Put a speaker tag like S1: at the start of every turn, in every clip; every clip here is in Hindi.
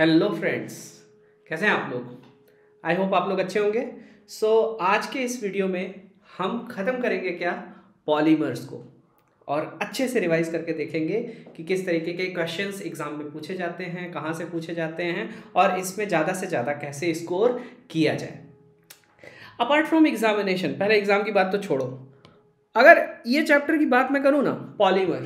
S1: हेलो फ्रेंड्स कैसे हैं आप लोग आई होप आप लोग अच्छे होंगे सो so, आज के इस वीडियो में हम ख़त्म करेंगे क्या पॉलीमर्स को और अच्छे से रिवाइज करके देखेंगे कि किस तरीके के क्वेश्चंस एग्ज़ाम में पूछे जाते हैं कहाँ से पूछे जाते हैं और इसमें ज़्यादा से ज़्यादा कैसे स्कोर किया जाए अपार्ट फ्रॉम एग्जामिनेशन पहले एग्ज़ाम की बात तो छोड़ो अगर ये चैप्टर की बात मैं करूँ ना पॉलीमर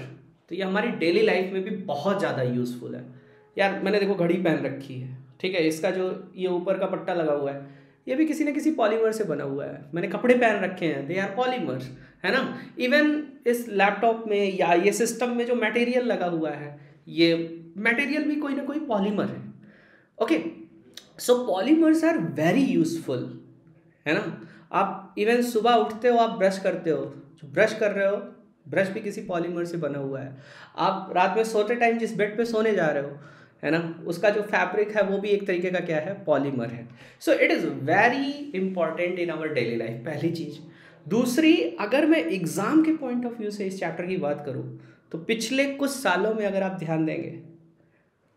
S1: तो ये हमारी डेली लाइफ में भी बहुत ज़्यादा यूज़फुल है यार मैंने देखो घड़ी पहन रखी है ठीक है इसका जो ये ऊपर का पट्टा लगा हुआ है ये भी किसी ना किसी पॉलीमर से बना हुआ है मैंने कपड़े पहन रखे हैं दे आर पॉलीमर है ना इवन इस लैपटॉप में या ये सिस्टम में जो मटेरियल लगा हुआ है ये मटेरियल भी कोई ना कोई पॉलीमर है okay so polymers are very useful है ना आप इवन सुबह उठते हो आप ब्रश करते हो जो तो ब्रश कर रहे हो ब्रश भी किसी पॉलीमर से बना हुआ है आप रात में सोते टाइम जिस बेड पे सोने जा रहे हो है ना उसका जो फैब्रिक है वो भी एक तरीके का क्या है पॉलीमर है so it is very important in our daily life पहली चीज़ दूसरी अगर मैं एग्ज़ाम के पॉइंट ऑफ व्यू से इस चैप्टर की बात करूँ तो पिछले कुछ सालों में अगर आप ध्यान देंगे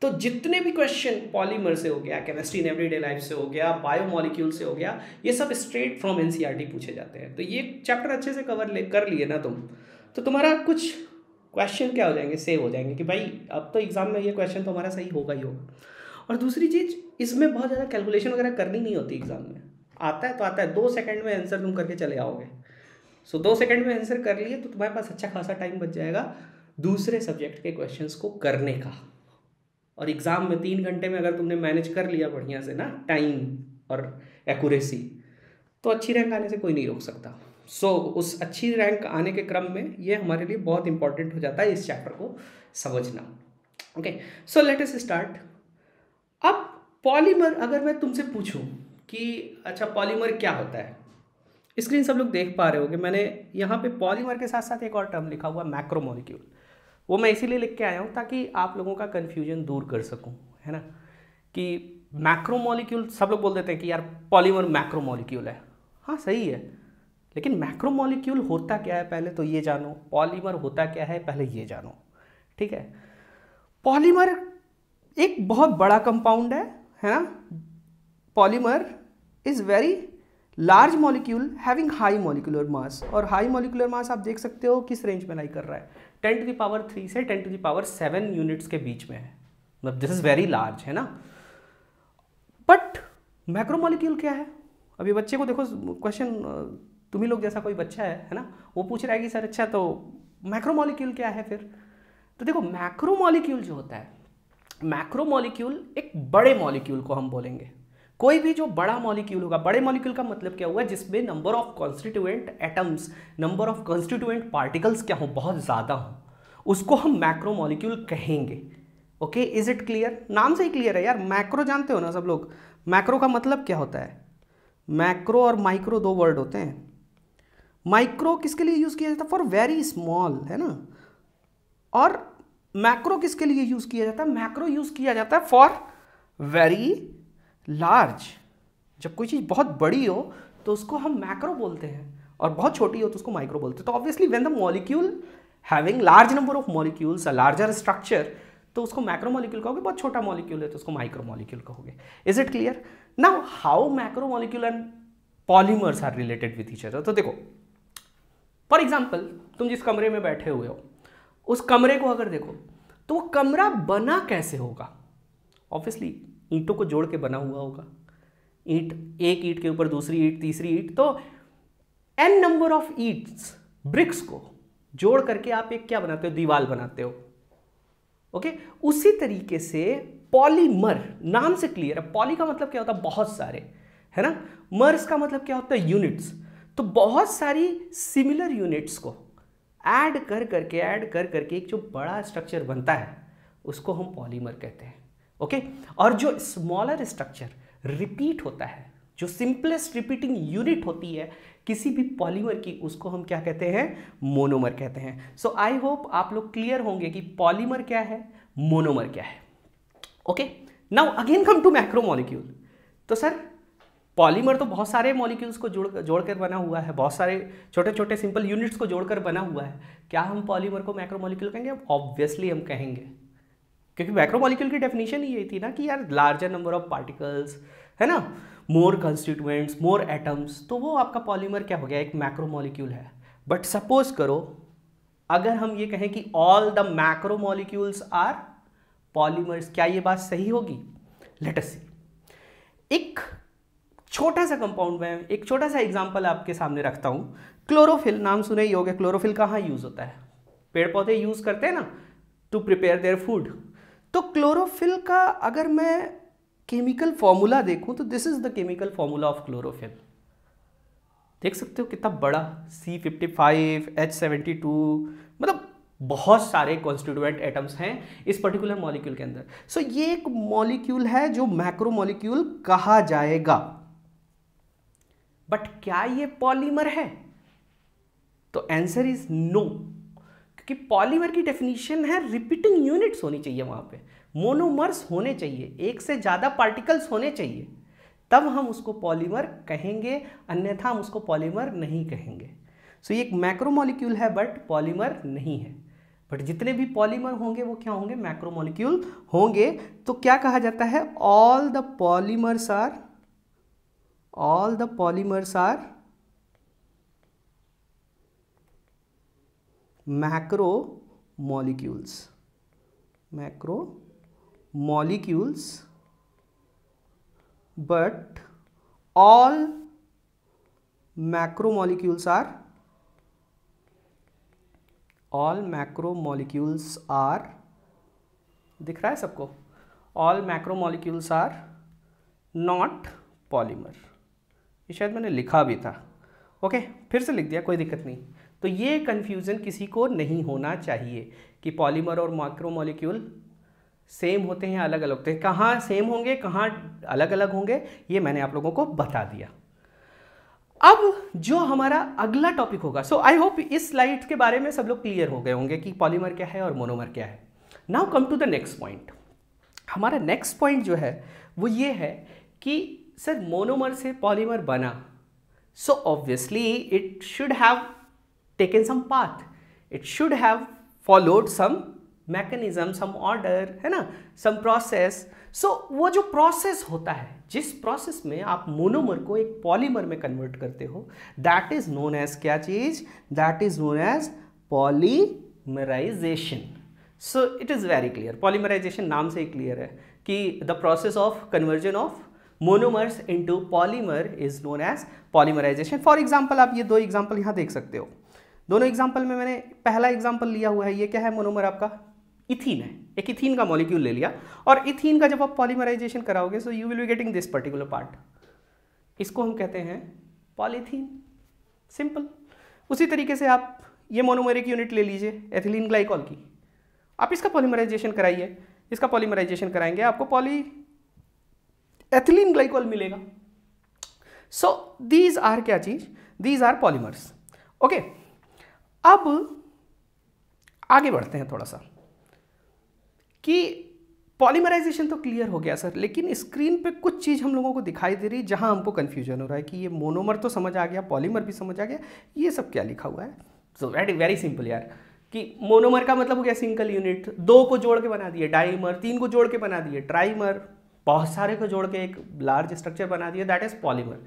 S1: तो जितने भी क्वेश्चन पॉलीमर से हो गया केमिस्ट्री इन एवरीडे लाइफ से हो गया बायोमोलिक्यूल से हो गया ये सब स्ट्रेट फ्रॉम एनसीईआरटी पूछे जाते हैं तो ये चैप्टर अच्छे से कवर ले कर लिए ना तुम तो तुम्हारा कुछ क्वेश्चन क्या हो जाएंगे सेव हो जाएंगे कि भाई अब तो एग्ज़ाम में ये क्वेश्चन तो हमारा सही होगा ही होगा और दूसरी चीज़ इसमें बहुत ज़्यादा कैलकुलेशन वगैरह करनी नहीं होती एग्ज़ाम में आता है तो आता है दो सेकंड में आंसर तुम करके चले आओगे सो so, दो सेकंड में आंसर कर लिए तो तुम्हारे पास अच्छा खासा टाइम बच जाएगा दूसरे सब्जेक्ट के क्वेश्चंस को करने का और एग्ज़ाम में तीन घंटे में अगर तुमने मैनेज कर लिया बढ़िया से ना टाइम और एक्यूरेसी तो अच्छी रैंक आने से कोई नहीं रोक सकता सो so, उस अच्छी रैंक आने के क्रम में ये हमारे लिए बहुत इंपॉर्टेंट हो जाता है इस चैप्टर को समझना okay so let us start अब पॉलीमर अगर मैं तुमसे पूछूं कि अच्छा पॉलीमर क्या होता है स्क्रीन सब लोग देख पा रहे कि मैंने यहाँ पे पॉलीमर के साथ साथ एक और टर्म लिखा हुआ मैक्रोमोलिक्यूल वो मैं इसीलिए लिख के आया हूँ ताकि आप लोगों का कन्फ्यूजन दूर कर सकूँ है ना कि मैक्रोमोलिक्यूल सब लोग बोल देते हैं कि यार पॉलीमर मैक्रोमोलिक्यूल है हाँ सही है लेकिन मैक्रोमोलिक्यूल होता क्या है पहले तो ये जानो पॉलीमर होता क्या है पहले ये जानो ठीक है पॉलीमर एक बहुत बड़ा कंपाउंड है है ना polymer is very large molecule having high molecular mass और हाई मॉलिकुलर मास आप देख सकते हो किस रेंज में लाई कर रहा है टेन टू दावर थ्री से ten to the power seven units के बीच में है मतलब दिस इज़ वेरी लार्ज है ना बट मैक्रोमोलिक्यूल क्या है अभी बच्चे को देखो क्वेश्चन तुम ही लोग जैसा कोई बच्चा है है ना वो पूछ रहा है कि सर अच्छा तो मैक्रोमोलिक्यूल क्या है फिर तो देखो मैक्रोमोलिक्यूल जो होता है मैक्रोमोलिक्यूल एक बड़े मॉलिक्यूल को हम बोलेंगे कोई भी जो बड़ा मॉलिक्यूल होगा बड़े मॉलिक्यूल का मतलब क्या हुआ जिसमें number of constituent atoms number of constituent particles क्या हो बहुत ज़्यादा हो उसको हम मैक्रो मॉलिक्यूल कहेंगे ओके इज इट क्लियर नाम से ही क्लियर है यार मैक्रो जानते हो ना सब लोग मैक्रो का मतलब क्या होता है मैक्रो और माइक्रो दो वर्ड होते हैं माइक्रो किसके लिए यूज़ किया जाता है फॉर वेरी स्मॉल है ना और मैक्रो किसके लिए यूज़ किया जाता है मैक्रो यूज़ किया जाता है फॉर वेरी लार्ज जब कोई चीज़ बहुत बड़ी हो तो उसको हम मैक्रो बोलते हैं और बहुत छोटी हो तो उसको माइक्रो बोलते हैं तो obviously when the molecule having large number of molecules a larger structure तो उसको मैक्रो मॉलिक्यूल कहोगे बहुत छोटा मॉलिक्यूल है तो उसको माइक्रो मॉलिक्यूल कहोगे is it clear now how macro molecule and polymers are related with each other तो देखो फॉर एग्जाम्पल तुम जिस कमरे में बैठे हुए हो उस कमरे को अगर देखो तो वो कमरा बना कैसे होगा ऑब्वियसली ईंटों को जोड़ के बना हुआ होगा ईंट एक ईंट के ऊपर दूसरी ईंट तीसरी ईंट तो एन नंबर ऑफ ईट्स ब्रिक्स को जोड़ करके आप एक क्या बनाते हो दीवाल बनाते हो ओके उसी तरीके से पॉलीमर नाम से क्लियर है पॉली का मतलब क्या होता है बहुत सारे है ना मर्स का मतलब क्या होता है यूनिट्स तो बहुत सारी सिमिलर यूनिट्स को ऐड कर करके ऐड कर करके एक जो बड़ा स्ट्रक्चर बनता है उसको हम पॉलीमर कहते हैं ओके और जो स्मॉलर स्ट्रक्चर रिपीट होता है जो सिंपलेस्ट रिपीटिंग यूनिट होती है किसी भी पॉलीमर की उसको हम क्या कहते हैं मोनोमर कहते हैं सो आई होप आप लोग क्लियर होंगे कि पॉलीमर क्या है मोनोमर क्या है okay now again come to macromolecule तो सर पॉलीमर तो बहुत सारे मॉलिक्यूल्स को जोड़ जोड़कर बना हुआ है बहुत सारे छोटे छोटे सिंपल यूनिट्स को जोड़कर बना हुआ है क्या हम पॉलीमर को मैक्रो मॉलिक्यूल कहेंगे ऑब्वियसली हम कहेंगे क्योंकि मैक्रो मॉलिक्यूल की डेफिनेशन ही यही थी ना कि यार लार्जर नंबर ऑफ पार्टिकल्स है ना मोर कंस्टिट्यूएंट्स मोर एटम्स तो वो आपका पॉलीमर क्या हो गया एक मैक्रो मॉलिक्यूल है बट सपोज करो अगर हम ये कहें कि all the macro molecules are polymers क्या ये बात सही होगी लेटस सी एक छोटा सा कंपाउंड में एक छोटा सा एग्जाम्पल आपके सामने रखता हूँ क्लोरोफिल नाम सुने ही होगा क्लोरोफिल कहाँ यूज़ होता है पेड़ पौधे यूज़ करते हैं ना टू प्रिपेयर देयर फूड तो क्लोरोफिल का अगर मैं केमिकल फॉर्मूला देखूँ तो this is the chemical formula of chlorophyll देख सकते हो कितना बड़ा C fifty five H seventy two मतलब बहुत सारे कॉन्स्टिट्यूएंट एटम्स हैं इस पर्टिकुलर मॉलिक्यूल के अंदर सो so, ये एक मॉलिक्यूल है जो मैक्रो मॉलिक्यूल कहा जाएगा बट क्या ये पॉलीमर है तो आंसर इज नो क्योंकि पॉलीमर की डेफिनेशन है रिपीटिंग यूनिट्स होनी चाहिए वहां पे मोनोमर्स होने चाहिए एक से ज़्यादा पार्टिकल्स होने चाहिए तब हम उसको पॉलीमर कहेंगे अन्यथा हम उसको पॉलीमर नहीं कहेंगे सो so, ये एक मैक्रोमोलिक्यूल है बट पॉलीमर नहीं है बट जितने भी पॉलीमर होंगे वो क्या होंगे मैक्रोमोलिक्यूल होंगे तो क्या कहा जाता है all the polymers are all the polymers are macro molecules macro molecules but all macro molecules are all macro molecules are dikh raha hai sabko all macro molecules are not polymer ये शायद मैंने लिखा भी था ओके फिर से लिख दिया कोई दिक्कत नहीं तो ये कन्फ्यूज़न किसी को नहीं होना चाहिए कि पॉलीमर और माइक्रोमोलिक्यूल सेम होते हैं अलग अलग होते हैं कहाँ सेम होंगे कहाँ अलग अलग होंगे ये मैंने आप लोगों को बता दिया अब जो हमारा अगला टॉपिक होगा सो आई होप इस स्लाइड के बारे में सब लोग क्लियर हो गए होंगे कि पॉलीमर क्या है और मोनोमर क्या है now come to the next point हमारा नेक्स्ट पॉइंट जो है वो ये है कि सर मोनोमर से पॉलीमर बना so obviously it should have taken some path it should have followed some mechanism some order है ना सम प्रोसेस सो वो जो प्रोसेस होता है जिस प्रोसेस में आप मोनोमर को एक पॉलीमर में कन्वर्ट करते हो दैट इज नोन एज क्या चीज that is known as polymerization so it is very clear polymerization नाम से ही क्लियर है कि the process of conversion of monomers into polymer is known as polymerization for example आप ये दो एग्जाम्पल यहाँ देख सकते हो दोनों एग्जाम्पल में मैंने पहला एग्जाम्पल लिया हुआ है ये क्या है मोनोमर आपका इथीन है एक इथीन का मॉलिक्यूल ले लिया और इथीन का जब आप पॉलीमराइजेशन कराओगे so you will be getting this particular part इसको हम कहते हैं पॉलीथीन सिंपल उसी तरीके से आप ये मोनोमेरिक यूनिट ले लीजिए एथिलीन ग्लाइकॉल की आप इसका पॉलीमराइजेशन कराइए इसका पॉलीमराइजेशन कराएंगे आपको पॉली एथिलीन ग्लाइकोल मिलेगा सो दीज आर क्या चीज दीज आर पॉलीमर्स ओके अब आगे बढ़ते हैं थोड़ा सा कि पॉलीमराइजेशन तो क्लियर हो गया सर लेकिन स्क्रीन पे कुछ चीज़ हम लोगों को दिखाई दे रही है जहाँ हमको कन्फ्यूजन हो रहा है कि ये मोनोमर तो समझ आ गया पॉलीमर भी समझ आ गया ये सब क्या लिखा हुआ है सो वेरी वेरी सिंपल यार कि मोनोमर का मतलब हो गया सिंगल यूनिट दो को जोड़ के बना दिए डाइमर तीन को जोड़ के बना दिए ट्राइमर बहुत सारे को जोड़ के एक लार्ज स्ट्रक्चर बना दिया that is polymer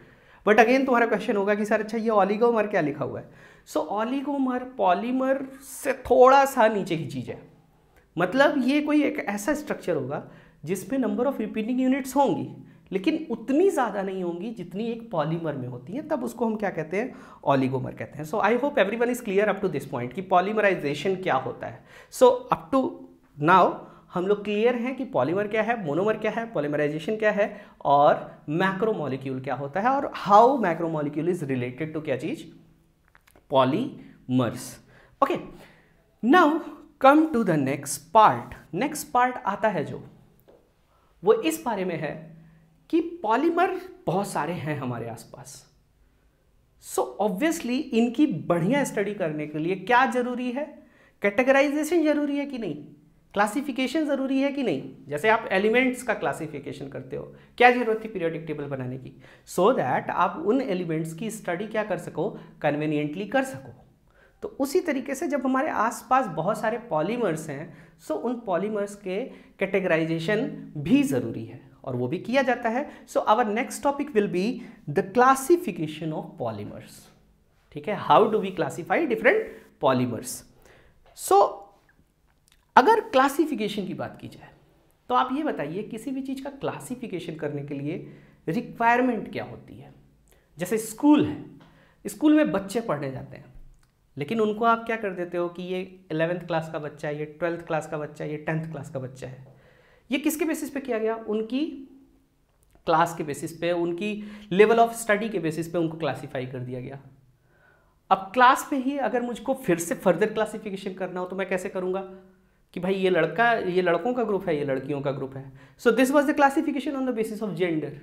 S1: but again तुम्हारा क्वेश्चन होगा कि सर अच्छा ये ऑलिगोमर क्या लिखा हुआ है सो ऑलिगोमर पॉलीमर से थोड़ा सा नीचे की चीज़ है मतलब ये कोई एक ऐसा स्ट्रक्चर होगा जिसमें नंबर ऑफ रिपीटिंग यूनिट्स होंगी लेकिन उतनी ज़्यादा नहीं होंगी जितनी एक पॉलीमर में होती है तब उसको हम क्या कहते हैं ऑलिगोमर कहते हैं so I hope everyone is clear up to this point कि पॉलीमराइजेशन क्या होता है सो अप टू नाउ हम लोग क्लियर हैं कि पॉलीमर क्या है मोनोमर क्या है पॉलीमराइजेशन क्या है और मैक्रोमोलिक्यूल क्या होता है और how macromolecule is related to क्या चीज polymers okay now come to the next part next part आता है जो वो इस बारे में है कि पॉलीमर बहुत सारे हैं हमारे आसपास सो so ऑब्वियसली इनकी बढ़िया स्टडी करने के लिए क्या जरूरी है कैटेगराइजेशन जरूरी है कि नहीं क्लासिफिकेशन ज़रूरी है कि नहीं जैसे आप एलिमेंट्स का क्लासिफिकेशन करते हो क्या ज़रूरत थी पीरियोडिक टेबल बनाने की सो so दैट आप उन एलिमेंट्स की स्टडी क्या कर सको कन्वीनियंटली कर सको तो उसी तरीके से जब हमारे आसपास बहुत सारे पॉलीमर्स हैं सो so उन पॉलीमर्स के कैटेगराइजेशन भी ज़रूरी है और वो भी किया जाता है so our next topic will be the classification of polymers ठीक है how do we classify different polymers so अगर क्लासिफिकेशन की बात की जाए तो आप ये बताइए किसी भी चीज़ का क्लासिफिकेशन करने के लिए रिक्वायरमेंट क्या होती है जैसे स्कूल है स्कूल में बच्चे पढ़ने जाते हैं लेकिन उनको आप क्या कर देते हो कि ये एलेवेंथ क्लास का बच्चा है ये ट्वेल्थ क्लास का बच्चा है ये टेंथ क्लास का बच्चा है ये किसके बेसिस पे किया गया उनकी क्लास के बेसिस पे उनकी लेवल ऑफ स्टडी के बेसिस पे उनको क्लासीफाई कर दिया गया अब क्लास में ही अगर मुझको फिर से फर्दर क्लासिफिकेशन करना हो तो मैं कैसे करूँगा कि भाई ये लड़का ये लड़कों का ग्रुप है ये लड़कियों का ग्रुप है so this was the classification on the basis of gender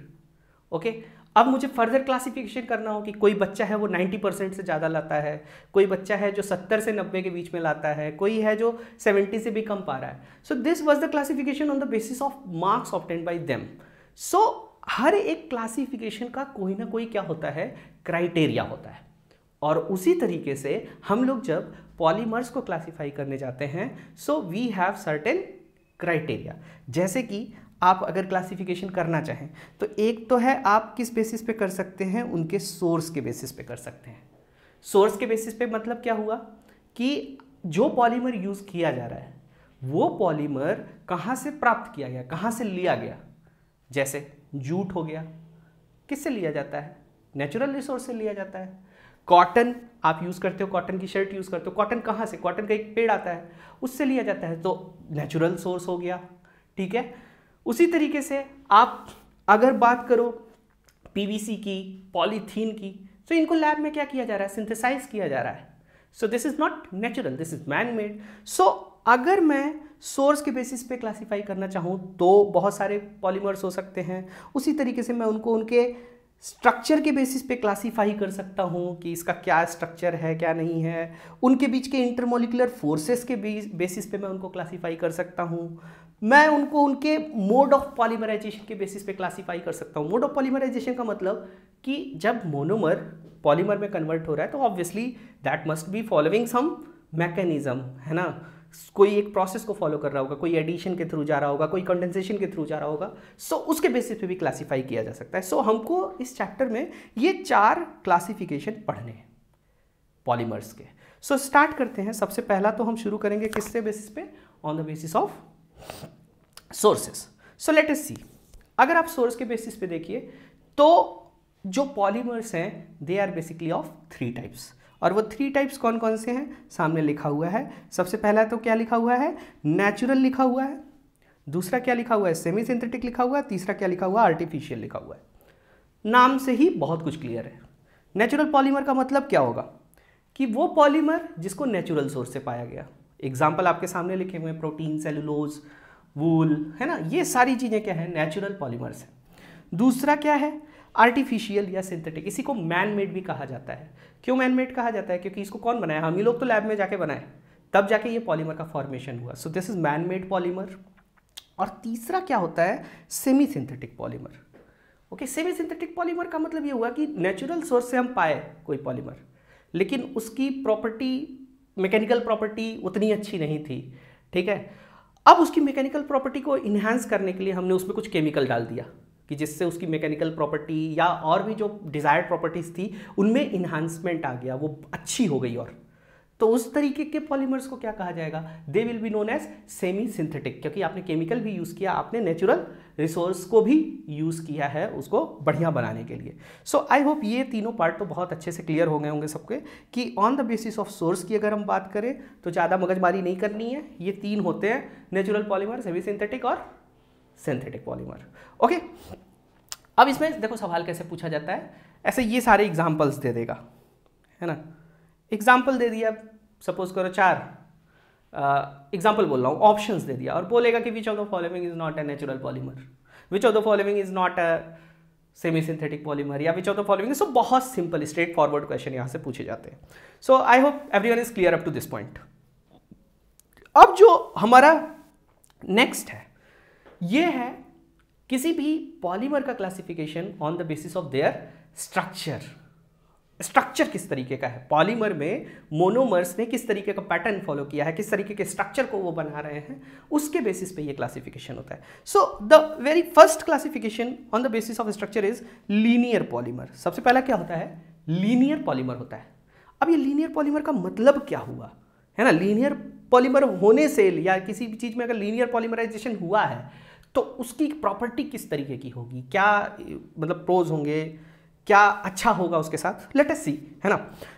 S1: okay अब मुझे फर्दर क्लासिफिकेशन करना हो कि कोई बच्चा है वो 90 परसेंट से ज़्यादा लाता है कोई बच्चा है जो 70 से 90 के बीच में लाता है कोई है जो 70 से भी कम पा रहा है so this was the classification on the basis of marks obtained by them so हर एक क्लासिफिकेशन का कोई ना कोई क्या होता है क्राइटेरिया होता है और उसी तरीके से हम लोग जब पॉलीमर्स को क्लासीफाई करने जाते हैं so we have certain criteria जैसे कि आप अगर क्लासिफिकेशन करना चाहें तो एक तो है आप किस बेसिस पे कर सकते हैं उनके सोर्स के बेसिस पे कर सकते हैं सोर्स के बेसिस पे मतलब क्या हुआ कि जो पॉलीमर यूज़ किया जा रहा है वो पॉलीमर कहाँ से प्राप्त किया गया कहाँ से लिया गया जैसे जूट हो गया किससे लिया जाता है नेचुरल रिसोर्स से लिया जाता है कॉटन आप यूज़ करते हो कॉटन की शर्ट यूज़ करते हो कॉटन कहाँ से कॉटन का एक पेड़ आता है उससे लिया जाता है तो नेचुरल सोर्स हो गया ठीक है उसी तरीके से आप अगर बात करो पीवीसी की पॉलीथीन की तो इनको लैब में क्या किया जा रहा है सिंथेसाइज किया जा रहा है so this is not natural this is man made so अगर मैं सोर्स के बेसिस पे क्लासिफाई करना चाहूँ तो बहुत सारे पॉलीमर्स हो सकते हैं उसी तरीके से मैं उनको उनके स्ट्रक्चर के बेसिस पे क्लासीफाई कर सकता हूँ कि इसका क्या स्ट्रक्चर है क्या नहीं है उनके बीच के इंटरमोलिकुलर फोर्सेस के बेसिस पे मैं उनको क्लासीफाई कर सकता हूँ मैं उनको उनके मोड ऑफ पॉलीमराइजेशन के बेसिस पे क्लासीफाई कर सकता हूँ मोड ऑफ पॉलीमराइजेशन का मतलब कि जब मोनोमर पॉलीमर में कन्वर्ट हो रहा है तो obviously that must be following some mechanism है ना कोई एक प्रोसेस को फॉलो कर रहा होगा कोई एडिशन के थ्रू जा रहा होगा कोई कंडेंसेशन के थ्रू जा रहा होगा सो so, उसके बेसिस पे भी क्लासिफाई किया जा सकता है सो so, हमको इस चैप्टर में ये चार क्लासिफिकेशन पढ़ने हैं पॉलीमर्स के सो so, स्टार्ट करते हैं सबसे पहला तो हम शुरू करेंगे किससे बेसिस पे on the basis of sources so let's see अगर आप सोर्स के बेसिस पे देखिए तो जो पॉलीमर्स हैं they are basically of three types और वो थ्री टाइप्स कौन कौन से हैं सामने लिखा हुआ है सबसे पहला तो क्या लिखा हुआ है नेचुरल लिखा हुआ है दूसरा क्या लिखा हुआ है सेमी सिंथेटिक लिखा हुआ है तीसरा क्या लिखा हुआ है आर्टिफिशियल लिखा हुआ है नाम से ही बहुत कुछ क्लियर है नेचुरल पॉलीमर का मतलब क्या होगा कि वो पॉलीमर जिसको नेचुरल सोर्स से पाया गया एग्जाम्पल आपके सामने लिखे हुए हैं प्रोटीन सेलुलोज वूल है ना ये सारी चीज़ें क्या है नेचुरल पॉलीमर्स हैं दूसरा क्या है आर्टिफिशियल या सिंथेटिक इसी को मैन मेड भी कहा जाता है क्यों मैन मेड कहा जाता है क्योंकि इसको कौन बनाया हम ही लोग तो लैब में जाके बनाए तब जाके ये पॉलीमर का फॉर्मेशन हुआ so this is man made polymer और तीसरा क्या होता है semi synthetic polymer okay semi synthetic polymer का मतलब ये हुआ कि नेचुरल सोर्स से हम पाए कोई पॉलीमर लेकिन उसकी प्रॉपर्टी मैकेनिकल प्रॉपर्टी उतनी अच्छी नहीं थी ठीक है अब उसकी मैकेनिकल प्रॉपर्टी को इन्हांस करने के लिए हमने उसमें कुछ केमिकल डाल दिया कि जिससे उसकी मैकेनिकल प्रॉपर्टी या और भी जो डिज़ायर्ड प्रॉपर्टीज़ थी उनमें इन्हांसमेंट आ गया वो अच्छी हो गई और तो उस तरीके के पॉलीमर्स को क्या कहा जाएगा they will be known as semi synthetic क्योंकि आपने केमिकल भी यूज़ किया आपने नेचुरल रिसोर्स को भी यूज़ किया है उसको बढ़िया बनाने के लिए सो आई होप ये तीनों पार्ट तो बहुत अच्छे से क्लियर हो गए होंगे सबके कि on the basis of source की अगर हम बात करें तो ज़्यादा मगजमारी नहीं करनी है ये तीन होते हैं नेचुरल पॉलीमर सेमी सिंथेटिक और सिंथेटिक पॉलीमर ओके अब इसमें देखो सवाल कैसे पूछा जाता है ऐसे ये सारे एग्जाम्पल्स दे देगा है ना एग्जाम्पल दे दिया सपोज करो चार एग्जाम्पल बोल रहा हूँ ऑप्शंस दे दिया और बोलेगा कि which of the following is not a natural polymer which of the following is not a semi synthetic polymer या which of the following so बहुत सिंपल स्ट्रेट फॉरवर्ड क्वेश्चन यहाँ से पूछे जाते हैं so I hope everyone is clear up to this point अब जो हमारा नेक्स्ट है ये है किसी भी पॉलीमर का classification on the basis of their structure structure किस तरीके का है पॉलीमर में मोनोमर्स ने किस तरीके का पैटर्न फॉलो किया है किस तरीके के स्ट्रक्चर को वो बना रहे हैं उसके बेसिस पे ये क्लासिफिकेशन होता है so the very first classification on the basis of structure is linear polymer सबसे पहला क्या होता है लीनियर पॉलीमर होता है अब ये लीनियर पॉलीमर का मतलब क्या हुआ है ना लीनियर पॉलीमर होने से या किसी भी चीज़ में अगर लीनियर पॉलीमराइजेशन हुआ है तो उसकी प्रॉपर्टी किस तरीके की होगी क्या मतलब प्रोज होंगे क्या अच्छा होगा उसके साथ लेट अस सी है ना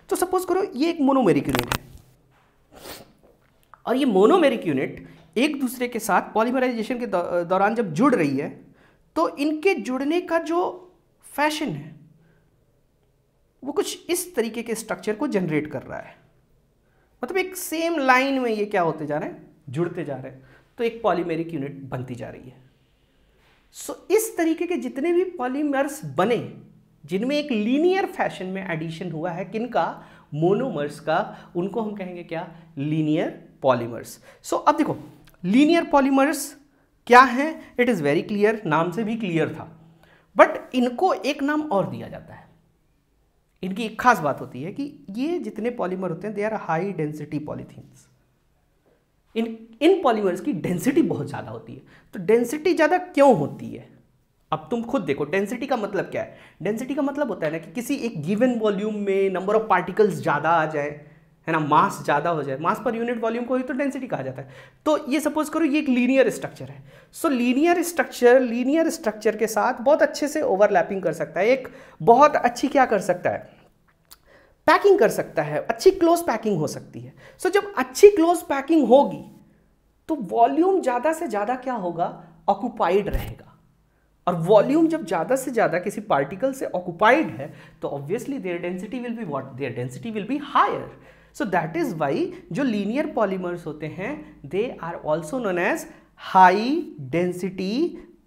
S1: तो सपोज करो ये एक मोनोमेरिक यूनिट है और ये मोनोमेरिक यूनिट एक दूसरे के साथ पॉलीमराइजेशन के दौरान जब जुड़ रही है तो इनके जुड़ने का जो फैशन है वो कुछ इस तरीके के स्ट्रक्चर को जनरेट कर रहा है मतलब एक सेम लाइन में ये क्या होते जा रहे हैं जुड़ते जा रहे हैं तो एक पॉलीमेरिक यूनिट बनती जा रही है सो so, इस तरीके के जितने भी पॉलीमर्स बने जिनमें एक लीनियर फैशन में एडिशन हुआ है किनका मोनोमर्स का उनको हम कहेंगे क्या लीनियर पॉलीमर्स सो अब देखो लीनियर पॉलीमर्स क्या है इट इज़ वेरी क्लियर नाम से भी क्लियर था बट इनको एक नाम और दिया जाता है इनकी एक खास बात होती है कि ये जितने पॉलीमर होते हैं they are high density polythenes इन इन पॉलीमर्स की डेंसिटी बहुत ज़्यादा होती है तो डेंसिटी ज़्यादा क्यों होती है अब तुम खुद देखो डेंसिटी का मतलब क्या है डेंसिटी का मतलब होता है ना कि किसी एक गिवन वॉल्यूम में नंबर ऑफ पार्टिकल्स ज़्यादा आ जाए है ना मास ज़्यादा हो जाए मास पर यूनिट वॉल्यूम को ही तो डेंसिटी कहा जाता है तो ये सपोज करो ये एक लीनियर स्ट्रक्चर है so linear structure linear structure के साथ बहुत अच्छे से ओवरलैपिंग कर सकता है एक बहुत अच्छी क्या कर सकता है पैकिंग कर सकता है अच्छी क्लोज पैकिंग हो सकती है सो so, जब अच्छी क्लोज पैकिंग होगी तो वॉल्यूम ज़्यादा से ज़्यादा क्या होगा ऑक्यूपाइड रहेगा और वॉल्यूम जब ज़्यादा से ज़्यादा किसी पार्टिकल से ऑक्यूपाइड है तो obviously their density will be what their density will be higher so that is why जो लीनियर पॉलीमर्स होते हैं they are also known as high density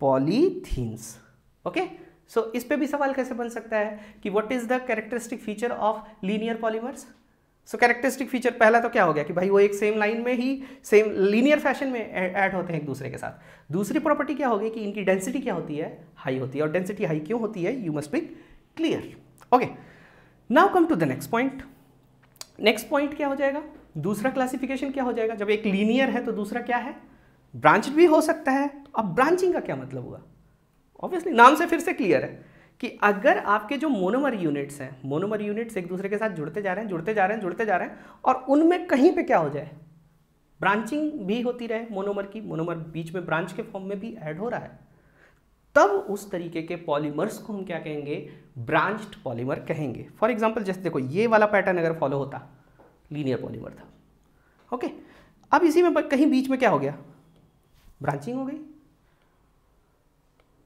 S1: polythenes okay so इस पे भी सवाल कैसे बन सकता है कि what is the characteristic feature of linear polymers so characteristic feature पहला तो क्या हो गया कि भाई वो एक सेम लाइन में ही सेम लीनियर फैशन में ऐड होते हैं एक दूसरे के साथ दूसरी प्रॉपर्टी क्या होगी कि इनकी डेंसिटी क्या होती है हाई होती है और डेंसिटी हाई क्यों होती है you must be clear okay now come to the next point next point क्या हो जाएगा दूसरा क्लासिफिकेशन क्या हो जाएगा जब एक लीनियर है तो दूसरा क्या है ब्रांच भी हो सकता है अब ब्रांचिंग का क्या मतलब हुआ ऑब्वियसली नाम से फिर से क्लियर है कि अगर आपके जो मोनोमर यूनिट्स हैं मोनोमर यूनिट्स एक दूसरे के साथ जुड़ते जा रहे हैं जुड़ते जा रहे हैं जुड़ते जा रहे हैं और उनमें कहीं पे क्या हो जाए ब्रांचिंग भी होती रहे मोनोमर की मोनोमर बीच में ब्रांच के फॉर्म में भी ऐड हो रहा है तब उस तरीके के पॉलीमर्स को हम क्या कहेंगे ब्रांच्ड पॉलीमर कहेंगे फॉर एग्जाम्पल जैसे देखो ये वाला पैटर्न अगर फॉलो होता लीनियर पॉलीमर था ओके अब इसी में कहीं बीच में क्या हो गया ब्रांचिंग हो गई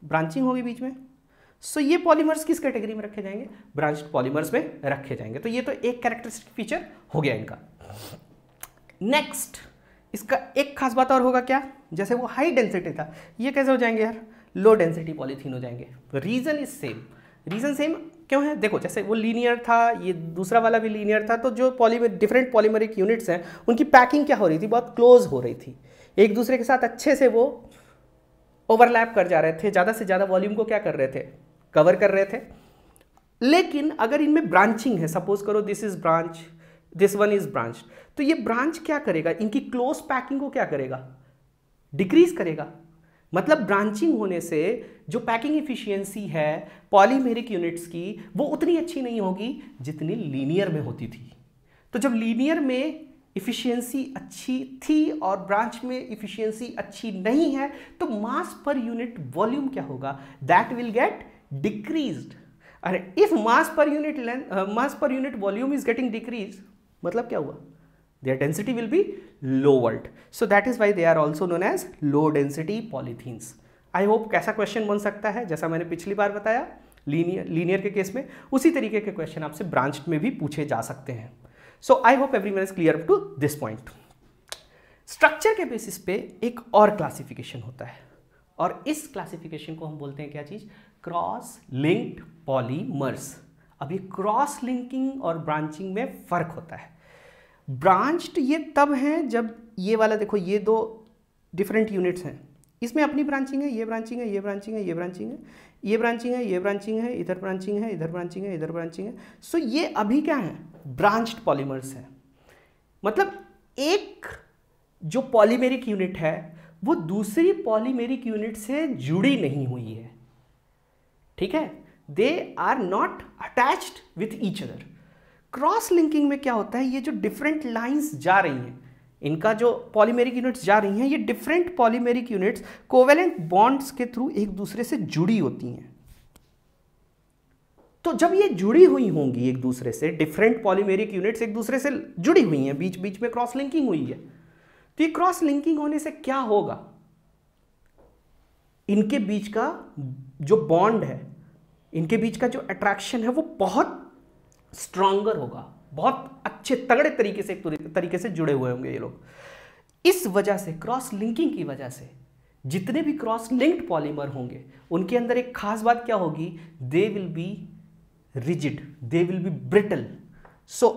S1: ब्रांचिंग होगी बीच में सो so, ये पॉलीमर्स किस कैटेगरी में रखे जाएंगे ब्रांच पॉलीमर्स में रखे जाएंगे तो ये तो एक कैरेक्टरिस्टिक फीचर हो गया इनका नेक्स्ट इसका एक खास बात और होगा क्या जैसे वो हाई डेंसिटी था ये कैसे हो जाएंगे यार लो डेंसिटी पॉलीथीन हो जाएंगे reason is same reason same क्यों है देखो जैसे वो लीनियर था ये दूसरा वाला भी लीनियर था तो जो पॉलीमर डिफरेंट पॉलीमरिक यूनिट्स हैं उनकी पैकिंग क्या हो रही थी बहुत क्लोज हो रही थी एक दूसरे के साथ अच्छे से वो ओवरलैप कर जा रहे थे ज़्यादा से ज़्यादा वॉल्यूम को क्या कर रहे थे कवर कर रहे थे लेकिन अगर इनमें ब्रांचिंग है सपोज करो this is branch this one is branch तो ये ब्रांच क्या करेगा इनकी क्लोज पैकिंग को क्या करेगा डिक्रीज करेगा मतलब ब्रांचिंग होने से जो पैकिंग इफिशियंसी है पॉलीमेरिक यूनिट्स की वो उतनी अच्छी नहीं होगी जितनी लीनियर में होती थी तो जब लीनियर में इफ़िशियंसी अच्छी थी और ब्रांच में इफ़िशियंसी अच्छी नहीं है तो मास पर यूनिट वॉल्यूम क्या होगा दैट विल गेट डिक्रीज अरे if mass per unit length mass per unit volume is getting decrease मतलब क्या हुआ density will be low world so that is why they are also known as low density polythenes I hope कैसा क्वेश्चन बन सकता है जैसा मैंने पिछली बार बताया लीनियर लीनियर के केस में उसी तरीके के क्वेश्चन आपसे ब्रांच में भी पूछे जा सकते हैं so I hope every is clear up to this point structure के बेसिस पे एक और क्लासिफिकेशन होता है और इस क्लासिफिकेशन को हम बोलते हैं क्या चीज़ क्रॉस लिंक्ड पॉलीमर्स अब ये क्रॉस लिंकिंग और ब्रांचिंग में फ़र्क होता है ब्रांच्ड ये तब हैं जब ये वाला देखो ये दो डिफरेंट यूनिट्स हैं इसमें अपनी ब्रांचिंग है ये ब्रांचिंग है ये ब्रांचिंग है ये ब्रांचिंग है ये ब्रांचिंग है ये ब्रांचिंग है इधर ब्रांचिंग है इधर ब्रांचिंग है इधर ब्रांचिंग है सो ये अभी क्या है ब्रांच्ड पॉलीमर्स है मतलब एक जो पॉलीमेरिक यूनिट है वो दूसरी पॉलीमेरिक यूनिट से जुड़ी नहीं हुई है ठीक है they are not attached with each other cross linking में क्या होता है ये जो डिफरेंट लाइंस जा रही हैं इनका जो पॉलीमेरिक यूनिट्स जा रही हैं ये different polymeric units covalent bonds के थ्रू एक दूसरे से जुड़ी होती हैं तो जब ये जुड़ी हुई होंगी एक दूसरे से डिफरेंट पॉलीमेरिक यूनिट्स एक दूसरे से जुड़ी हुई हैं बीच बीच में क्रॉस लिंकिंग हुई है तो ये क्रॉस लिंकिंग होने से क्या होगा इनके बीच का जो बॉन्ड है इनके बीच का जो अट्रैक्शन है वो बहुत स्ट्रांगर होगा बहुत अच्छे तगड़े तरीके से तरीके से जुड़े हुए होंगे ये लोग इस वजह से क्रॉस लिंकिंग की वजह से जितने भी क्रॉस लिंक्ड पॉलीमर होंगे उनके अंदर एक खास बात क्या होगी they will be rigid they will be brittle so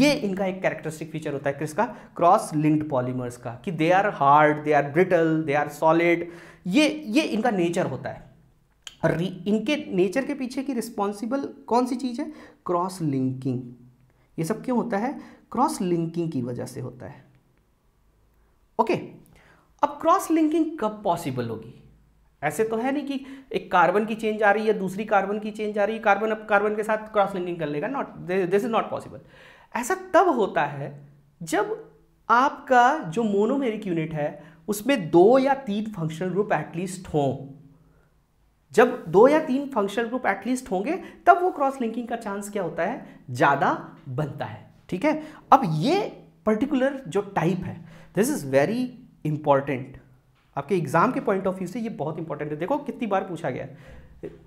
S1: ये इनका एक कैरेक्टरिस्टिक फीचर होता है किसका क्रॉस लिंक्ड पॉलीमर्स का कि they are hard they are brittle they are solid ये ये इनका नेचर होता है और इनके नेचर के पीछे की रिस्पॉन्सिबल कौन सी चीज़ है क्रॉस लिंकिंग ये सब क्यों होता है क्रॉस लिंकिंग की वजह से होता है ओके अब क्रॉस लिंकिंग कब पॉसिबल होगी ऐसे तो है नहीं कि एक कार्बन की चेंज आ रही है दूसरी कार्बन की चेंज आ रही है कार्बन अब कार्बन के साथ क्रॉस लिंकिंग कर लेगा not this is not possible ऐसा तब होता है जब आपका जो मोनोमेरिक यूनिट है उसमें दो या तीन फंक्शनल ग्रुप एटलीस्ट हों जब दो या तीन फंक्शनल ग्रुप एटलीस्ट होंगे तब वो क्रॉस लिंकिंग का चांस क्या होता है ज़्यादा बनता है ठीक है अब ये पर्टिकुलर जो टाइप है दिस इज़ वेरी इंपॉर्टेंट आपके एग्जाम के पॉइंट ऑफ व्यू से ये बहुत इंपॉर्टेंट है देखो कितनी बार पूछा गया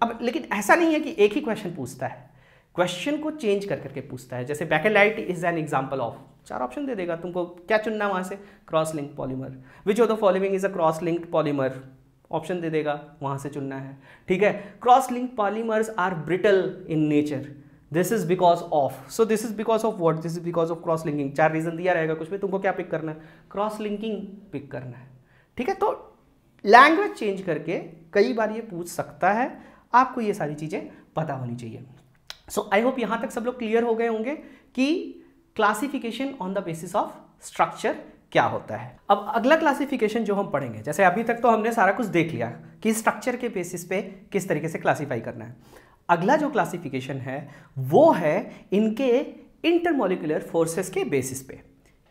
S1: अब लेकिन ऐसा नहीं है कि एक ही क्वेश्चन पूछता है क्वेश्चन को चेंज कर करके पूछता है जैसे bakelite is an example of चार ऑप्शन दे देगा तुमको क्या चुनना है वहाँ से cross link polymer which of the following is a cross link polymer option दे देगा वहां से चुनना है ठीक है cross link polymers are brittle in nature this is because of so this is because of what this is because of cross linking चार रीजन दिया रहेगा कुछ भी तुमको क्या पिक करना है क्रॉस लिंकिंग पिक करना है ठीक है तो लैंग्वेज चेंज करके कई बार ये पूछ सकता है आपको ये सारी चीज़ें पता होनी चाहिए सो आई होप यहाँ तक सब लोग क्लियर हो गए होंगे कि classification on the basis of structure क्या होता है अब अगला क्लासिफिकेशन जो हम पढ़ेंगे जैसे अभी तक तो हमने सारा कुछ देख लिया कि स्ट्रक्चर के बेसिस पे किस तरीके से क्लासीफाई करना है अगला जो क्लासिफिकेशन है वो है इनके इंटरमोलिकुलर फोर्सेस के बेसिस पे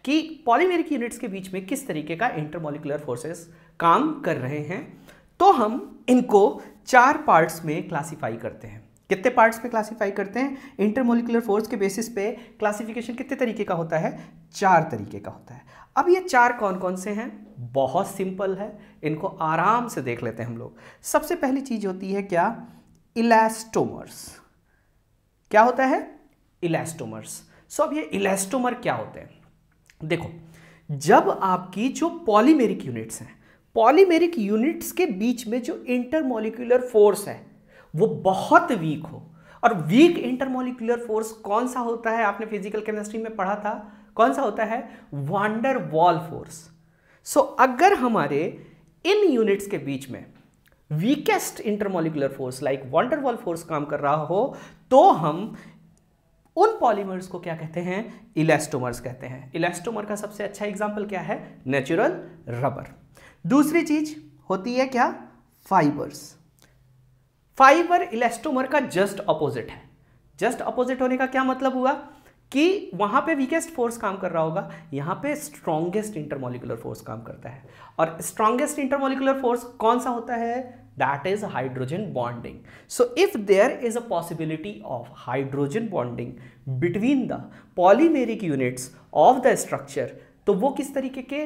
S1: कि पॉलीमेरिक यूनिट्स के बीच में किस तरीके का इंटरमोलिकुलर फोर्सेस काम कर रहे हैं तो हम इनको चार पार्ट्स में क्लासीफाई करते हैं कितने पार्ट्स में क्लासीफाई करते हैं इंटरमोलिकुलर फोर्स के बेसिस पे क्लासिफिकेशन कितने तरीके का होता है चार तरीके का होता है अब ये चार कौन कौन से हैं बहुत सिंपल है इनको आराम से देख लेते हैं हम लोग सबसे पहली चीज़ होती है क्या इलास्टोमर्स क्या होता है इलास्टोमर्स सो अब ये इलास्टोमर क्या होते हैं देखो जब आपकी जो पॉलीमेरिक यूनिट्स हैं पॉलीमेरिक यूनिट्स के बीच में जो इंटरमोलिकुलर फोर्स है वो बहुत वीक हो और वीक इंटरमोलिकुलर फोर्स कौन सा होता है आपने फिजिकल केमिस्ट्री में पढ़ा था कौन सा होता है वांडर वॉल फोर्स सो अगर हमारे इन यूनिट्स के बीच में weakest intermolecular force like van der Waals force काम कर रहा हो तो हम उन पॉलीमर्स को क्या कहते हैं इलेस्टोमर्स कहते हैं इलेस्टोमर का सबसे अच्छा एग्जाम्पल क्या है नेचुरल रबर दूसरी चीज होती है क्या फाइबर्स फाइबर इलेस्टोमर का जस्ट अपोजिट है जस्ट अपोजिट होने का क्या मतलब हुआ कि वहां पे वीकेस्ट फोर्स काम कर रहा होगा यहां पे स्ट्रॉन्गेस्ट इंटरमोलिकुलर फोर्स काम करता है और स्ट्रॉन्गेस्ट इंटरमोलिकुलर फोर्स कौन सा होता है that is hydrogen bonding. So if there is a possibility of hydrogen bonding between the polymeric units of the structure to wo kis tarike ke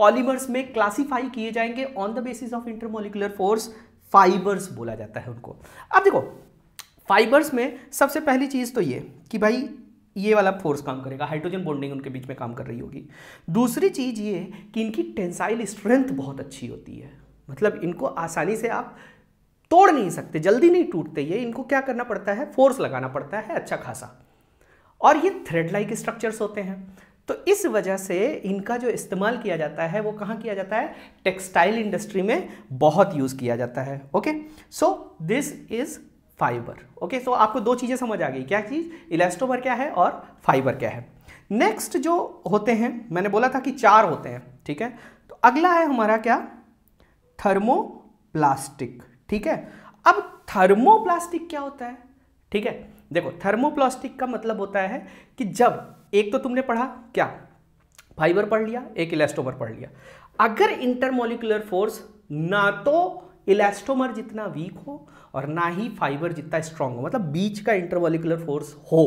S1: polymers mein classify kiye jayenge on the basis of intermolecular force fibers bola jata hai unko ab dekho fibers mein sabse pehli cheez to ye ki bhai ये वाला फोर्स काम करेगा हाइड्रोजन बॉन्डिंग उनके बीच में काम कर रही होगी दूसरी चीज़ ये कि इनकी टेंसाइल स्ट्रेंथ बहुत अच्छी होती है मतलब इनको आसानी से आप तोड़ नहीं सकते जल्दी नहीं टूटते ये इनको क्या करना पड़ता है फोर्स लगाना पड़ता है अच्छा खासा और ये थ्रेड लाइक स्ट्रक्चर्स होते हैं तो इस वजह से इनका जो इस्तेमाल किया जाता है वो कहाँ किया जाता है टेक्सटाइल इंडस्ट्री में बहुत यूज़ किया जाता है okay so this is fibre okay सो आपको दो चीज़ें समझ आ गई क्या चीज़ इलास्टोमर क्या है और फाइबर क्या है नेक्स्ट जो होते हैं मैंने बोला था कि चार होते हैं ठीक है तो अगला है हमारा क्या थर्मोप्लास्टिक ठीक है अब थर्मोप्लास्टिक क्या होता है ठीक है देखो थर्मोप्लास्टिक का मतलब होता है कि जब एक तो तुमने पढ़ा क्या फाइबर पढ़ लिया एक इलेस्टोमर पढ़ लिया अगर इंटरमोलिकुलर फोर्स ना तो इलेस्टोमर जितना वीक हो और ना ही फाइबर जितना स्ट्रांग हो मतलब बीच का इंटरमोलिकुलर फोर्स हो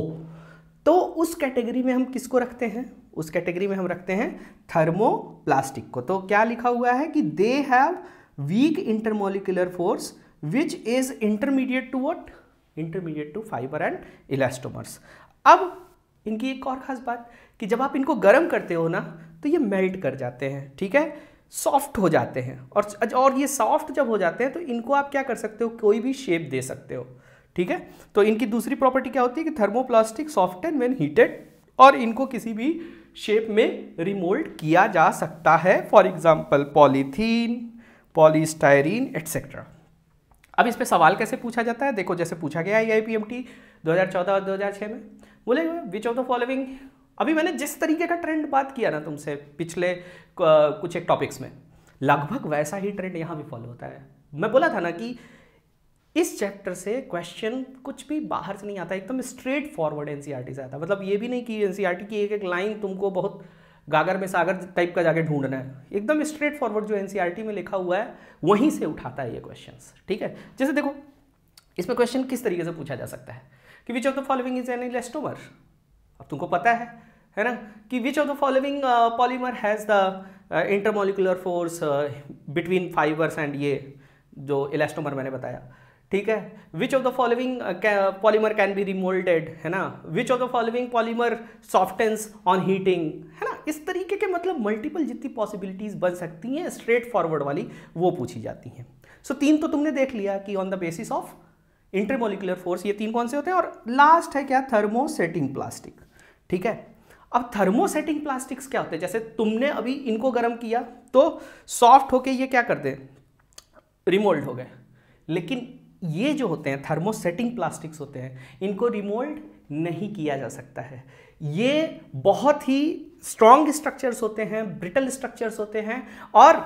S1: तो उस कैटेगरी में हम किसको रखते हैं उस कैटेगरी में हम रखते हैं थर्मोप्लास्टिक को तो क्या लिखा हुआ है कि they have weak intermolecular force which is intermediate to what intermediate to fiber and elastomers अब इनकी एक और ख़ास बात कि जब आप इनको गर्म करते हो ना तो ये मेल्ट कर जाते हैं ठीक है सॉफ्ट हो जाते हैं और और ये सॉफ्ट जब हो जाते हैं तो इनको आप क्या कर सकते हो कोई भी शेप दे सकते हो ठीक है तो इनकी दूसरी प्रॉपर्टी क्या होती है कि thermoplastic soft and when heated और इनको किसी भी शेप में रिमोल्ड किया जा सकता है for example polythene polystyrene etcetera अब इस पर सवाल कैसे पूछा जाता है देखो जैसे पूछा गया I I P M T दो हज़ार चौदह और दो हज़ार छः में बोले विच ऑफ द फॉलोइंग अभी मैंने जिस तरीके का ट्रेंड बात किया ना तुमसे पिछले कुछ एक टॉपिक्स में लगभग वैसा ही ट्रेंड यहाँ भी फॉलो होता है मैं बोला था ना कि इस चैप्टर से क्वेश्चन कुछ भी बाहर से नहीं आता एकदम स्ट्रेट फॉरवर्ड एन आता मतलब ये भी नहीं कि एन e की एक एक लाइन तुमको बहुत गागर में सागर टाइप का जाके ढूंढना है एकदम स्ट्रेट फॉरवर्ड जो एनसीईआरटी e में लिखा हुआ है वहीं से उठाता है ये क्वेश्चंस ठीक है जैसे देखो इसमें क्वेश्चन किस तरीके से पूछा जा सकता है कि which of the following is an elastomer अब तुमको पता है है ना कि which of the following polymer has the intermolecular force between fibres and ये जो इलेस्टोमर मैंने बताया ठीक है which of the following polymer can be remoulded है ना which of the following polymer softens on heating है ना इस तरीके के मतलब मल्टीपल जितनी पॉसिबिलिटीज बन सकती हैं स्ट्रेट फॉरवर्ड वाली वो पूछी जाती हैं सो so, तीन तो तुमने देख लिया कि on the basis of intermolecular force ये तीन कौन से होते हैं और लास्ट है क्या थर्मोसेटिंग प्लास्टिक ठीक है अब थर्मोसेटिंग प्लास्टिक्स क्या होते हैं जैसे तुमने अभी इनको गर्म किया तो सॉफ्ट होके ये क्या करते हैं रिमोल्ड हो गए लेकिन ये जो होते हैं थर्मोसेटिंग प्लास्टिक्स होते हैं इनको रिमोल्ड नहीं किया जा सकता है ये बहुत ही स्ट्रॉन्ग स्ट्रक्चर्स होते हैं ब्रिटल स्ट्रक्चर्स होते हैं और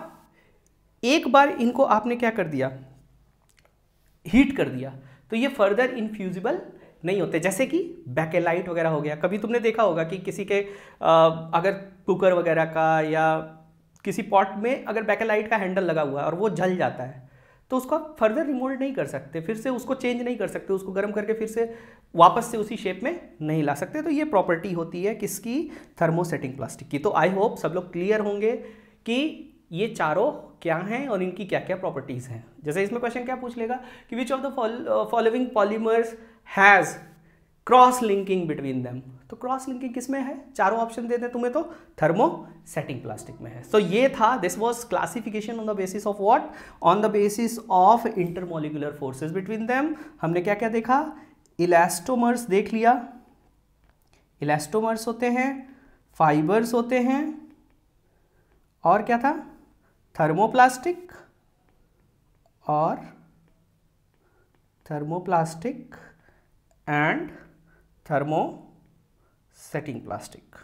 S1: एक बार इनको आपने क्या कर दिया हीट कर दिया तो ये फर्दर इनफ्यूजिबल नहीं होते जैसे कि बैकेलाइट वगैरह हो गया कभी तुमने देखा होगा कि किसी के आ, अगर कुकर वगैरह का या किसी पॉट में अगर बैकेलाइट का हैंडल लगा हुआ है और वो जल जाता है तो उसको आप फर्दर रिमोल्ड नहीं कर सकते फिर से उसको चेंज नहीं कर सकते उसको गर्म करके फिर से वापस से उसी शेप में नहीं ला सकते तो ये प्रॉपर्टी होती है किसकी थर्मोसेटिंग प्लास्टिक की तो आई होप सब लोग क्लियर होंगे कि ये चारों क्या हैं और इनकी क्या क्या प्रॉपर्टीज़ हैं जैसे इसमें क्वेश्चन क्या पूछ लेगा कि which of the following polymers has cross linking between them तो क्रॉस लिंकिंग किस में है चारों ऑप्शन दे दें तुम्हें तो थर्मो सेटिंग प्लास्टिक में है सो so, ये था this was classification on the basis of what on the basis of intermolecular forces between them हमने क्या क्या देखा इलास्टोमर्स देख लिया इलास्टोमर्स होते हैं फाइबर्स होते हैं और क्या था थर्मोप्लास्टिक और thermoplastic and thermosetting plastic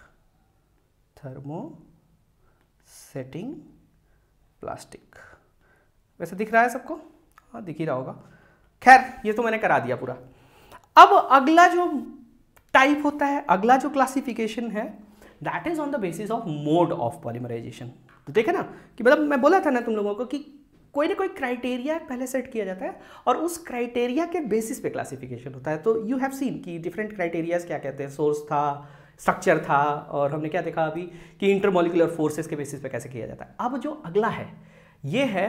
S1: thermosetting plastic वैसे दिख रहा है सबको हाँ दिख ही रहा होगा खैर ये तो मैंने करा दिया पूरा अब अगला जो टाइप होता है अगला जो क्लासिफिकेशन है that is on the basis of mode of polymerization तो देखे ना कि मतलब मैं बोला था ना तुम लोगों को कि कोई ना कोई क्राइटेरिया पहले सेट किया जाता है और उस क्राइटेरिया के बेसिस पे क्लासिफिकेशन होता है तो यू हैव सीन कि डिफरेंट क्राइटेरियाज क्या कहते हैं सोर्स था स्ट्रक्चर था और हमने क्या देखा अभी कि इंटरमोलिकुलर फोर्सेस के बेसिस पे कैसे किया जाता है अब जो अगला है ये है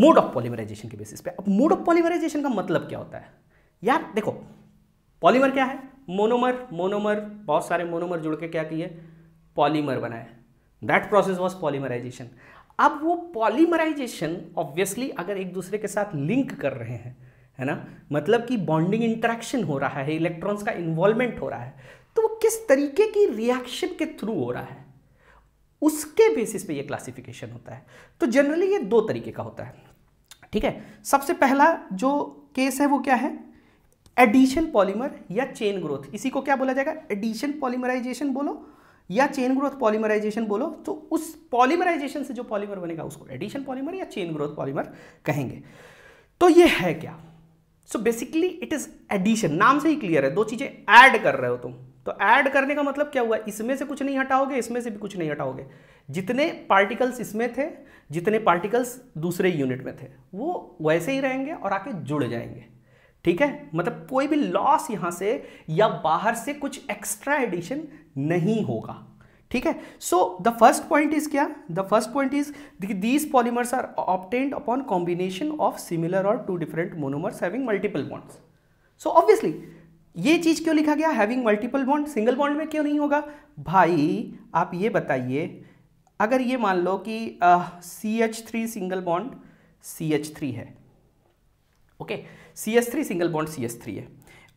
S1: मोड ऑफ पॉलीमराइजेशन के बेसिस पे अब मोड ऑफ पॉलीमराइजेशन का मतलब क्या होता है यार देखो पॉलीमर क्या है मोनोमर मोनोमर बहुत सारे मोनोमर जुड़ के क्या किए पॉलीमर बनाए दैट प्रोसेस वॉज पॉलीमराइजेशन अब वो पॉलीमराइजेशन ऑब्वियसली अगर एक दूसरे के साथ लिंक कर रहे हैं है ना मतलब कि बॉन्डिंग इंट्रैक्शन हो रहा है इलेक्ट्रॉन्स का इन्वॉल्वमेंट हो रहा है तो वो किस तरीके की रिएक्शन के थ्रू हो रहा है उसके बेसिस पे ये क्लासिफिकेशन होता है तो जनरली ये दो तरीके का होता है ठीक है सबसे पहला जो केस है वो क्या है एडिशन पॉलीमर या चेन ग्रोथ इसी को क्या बोला जाएगा एडिशन पॉलीमराइजेशन बोलो या चेन ग्रोथ पॉलीमराइजेशन बोलो तो उस पॉलीमराइजेशन से जो पॉलीमर बनेगा उसको एडिशन पॉलीमर या चेन ग्रोथ पॉलीमर कहेंगे तो ये है क्या so basically it is addition नाम से ही क्लियर है दो चीजें ऐड कर रहे हो तुम तो ऐड करने का मतलब क्या हुआ इसमें से कुछ नहीं हटाओगे इसमें से भी कुछ नहीं हटाओगे जितने पार्टिकल्स इसमें थे जितने पार्टिकल्स दूसरे यूनिट में थे वो वैसे ही रहेंगे और आके जुड़ जाएंगे ठीक है मतलब कोई भी लॉस यहाँ से या बाहर से कुछ एक्स्ट्रा एडिशन नहीं होगा ठीक है so the first point is क्या the first point is these polymers are obtained upon combination of similar और two different monomers having multiple bonds so obviously ये चीज क्यों लिखा गया having multiple bond single bond में क्यों नहीं होगा भाई आप ये बताइए अगर ये मान लो कि C H three single bond C H three है okay C H three single bond C H three है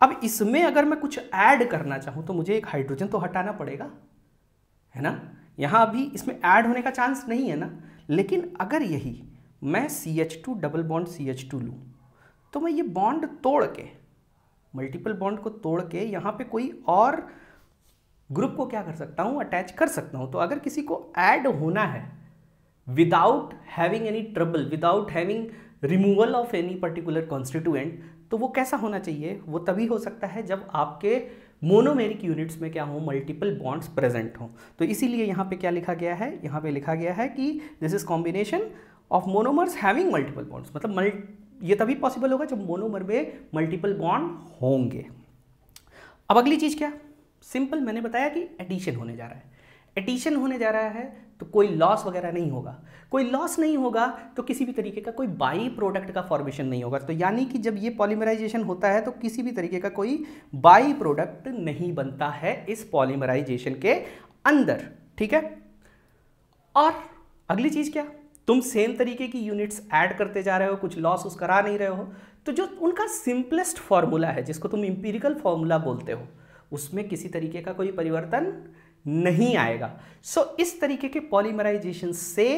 S1: अब इसमें अगर मैं कुछ ऐड करना चाहूँ तो मुझे एक हाइड्रोजन तो हटाना पड़ेगा है ना यहाँ अभी इसमें ऐड होने का चांस नहीं है ना लेकिन अगर यही मैं C H two double bond C H two लूँ तो मैं ये बॉन्ड तोड़ के मल्टीपल बॉन्ड को तोड़ के यहाँ पे कोई और ग्रुप को क्या कर सकता हूँ अटैच कर सकता हूँ तो अगर किसी को ऐड होना है without having any trouble without having removal of any particular constituent तो वो कैसा होना चाहिए वो तभी हो सकता है जब आपके मोनोमेरिक यूनिट्स में क्या हो मल्टीपल बॉन्ड्स प्रेजेंट हों तो इसीलिए यहाँ पे क्या लिखा गया है यहाँ पे लिखा गया है कि this is combination of monomers having multiple bonds मतलब मल्टी ये तभी पॉसिबल होगा जब मोनोमर में मल्टीपल बॉन्ड होंगे अब अगली चीज़ क्या सिंपल मैंने बताया कि एडिशन होने जा रहा है एडिशन होने जा रहा है तो कोई लॉस वगैरह नहीं होगा कोई लॉस नहीं होगा तो किसी भी तरीके का कोई बाई प्रोडक्ट का फॉर्मेशन नहीं होगा तो यानी कि जब ये पॉलीमराइजेशन होता है तो किसी भी तरीके का कोई बाई प्रोडक्ट नहीं बनता है इस पॉलीमराइजेशन के अंदर ठीक है और अगली चीज़ क्या तुम सेम तरीके की यूनिट्स ऐड करते जा रहे हो कुछ लॉस उस करा नहीं रहे हो तो जो उनका सिंपलेस्ट फॉर्मूला है जिसको तुम इम्पीरिकल फॉर्मूला बोलते हो उसमें किसी तरीके का कोई परिवर्तन नहीं आएगा सो so, इस तरीके के पॉलीमराइजेशन से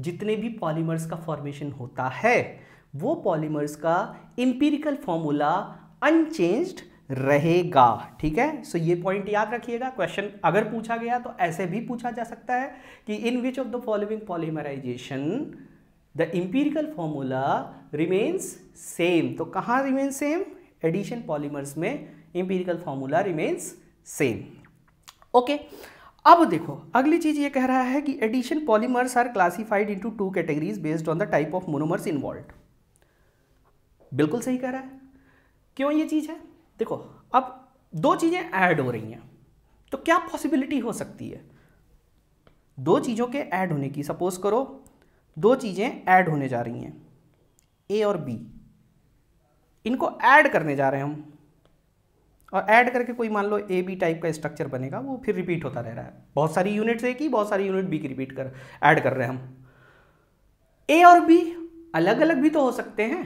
S1: जितने भी पॉलीमर्स का फॉर्मेशन होता है वो पॉलीमर्स का इम्पीरिकल फॉर्मूला अनचेंज्ड रहेगा ठीक है सो so, ये पॉइंट याद रखिएगा क्वेश्चन अगर पूछा गया तो ऐसे भी पूछा जा सकता है कि in which of the following polymerization the empirical formula remains same तो कहाँ रिमेन्स सेम एडिशन पॉलीमर्स में empirical formula remains same okay अब देखो अगली चीज ये कह रहा है कि addition polymers are classified into two categories based on the type of monomers involve बिल्कुल सही कह रहा है क्यों ये चीज़ है देखो अब दो चीज़ें ऐड हो रही हैं तो क्या पॉसिबिलिटी हो सकती है दो चीज़ों के ऐड होने की सपोज करो दो चीज़ें ऐड होने जा रही हैं ए और बी इनको ऐड करने जा रहे हैं हम और ऐड करके कोई मान लो ए बी टाइप का स्ट्रक्चर बनेगा वो फिर रिपीट होता रह रहा है बहुत सारी यूनिट्स ए की बहुत सारी यूनिट बी की रिपीट कर ऐड कर रहे हैं हम ए और बी अलग अलग भी तो हो सकते हैं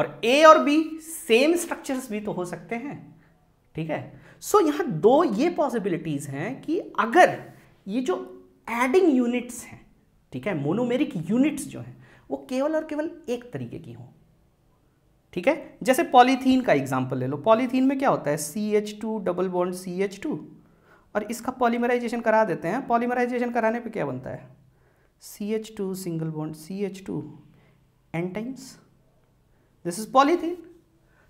S1: और ए और बी सेम स्ट्रक्चर्स भी तो हो सकते हैं ठीक है सो so, यहाँ दो ये पॉसिबिलिटीज़ हैं कि अगर ये जो एडिंग यूनिट्स हैं ठीक है मोनोमेरिक यूनिट्स जो हैं वो केवल और केवल एक तरीके की हों ठीक है जैसे पॉलीथीन का एग्जाम्पल ले लो पॉलीथीन में क्या होता है C H two double bond C H two और इसका पॉलीमराइजेशन करा देते हैं पॉलीमराइजेशन कराने पे क्या बनता है C H two single bond C H two n times this is polythene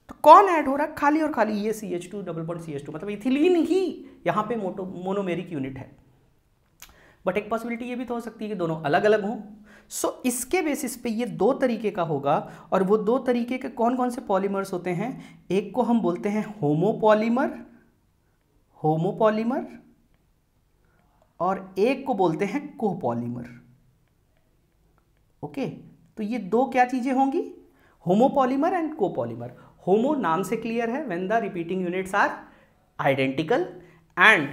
S1: तो कौन ऐड हो रहा है खाली और खाली ये C H two double bond C H two मतलब इथिलीन ही यहाँ पे मोटो मोनोमेरिक यूनिट है बट एक पॉसिबिलिटी ये भी तो हो सकती है कि दोनों अलग अलग हों सो so, इसके बेसिस पे ये दो तरीके का होगा और वो दो तरीके के कौन कौन से पॉलीमर्स होते हैं एक को हम बोलते हैं होमोपॉलीमर होमोपॉलीमर और एक को बोलते हैं कोपॉलीमर ओके तो ये दो क्या चीज़ें होंगी होमोपॉलीमर एंड कोपॉलीमर होमो नाम से क्लियर है when the repeating units are identical and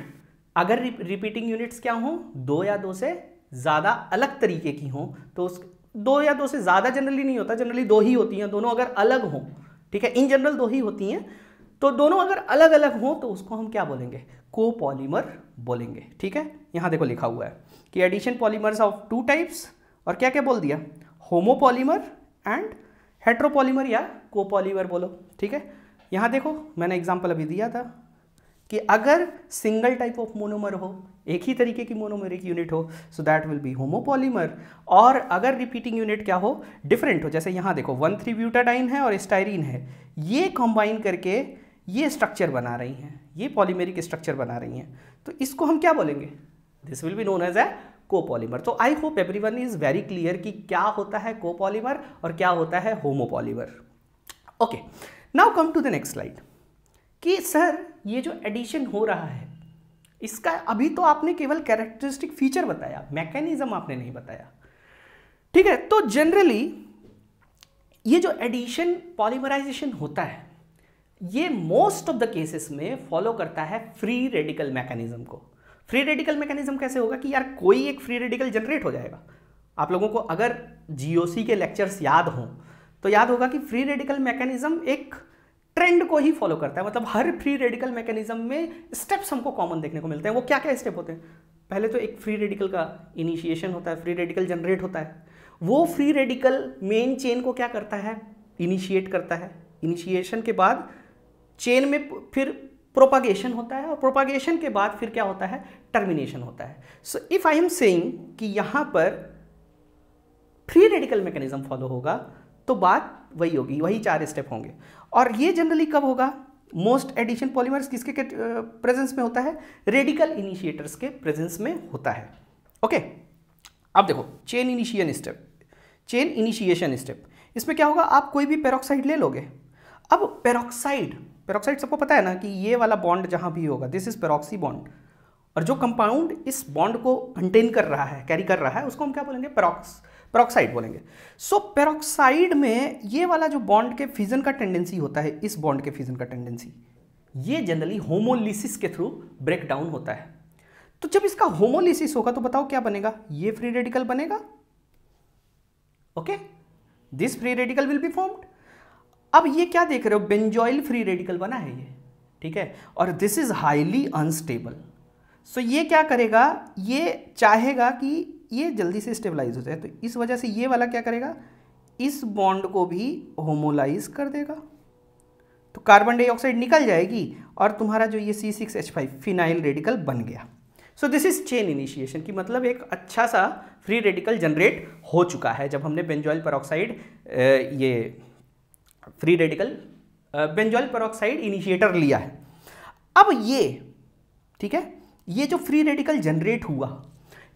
S1: अगर रिपीटिंग यूनिट्स क्या हों दो या दो से ज़्यादा अलग तरीके की हों तो उस दो या दो से ज़्यादा जनरली नहीं होता जनरली दो ही होती हैं दोनों अगर अलग हों ठीक है इन जनरल दो ही होती हैं तो दोनों अगर अलग अलग हों तो उसको हम क्या बोलेंगे पॉलीमर बोलेंगे ठीक है यहाँ देखो लिखा हुआ है कि addition polymers of two types और क्या क्या बोल दिया होमोपॉलीमर एंड हेट्रोपॉलीमर या कोपॉलीमर बोलो ठीक है यहाँ देखो मैंने एग्जाम्पल अभी दिया था कि अगर सिंगल टाइप ऑफ मोनोमर हो एक ही तरीके की मोनोमेरिक यूनिट हो so that will be homopolymer और अगर रिपीटिंग यूनिट क्या हो डिफरेंट हो जैसे यहाँ देखो वन थ्री ब्यूटाडाइन है और स्टाइरीन है ये कंबाइन करके ये स्ट्रक्चर बना रही हैं ये पॉलीमेरिक स्ट्रक्चर बना रही हैं तो इसको हम क्या बोलेंगे this will be known as a copolymer तो I hope everyone is very clear कि क्या होता है कोपोलीमर और क्या होता है homopolymer okay now come to the next slide कि सर ये जो एडिशन हो रहा है इसका अभी तो आपने केवल कैरेक्टरिस्टिक फीचर बताया मैकेनिज्म आपने नहीं बताया ठीक है तो जनरली ये जो एडिशन पॉलीमराइजेशन होता है ये मोस्ट ऑफ द केसेस में फॉलो करता है फ्री रेडिकल मैकेनिज्म को फ्री रेडिकल मैकेनिज्म कैसे होगा कि यार कोई एक फ्री रेडिकल जनरेट हो जाएगा आप लोगों को अगर जीओसी के लेक्चर्स याद हों तो याद होगा कि फ्री रेडिकल मैकेनिज्म एक ट्रेंड को ही फॉलो करता है मतलब हर फ्री रेडिकल मैकेनिज्म में स्टेप्स हमको कॉमन देखने को मिलते हैं वो क्या क्या स्टेप होते हैं पहले तो एक फ्री रेडिकल का इनिशिएशन होता है फ्री रेडिकल जनरेट होता है वो फ्री रेडिकल मेन चेन को क्या करता है इनिशिएट करता है इनिशिएशन के बाद चेन में फिर प्रोपागेशन होता है और प्रोपागेशन के बाद फिर क्या होता है टर्मिनेशन होता है so if I am saying कि यहाँ पर फ्री रेडिकल मैकेनिज्म फॉलो होगा तो बात वही होगी वही चार स्टेप होंगे और ये जनरली कब होगा मोस्ट एडिशन पॉलीमर्स किसके प्रेजेंस में होता है रेडिकल इनिशिएटर्स के प्रेजेंस में होता है ओके अब देखो chain initiation step chain initiation step इसमें क्या होगा आप कोई भी पेरोक्साइड ले लोगे अब पेरोक्साइड पेरोक्साइड सबको पता है ना कि ये वाला बॉन्ड जहां भी होगा दिस इज पेरोक्सी बॉन्ड और जो कंपाउंड इस बॉन्ड को कंटेन कर रहा है कैरी कर रहा है उसको हम क्या बोलेंगे पेरोक्स पेरोक्साइड बोलेंगे सो so, पेरोक्साइड में ये वाला जो बॉन्ड के फिजन का टेंडेंसी होता है इस बॉन्ड के फिजन का टेंडेंसी ये जनरली होमोलिसिस के थ्रू ब्रेक डाउन होता है तो जब इसका होमोलिसिस होगा तो बताओ क्या बनेगा ये फ्री रेडिकल बनेगा okay this free radical will be formed अब ये क्या देख रहे हो बेंजॉइल फ्री रेडिकल बना है ये ठीक है और this is highly unstable so ये क्या करेगा ये चाहेगा कि ये जल्दी से स्टेबलाइज हो जाए तो इस वजह से ये वाला क्या करेगा इस बॉन्ड को भी होमोलाइज कर देगा तो कार्बन डाइऑक्साइड निकल जाएगी और तुम्हारा जो ये C six H five phenyl radical बन गया so this is chain initiation की मतलब एक अच्छा सा फ्री रेडिकल जनरेट हो चुका है जब हमने बेंजॉइल परऑक्साइड ये free radical benzoyl peroxide initiator लिया है अब ये ठीक है ये जो फ्री रेडिकल जनरेट हुआ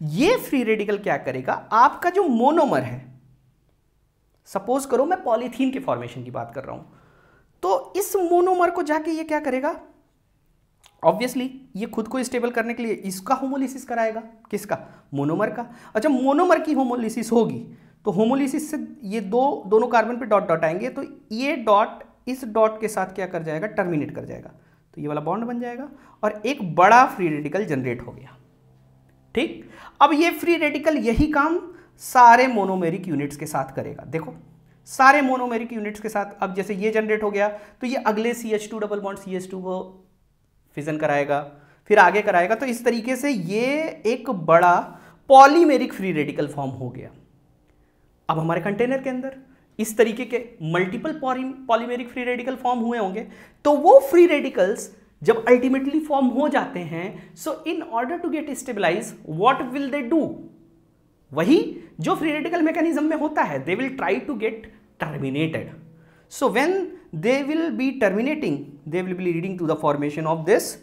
S1: ये फ्री रेडिकल क्या करेगा आपका जो मोनोमर है सपोज करो मैं पॉलीथीन के फॉर्मेशन की बात कर रहा हूं तो इस मोनोमर को जाके ये क्या करेगा ऑब्वियसली ये खुद को स्टेबल करने के लिए इसका होमोलिसिस कराएगा किसका मोनोमर का अच्छा मोनोमर की होमोलिसिस होगी तो होमोलिसिस से ये दो दोनों कार्बन पे डॉट डॉट आएंगे तो ये डॉट इस डॉट के साथ क्या कर जाएगा टर्मिनेट कर जाएगा तो ये वाला बॉन्ड बन जाएगा और एक बड़ा फ्री रेडिकल जनरेट हो गया ठीक अब ये फ्री रेडिकल यही काम सारे मोनोमेरिक यूनिट्स के साथ करेगा देखो सारे मोनोमेरिक यूनिट्स के साथ अब जैसे ये जनरेट हो गया तो ये अगले C H two double bond C H two को फिजन कराएगा फिर आगे कराएगा तो इस तरीके से ये एक बड़ा पॉलीमेरिक फ्री रेडिकल फॉर्म हो गया अब हमारे कंटेनर के अंदर इस तरीके के multiple polymeric free radical form हुए होंगे तो वो फ्री रेडिकल्स जब अल्टीमेटली फॉर्म हो जाते हैं so in order to get stabilize what will they do वही जो फ्रीरेटिकल मैकेनिज्म में होता है they will try to get terminated so when they will be terminating they will be leading to the formation of this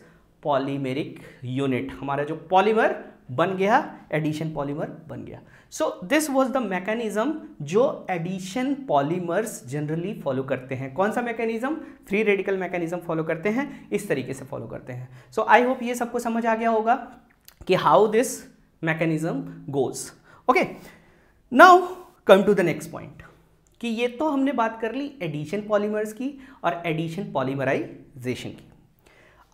S1: polymeric unit हमारा जो पॉलीमर बन गया एडिशन पॉलीमर बन गया so this was the mechanism जो एडिशन पॉलीमर्स जनरली फॉलो करते हैं कौन सा mechanism free radical mechanism follow करते हैं इस तरीके से फॉलो करते हैं सो आई होप ये सबको समझ आ गया होगा कि how this mechanism goes okay now come to the next point कि ये तो हमने बात कर ली एडिशन पॉलीमर्स की और एडिशन पॉलीमराइजेशन की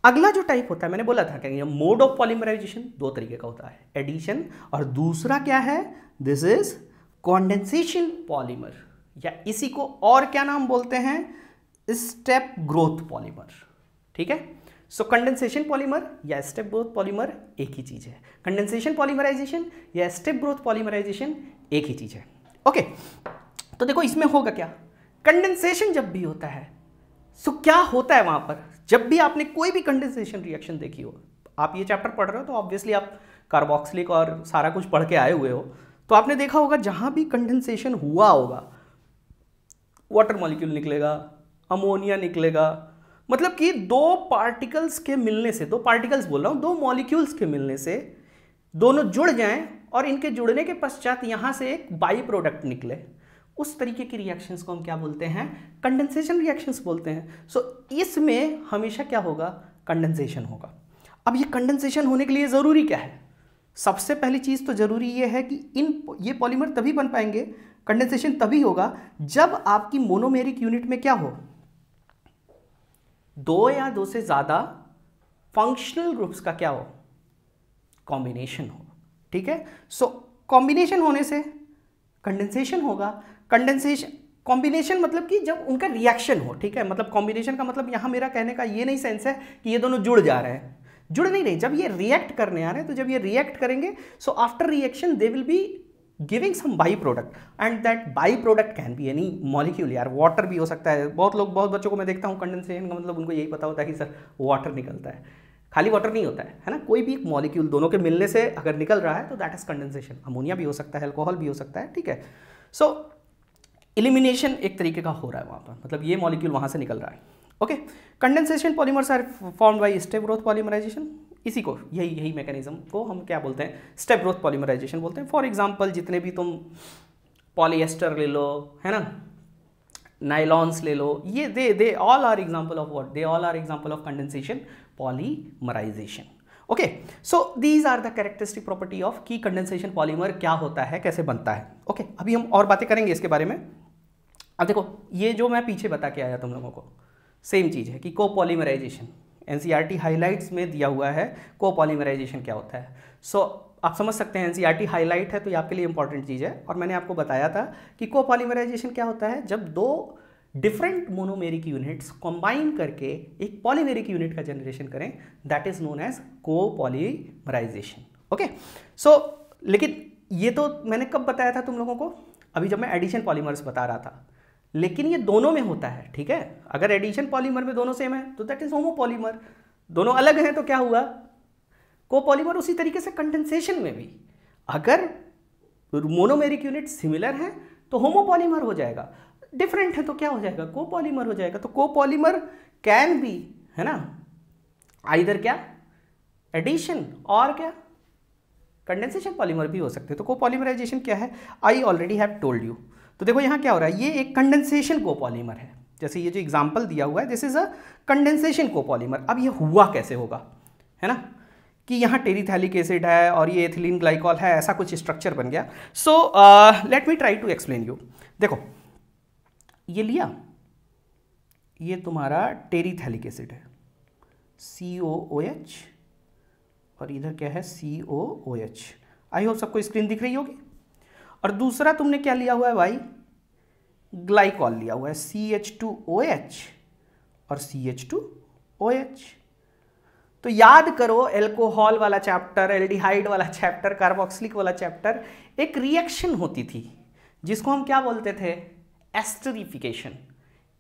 S1: अगला जो टाइप होता है मैंने बोला था कि मोड ऑफ पॉलीमराइजेशन दो तरीके का होता है एडिशन और दूसरा क्या है दिस इज कॉन्डेंसेशन पॉलीमर या इसी को और क्या नाम बोलते हैं स्टेप ग्रोथ पॉलीमर ठीक है सो कंडेंसेशन पॉलीमर या स्टेप ग्रोथ पॉलीमर एक ही चीज़ है कंडेंसेशन पॉलीमराइजेशन या स्टेप ग्रोथ पॉलीमराइजेशन एक ही चीज़ है ओके तो देखो इसमें होगा क्या कंडेंसेशन जब भी होता है सो क्या होता है वहां पर जब भी आपने कोई भी कंडेंसेशन रिएक्शन देखी हो आप ये चैप्टर पढ़ रहे हो तो ऑब्वियसली आप कार्बोक्सिलिक और सारा कुछ पढ़ के आए हुए हो तो आपने देखा होगा जहाँ भी कंडेंसेशन हुआ होगा वाटर मॉलिक्यूल निकलेगा अमोनिया निकलेगा मतलब कि दो पार्टिकल्स के मिलने से दो पार्टिकल्स बोल रहा हूँ दो मॉलिक्यूल्स के मिलने से दोनों जुड़ जाएं और इनके जुड़ने के पश्चात यहाँ से एक बाई प्रोडक्ट निकले उस तरीके की रिएक्शंस को हम क्या बोलते हैं कंडेंसेशन रिएक्शंस बोलते हैं सो so, इसमें हमेशा क्या होगा कंडेंसेशन होगा अब ये कंडेंसेशन होने के लिए ज़रूरी क्या है सबसे पहली चीज़ तो ज़रूरी ये है कि इन ये पॉलीमर तभी बन पाएंगे कंडेंसेशन तभी होगा जब आपकी मोनोमेरिक यूनिट में क्या हो दो या दो से ज़्यादा फंक्शनल ग्रुप्स का क्या हो कॉम्बिनेशन हो ठीक है सो कॉम्बिनेशन होने से कंडेंसेशन होगा कंडेंसेशन कॉम्बिनेशन मतलब कि जब उनका रिएक्शन हो ठीक है मतलब कॉम्बिनेशन का मतलब यहां मेरा कहने का ये नहीं सेंस है कि ये दोनों जुड़ जा रहे हैं जुड़ नहीं रहे जब ये रिएक्ट करने आ रहे हैं तो जब ये रिएक्ट करेंगे so after reaction they will be giving some by product and that by product can be any molecule यार वाटर भी हो सकता है बहुत लोग बहुत बच्चों को मैं देखता हूँ कंडेंसेशन का मतलब उनको यही पता होता है कि सर वाटर निकलता है खाली वाटर नहीं होता है है ना कोई भी एक मॉलिक्यूल दोनों के मिलने से अगर निकल रहा है तो दैट इज़ कंडेंसेशन अमोनिया भी हो सकता है अल्कोहल भी हो सकता है ठीक है सो so, इलिमिनेशन एक तरीके का हो रहा है वहाँ पर मतलब ये मॉलिक्यूल वहाँ से निकल रहा है okay condensation polymers are form by step growth polymerization इसी को यही यही मैकेनिज्म को हम क्या बोलते हैं स्टेप ग्रोथ पॉलीमराइजेशन बोलते हैं फॉर एग्जाम्पल जितने भी तुम पॉलीएस्टर ले लो है ना नाइलॉन्स ले लो ये they they all are example of what they all are example of condensation polymerization okay so these are the characteristic property of की कंडेंसेशन पॉलीमर क्या होता है कैसे बनता है ओके okay, अभी हम और बातें करेंगे इसके बारे में अब देखो ये जो मैं पीछे बता के आया तुम लोगों को सेम चीज़ है कि कोपोलीमराइजेशन एन हाईलाइट्स e में दिया हुआ है कोपॉलीमराइजेशन क्या होता है सो so, आप समझ सकते हैं एन हाईलाइट e है तो ये आपके लिए इंपॉर्टेंट चीज़ है और मैंने आपको बताया था कि कोपोलीमराइजेशन क्या होता है जब दो डिफरेंट मोनोमेरिक यूनिट्स कंबाइन करके एक पॉलीमेरिक यूनिट का जनरेशन करें that is known as copolymerization okay so लेकिन ये तो मैंने कब बताया था तुम लोगों को अभी जब मैं एडिशन पॉलीमर्स बता रहा था लेकिन ये दोनों में होता है ठीक है अगर एडिशन पॉलीमर में दोनों सेम है तो दैट इज होमो पॉलीमर दोनों अलग हैं तो क्या हुआ को पॉलीमर उसी तरीके से कंडेंसेशन में भी अगर मोनोमेरिक यूनिट सिमिलर है तो पॉलीमर हो जाएगा डिफरेंट है तो क्या हो जाएगा को पॉलीमर हो जाएगा तो पॉलीमर कैन बी है ना आइधर क्या एडिशन और क्या कंडेंसेशन पॉलीमर भी हो सकते हैं तो पॉलीमराइजेशन क्या है I already have told you तो देखो यहाँ क्या हो रहा है ये एक कंडेंसेशन कोपॉलीमर है जैसे ये जो एग्जाम्पल दिया हुआ है this is a condensation copolymer अब ये हुआ कैसे होगा है ना कि यहाँ टेरीथैलिक एसिड है और ये एथिलीन ग्लाइकॉल है ऐसा कुछ स्ट्रक्चर बन गया so let me try to explain you देखो ये लिया ये तुम्हारा टेरीथैलिक एसिड है सी ओ ओ एच और इधर क्या है C O O H I hope सबको स्क्रीन दिख रही होगी और दूसरा तुमने क्या लिया हुआ है भाई ग्लाइकॉल लिया हुआ है C H two O H और C H two O H तो याद करो एल्कोहल वाला चैप्टर एल्डिहाइड वाला चैप्टर कार्बोक्सिलिक वाला चैप्टर एक रिएक्शन होती थी जिसको हम क्या बोलते थे एस्टरीफिकेशन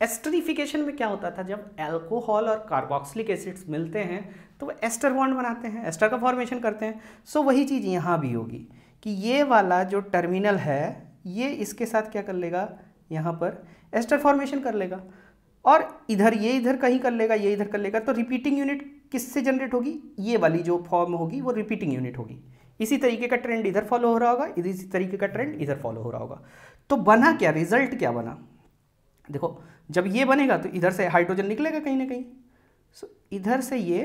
S1: एस्टरीफिकेशन में क्या होता था जब एल्कोहल और कार्बोक्सिलिक एसिड्स मिलते हैं तो वह एस्टर बॉन्ड बनाते हैं एस्टर का फॉर्मेशन करते हैं सो वही चीज़ यहाँ भी होगी कि ये वाला जो टर्मिनल है ये इसके साथ क्या कर लेगा यहाँ पर एस्टर फॉर्मेशन कर लेगा और इधर ये इधर कहीं कर लेगा ये इधर कर लेगा तो रिपीटिंग यूनिट किससे जनरेट होगी ये वाली जो फॉर्म होगी वो रिपीटिंग यूनिट होगी इसी तरीके का ट्रेंड इधर फॉलो हो रहा होगा इसी तरीके का ट्रेंड इधर फॉलो हो रहा होगा तो बना क्या रिजल्ट क्या बना देखो जब ये बनेगा तो इधर से हाइड्रोजन निकलेगा कहीं ना कहीं सो इधर से ये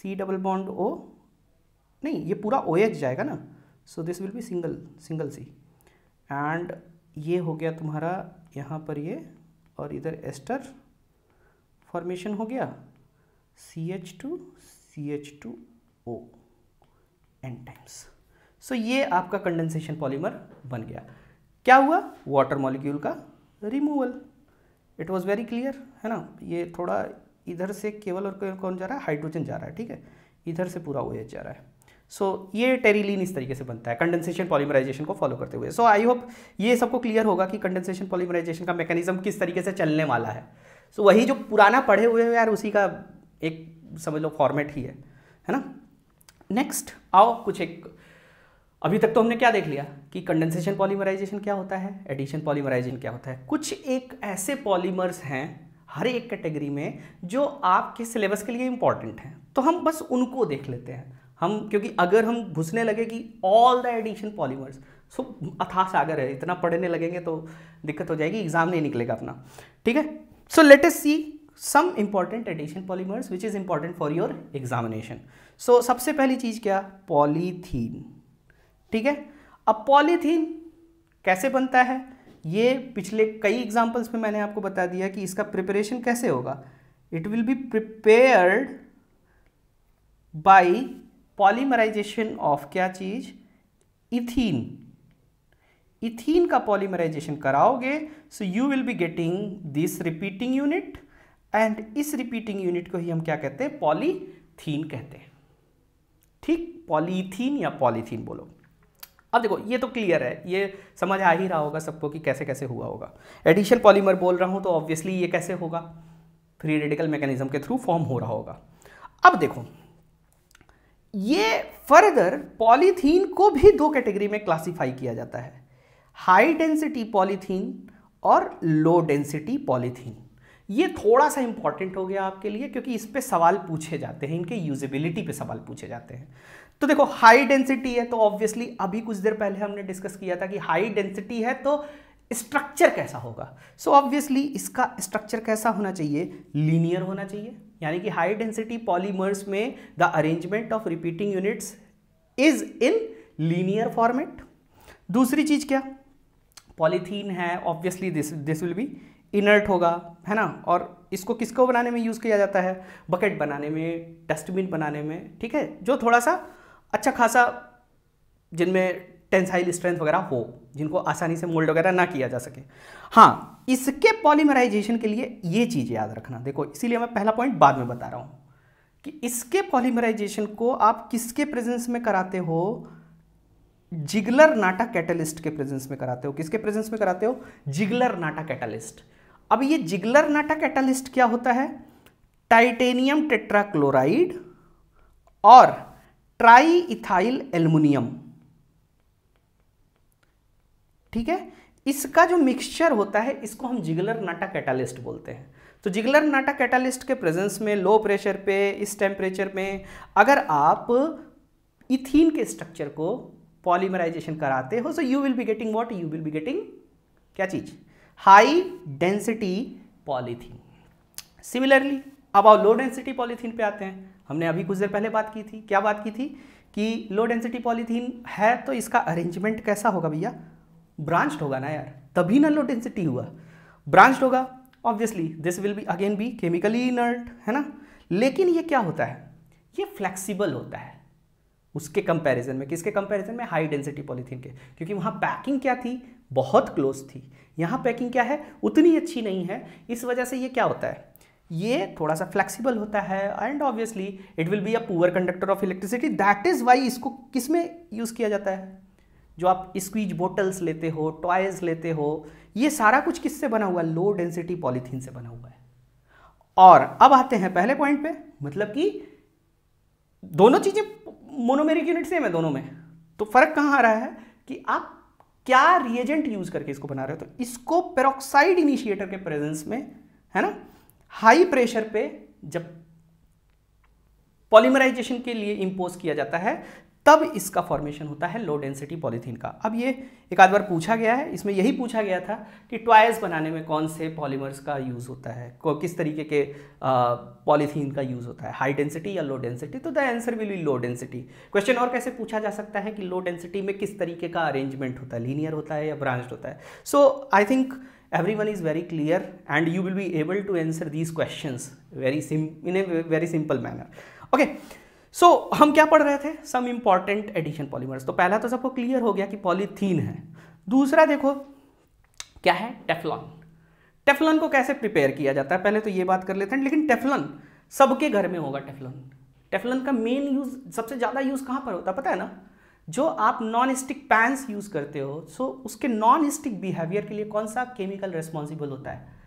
S1: सी डबल बॉन्ड ओ नहीं ये पूरा ओ OH जाएगा ना so this will be single single C and ये हो गया तुम्हारा यहाँ पर ये और इधर एस्टर फॉर्मेशन हो गया C H two C H two O n times so ये आपका कंडेंसेशन पॉलीमर बन गया क्या हुआ वाटर मॉलिक्यूल का removal it was very clear है ना ये थोड़ा इधर से केवल और कौन जा रहा है हाइड्रोजन जा रहा है ठीक है इधर से पूरा ओ जा रहा है सो so, ये टेरिलीन इस तरीके से बनता है कंडेंसेशन पॉलीमराइजेशन को फॉलो करते हुए सो आई होप ये सबको क्लियर होगा कि कंडेंसेशन पॉलीमराइजेशन का मैकेनिज्म किस तरीके से चलने वाला है सो so, वही जो पुराना पढ़े हुए हैं यार उसी का एक समझ लो फॉर्मेट ही है है ना नेक्स्ट आओ कुछ एक अभी तक तो हमने क्या देख लिया कि कंडेंसेशन पॉलीमराइजेशन क्या होता है एडिशन पॉलीमराइजेशन क्या होता है कुछ एक ऐसे पॉलीमर्स हैं हर एक कैटेगरी में जो आपके सिलेबस के लिए इंपॉर्टेंट हैं तो हम बस उनको देख लेते हैं हम क्योंकि अगर हम घुसने लगे कि all the addition polymers so अथा सागर है इतना पढ़ने लगेंगे तो दिक्कत हो जाएगी एग्जाम नहीं निकलेगा अपना ठीक है so let's see some important addition polymers which is important for your examination so सबसे पहली चीज़ क्या पॉलीथीन ठीक है अब पॉलीथीन कैसे बनता है ये पिछले कई एग्जाम्पल्स में मैंने आपको बता दिया कि इसका प्रिपरेशन कैसे होगा it will be prepared by polymerization of क्या चीज इथीन इथीन का पॉलीमराइजेशन कराओगे so you will be getting this repeating unit and इस रिपीटिंग यूनिट को ही हम क्या कहते हैं पॉलीथीन कहते हैं ठीक पॉलीथीन या पॉलीथीन बोलो अब देखो ये तो क्लियर है ये समझ आ ही रहा होगा सबको कि कैसे कैसे हुआ होगा एडिशन पॉलीमर बोल रहा हूं तो ऑब्वियसली ये कैसे होगा फ्री रेडिकल मैकेनिज्म के थ्रू फॉर्म हो रहा होगा अब देखो ये फर्दर पॉलीथीन को भी दो कैटेगरी में क्लासिफाई किया जाता है हाई डेंसिटी पॉलीथीन और लो डेंसिटी पॉलीथीन ये थोड़ा सा इंपॉर्टेंट हो गया आपके लिए क्योंकि इस पर सवाल पूछे जाते हैं इनके यूजेबिलिटी पे सवाल पूछे जाते हैं तो देखो हाई डेंसिटी है तो ऑब्वियसली अभी कुछ देर पहले हमने डिस्कस किया था कि हाई डेंसिटी है तो स्ट्रक्चर कैसा होगा सो so ऑब्वियसली इसका स्ट्रक्चर कैसा होना चाहिए लीनियर होना चाहिए यानी कि हाई डेंसिटी पॉलीमर्स में the arrangement of repeating units is in linear format दूसरी चीज़ क्या पॉलीथीन है obviously this this will be inert होगा है ना और इसको किसको बनाने में यूज़ किया जाता है बकेट बनाने में डस्टबिन बनाने में ठीक है जो थोड़ा सा अच्छा खासा जिनमें टेंसाइल स्ट्रेंथ वगैरह हो जिनको आसानी से मोल्ड वगैरह ना किया जा सके हाँ इसके पॉलीमराइजेशन के लिए ये चीज़ याद रखना देखो इसीलिए मैं पहला पॉइंट बाद में बता रहा हूं कि इसके पॉलीमराइजेशन को आप किसके प्रेजेंस में कराते हो जिगलर नाटा कैटलिस्ट के प्रेजेंस में कराते हो किसके प्रेजेंस में कराते हो जिगलर नाटा कैटलिस्ट अब ये जिगलर नाटा कैटलिस्ट क्या होता है टाइटेनियम टेट्राक्लोराइड और ट्राई इथाइल एल्युमिनियम ठीक है इसका जो मिक्सचर होता है इसको हम जिगलर नाटा कैटालिस्ट बोलते हैं तो जिगलर नाटा कैटालिस्ट के प्रेजेंस में लो प्रेशर पे इस टेम्परेचर में अगर आप इथीन के स्ट्रक्चर को पॉलीमराइजेशन कराते हो so you will be getting what you will be getting क्या चीज़ हाई डेंसिटी पॉलीथीन सिमिलरली अब आप लो डेंसिटी पॉलीथीन पे आते हैं हमने अभी कुछ देर पहले बात की थी क्या बात की थी कि लो डेंसिटी पॉलीथीन है तो इसका अरेंजमेंट कैसा होगा भैया ब्रांच्ड होगा ना यार तभी ना लो डेंसिटी हुआ ब्रांच्ड होगा obviously this will be again be chemically inert है ना लेकिन ये क्या होता है ये फ्लेक्सिबल होता है उसके कंपैरिजन में किसके कंपैरिजन में हाई डेंसिटी पॉलीथीन के क्योंकि वहाँ पैकिंग क्या थी बहुत क्लोज थी यहाँ पैकिंग क्या है उतनी अच्छी नहीं है इस वजह से ये क्या होता है ये थोड़ा सा फ्लेक्सिबल होता है and obviously it will be a poor conductor of electricity that is why इसको किस में यूज़ किया जाता है जो आप स्क्वीज बोटल्स लेते हो टॉयज लेते हो ये सारा कुछ किससे बना हुआ है लो डेंसिटी पॉलीथीन से बना हुआ है और अब आते हैं पहले पॉइंट पे मतलब कि दोनों चीज़ें मोनोमेरिक यूनिट सेम है दोनों में तो फर्क कहां आ रहा है कि आप क्या रिएजेंट यूज करके इसको बना रहे हो तो इसको पेरोक्साइड इनिशिएटर के प्रेजेंस में है ना हाई प्रेशर पे जब पॉलीमराइजेशन के लिए इंपोज किया जाता है तब इसका फॉर्मेशन होता है लो डेंसिटी पॉलीथीन का अब ये एक आध बार पूछा गया है इसमें यही पूछा गया था कि ट्वाइस बनाने में कौन से पॉलीमर्स का यूज़ होता है किस तरीके के पॉलीथीन का यूज़ होता है हाई डेंसिटी या लो डेंसिटी तो the answer will be low density question और कैसे पूछा जा सकता है कि लो डेंसिटी में किस तरीके का अरेंजमेंट होता है लीनियर होता है या ब्रांच होता है so I think everyone is very clear and you will be able to answer these question very sim in a very simple manner okay so so, हम क्या पढ़ रहे थे सम इम्पॉर्टेंट एडिशन पॉलीमर्स तो पहला तो सबको क्लियर हो गया कि पॉलीथीन है दूसरा देखो क्या है टेफलॉन टेफलॉन को कैसे प्रिपेयर किया जाता है पहले तो ये बात कर लेते हैं लेकिन टेफलॉन सबके घर में होगा टेफलॉन टेफलॉन का मेन यूज़ सबसे ज़्यादा यूज़ कहाँ पर होता है पता है ना जो आप नॉन स्टिक पैंस यूज़ करते हो सो उसके नॉन स्टिक बिहेवियर के लिए कौन सा केमिकल रिस्पॉन्सिबल होता है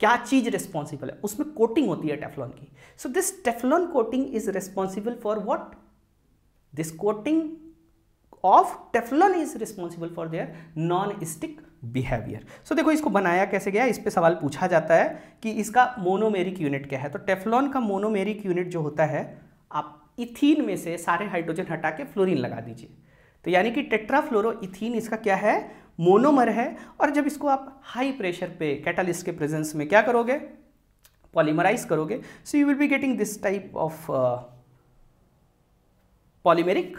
S1: क्या चीज़ रिस्पॉन्सिबल है उसमें कोटिंग होती है टेफलॉन की so this Teflon coating is responsible for what this coating of Teflon is responsible for their non stick behaviour so देखो इसको बनाया कैसे गया इस पर सवाल पूछा जाता है कि इसका मोनोमेरिक यूनिट क्या है तो टेफलॉन का मोनोमेरिक यूनिट जो होता है आप इथीन में से सारे हाइड्रोजन हटा के फ्लोरिन लगा दीजिए तो यानी कि टेट्राफ्लोरो इथीन इसका क्या है मोनोमर है और जब इसको आप हाई प्रेशर पे कैटलिस्ट के प्रेजेंस में क्या करोगे पॉलीमराइज करोगे so you will be getting this type of polymeric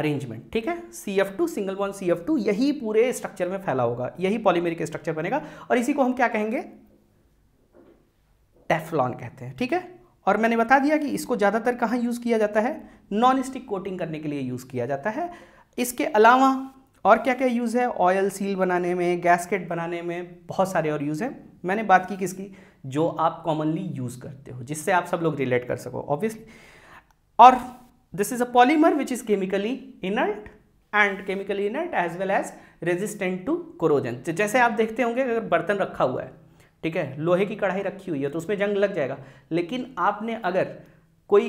S1: arrangement ठीक है C F two single bond C F two यही पूरे स्ट्रक्चर में फैला होगा यही पॉलीमेरिक स्ट्रक्चर बनेगा और इसी को हम क्या कहेंगे टेफलॉन कहते हैं ठीक है और मैंने बता दिया कि इसको ज़्यादातर कहाँ यूज़ किया जाता है नॉन स्टिक कोटिंग करने के लिए यूज़ किया जाता है इसके अलावा और क्या क्या यूज़ है ऑयल सील बनाने में गैसकेट बनाने में बहुत सारे और यूज़ हैं मैंने बात की किसकी जो आप कॉमनली यूज़ करते हो जिससे आप सब लोग रिलेट कर सको ऑब्वियसली और this is a polymer which is chemically inert and chemically inert as well as resistant to corrosion जैसे आप देखते होंगे अगर बर्तन रखा हुआ है ठीक है लोहे की कढ़ाई रखी हुई है तो उसमें जंग लग जाएगा लेकिन आपने अगर कोई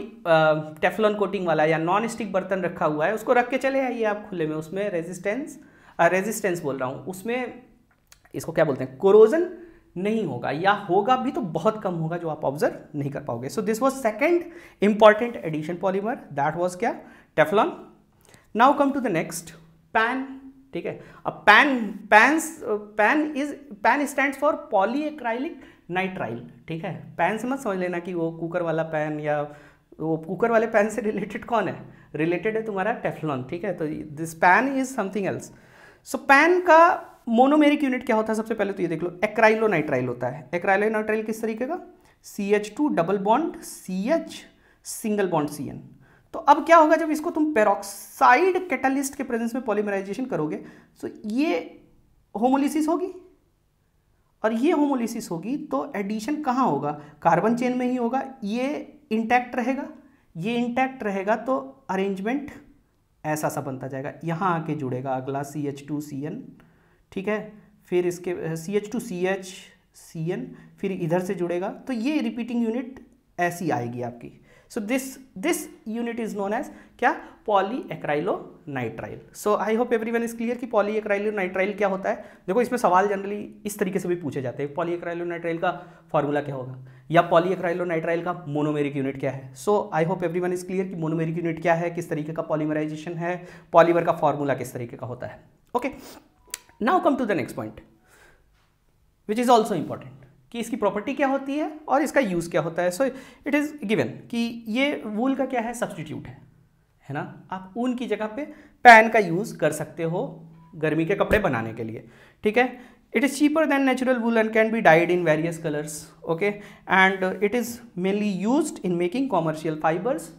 S1: टेफलॉन कोटिंग वाला या नॉन स्टिक बर्तन रखा हुआ है उसको रख के चले आइए आप खुले में उसमें रेजिस्टेंस रेजिस्टेंस बोल रहा हूँ उसमें इसको क्या बोलते हैं कोरोजन नहीं होगा या होगा भी तो बहुत कम होगा जो आप ऑब्जर्व नहीं कर पाओगे so this was second important addition polymer that was क्या Teflon now come to the next PAN ठीक है अब PAN PAN PAN is PAN stand for polyacrylic nitrile ठीक है पैन से मत समझ लेना कि वो कुकर वाला पैन या वो कुकर वाले पैन से रिलेटेड कौन है रिलेटेड है तुम्हारा टेफलॉन ठीक है तो this PAN is something else so PAN का मोनोमेरिक यूनिट क्या होता है सबसे पहले तो ये देख लो एक्राइलो नाइट्राइल होता है एक्राइलो नाइट्राइल किस तरीके का C H two double bond C H single bond C N तो अब क्या होगा जब इसको तुम पेरोक्साइड कैटालिस्ट के प्रेजेंस में पॉलीमराइजेशन करोगे तो ये होमोलिसिस होगी और ये होमोलिसिस होगी तो एडिशन कहाँ होगा कार्बन चेन में ही होगा ये इंटैक्ट रहेगा ये इंटैक्ट रहेगा तो अरेंजमेंट ऐसा सा बनता जाएगा यहाँ आके जुड़ेगा अगला C H two C N ठीक है फिर इसके C H two C H C N फिर इधर से जुड़ेगा तो ये रिपीटिंग यूनिट ऐसी आएगी आपकी so this this unit is known as क्या nitrile so I hope everyone is clear कि नाइट्राइल क्या होता है देखो इसमें सवाल जनरली इस तरीके से भी पूछे जाते हैं पॉली एक्राइलो नाइट्राइल का फॉर्मूला क्या होगा या पॉली एक्राइलो नाइट्राइल का मोनोमेरिक यूनिट क्या है so I hope everyone is clear कि मोनोमेरिक यूनिट क्या है किस तरीके का पॉलीमराइजेशन है पॉलीमर का फॉर्मूला किस तरीके का होता है okay now come to the next point which is also important कि इसकी प्रॉपर्टी क्या होती है और इसका यूज़ क्या होता है सो इट इज़ गिवन कि ये वूल का क्या है सब्सटीट्यूट है है ना आप ऊन की जगह पे पैन का यूज़ कर सकते हो गर्मी के कपड़े बनाने के लिए ठीक है it is cheaper than natural wool and can be dyed in various colours okay and it is mainly use in making commercial fibres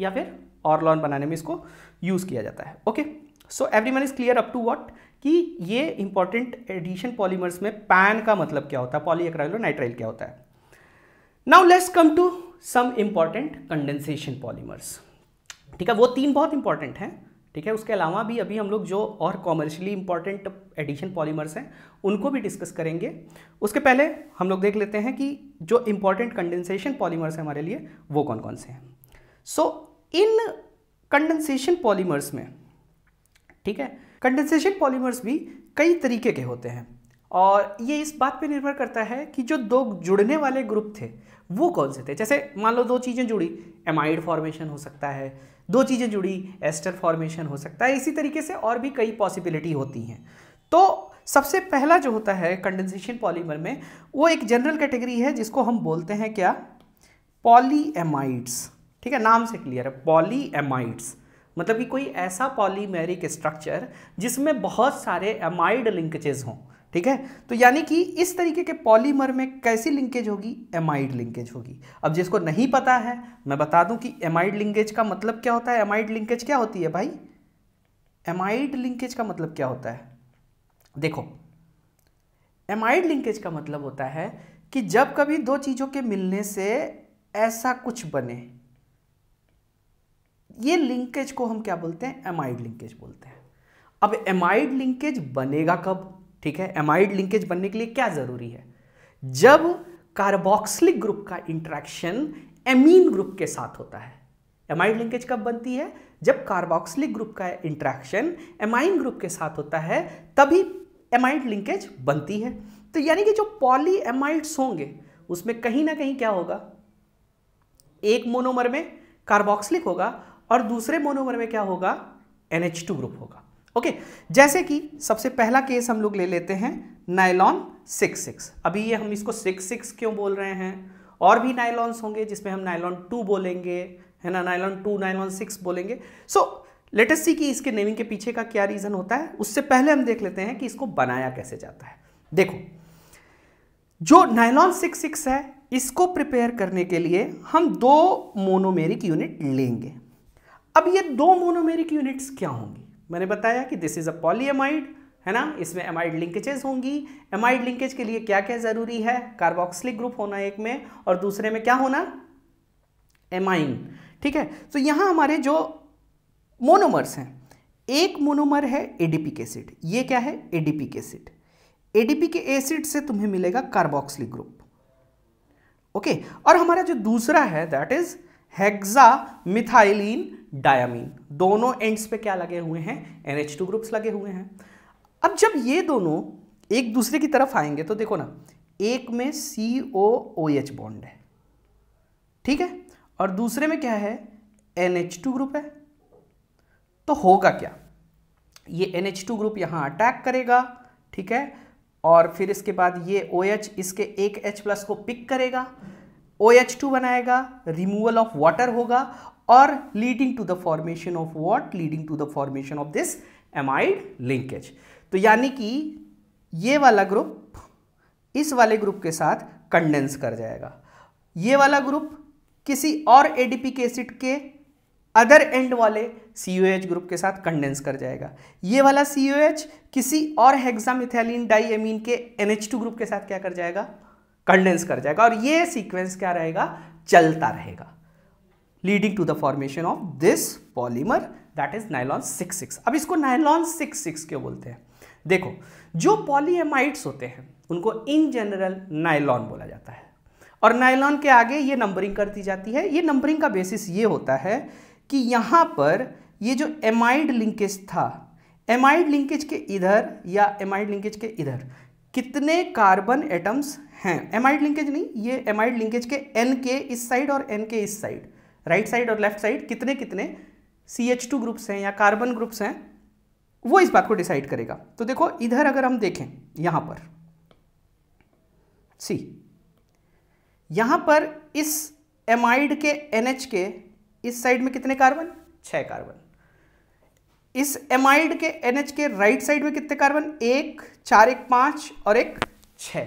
S1: या फिर और लॉन बनाने में इसको यूज़ किया जाता है okay so everyone is clear up to what कि ये इंपॉर्टेंट एडिशन पॉलीमर्स में पैन का मतलब क्या होता है पॉली नाइट्राइल क्या होता है now let's come to some important condensation polymers ठीक है वो तीन बहुत इंपॉर्टेंट हैं ठीक है उसके अलावा भी अभी हम लोग जो और कॉमर्शियली इंपॉर्टेंट एडिशन पॉलीमर्स हैं उनको भी डिस्कस करेंगे उसके पहले हम लोग देख लेते हैं कि जो इंपॉर्टेंट कंडेंसेशन पॉलीमर्स हैं हमारे लिए वो कौन कौन से हैं सो so, इन कंडेंसेशन पॉलीमर्स में ठीक है कंडेंसेशन पॉलीमर्स भी कई तरीके के होते हैं और ये इस बात पे निर्भर करता है कि जो दो जुड़ने वाले ग्रुप थे वो कौन से थे जैसे मान लो दो चीज़ें जुड़ी एमाइड फॉर्मेशन हो सकता है दो चीज़ें जुड़ी एस्टर फॉर्मेशन हो सकता है इसी तरीके से और भी कई पॉसिबिलिटी होती हैं तो सबसे पहला जो होता है कंडेंसेशन पॉलीमर में वो एक जनरल कैटेगरी है जिसको हम बोलते हैं क्या पॉलीएमाइड्स ठीक है नाम से क्लियर है पॉलीएमाइड्स मतलब कि कोई ऐसा पॉलीमेरिक स्ट्रक्चर जिसमें बहुत सारे एमाइड लिंकेजेस हों ठीक है तो यानी कि इस तरीके के पॉलीमर में कैसी लिंकेज होगी एमाइड लिंकेज होगी अब जिसको नहीं पता है मैं बता दूं कि एमाइड लिंकेज का मतलब क्या होता है एमाइड लिंकेज क्या होती है भाई एमाइड लिंकेज का मतलब क्या होता है देखो एमाइड लिंकेज का मतलब होता है कि जब कभी दो चीज़ों के मिलने से ऐसा कुछ बने ये लिंकेज को हम क्या बोलते हैं एमाइड लिंकेज बोलते हैं अब एमाइड लिंकेज बनेगा कब ठीक है एमाइड लिंकेज बनने के लिए क्या ज़रूरी है जब कार्बोक्सिलिक ग्रुप का इंट्रैक्शन एमीन ग्रुप के साथ होता है एमाइड लिंकेज कब बनती है जब कार्बोक्सिलिक ग्रुप का इंट्रैक्शन एमाइन ग्रुप के साथ होता है तभी एमाइड लिंकेज बनती है तो यानी कि जो पॉली एमाइड्स होंगे उसमें कहीं ना कहीं क्या होगा एक मोनोमर में कार्बोक्सिलिक होगा और दूसरे मोनोमर में क्या होगा एन ग्रुप होगा ओके जैसे कि सबसे पहला केस हम लोग ले लेते हैं नायलॉन सिक्स सिक्स अभी ये हम इसको सिक्स सिक्स क्यों बोल रहे हैं और भी नायलॉन्स होंगे जिसमें हम नायलॉन टू बोलेंगे है ना नायलॉन टू नायलॉन सिक्स बोलेंगे सो लेटेस्ट सी कि इसके नेमिंग के पीछे का क्या रीज़न होता है उससे पहले हम देख लेते हैं कि इसको बनाया कैसे जाता है देखो जो नायलॉन सिक्स सिक्स है इसको प्रिपेयर करने के लिए हम दो मोनोमेरिक यूनिट लेंगे अब ये दो मोनोमेरिक यूनिट्स क्या होंगी मैंने बताया कि दिस इज अ पॉलीएमाइड है ना इसमें एमाइड लिंकेजेस होंगी एमाइड लिंकेज के लिए क्या क्या जरूरी है कार्बोक्सिलिक ग्रुप होना एक में और दूसरे में क्या होना एमाइन ठीक है तो यहां हमारे जो मोनोमर्स हैं एक मोनोमर है एडीपी एसिड ये क्या है एडीपी एसिड एडीपी के एसिड से तुम्हें मिलेगा कार्बोक्सिलिक ग्रुप ओके और हमारा जो दूसरा है that is hexamethylene diamine दोनों एंड्स पे क्या लगे हुए हैं एन ग्रुप्स लगे हुए हैं अब जब ये दोनों एक दूसरे की तरफ आएंगे तो देखो ना एक में सी ओ ओ एच बॉन्ड है ठीक है और दूसरे में क्या है एन एच टू ग्रुप है तो होगा क्या ये एन एच टू ग्रुप यहाँ अटैक करेगा ठीक है और फिर इसके बाद ये ओ एच इसके एक एच प्लस को पिक करेगा ओ एच टू बनाएगा रिमूवल ऑफ वाटर होगा or leading to the formation of what leading to the formation of this amide linkage तो यानी कि ये वाला ग्रुप इस वाले ग्रुप के साथ कंडेंस कर जाएगा ये वाला ग्रुप किसी और एडीपी एसिड के अदर एंड वाले सी ओ एच ग्रुप के साथ कंडेंस कर जाएगा ये वाला सी ओ एच किसी और हेक्सामिथैलिन डाईएमीन के एन एच टू ग्रुप के साथ क्या कर जाएगा कंडेंस कर जाएगा और ये सीक्वेंस क्या रहेगा चलता रहेगा leading to the formation of this polymer that is nylon six six अब इसको सिक्स सिक्स क्यों बोलते हैं देखो जो पॉलीएमाइड्स होते हैं उनको इन जनरल नाइलॉन बोला जाता है और नाइलॉन के आगे ये नंबरिंग कर दी जाती है ये नंबरिंग का बेसिस ये होता है कि यहाँ पर ये जो एमाइड लिंकेज था एमाइड लिंकेज के इधर या एमाइड लिंकेज के इधर कितने कार्बन एटम्स हैं एमाइड लिंकेज नहीं ये एमाइड लिंकेज के एन के इस साइड और एन के इस साइड राइट साइड और लेफ्ट साइड कितने कितने सी एच टू ग्रुप्स हैं या कार्बन ग्रुप्स हैं वो इस बात को डिसाइड करेगा तो देखो इधर अगर हम देखें यहां पर सी यहां पर इस एमाइड के एन के इस साइड में कितने कार्बन छह कार्बन इस एमाइड के एन के राइट साइड में कितने कार्बन एक चार एक पांच और एक छः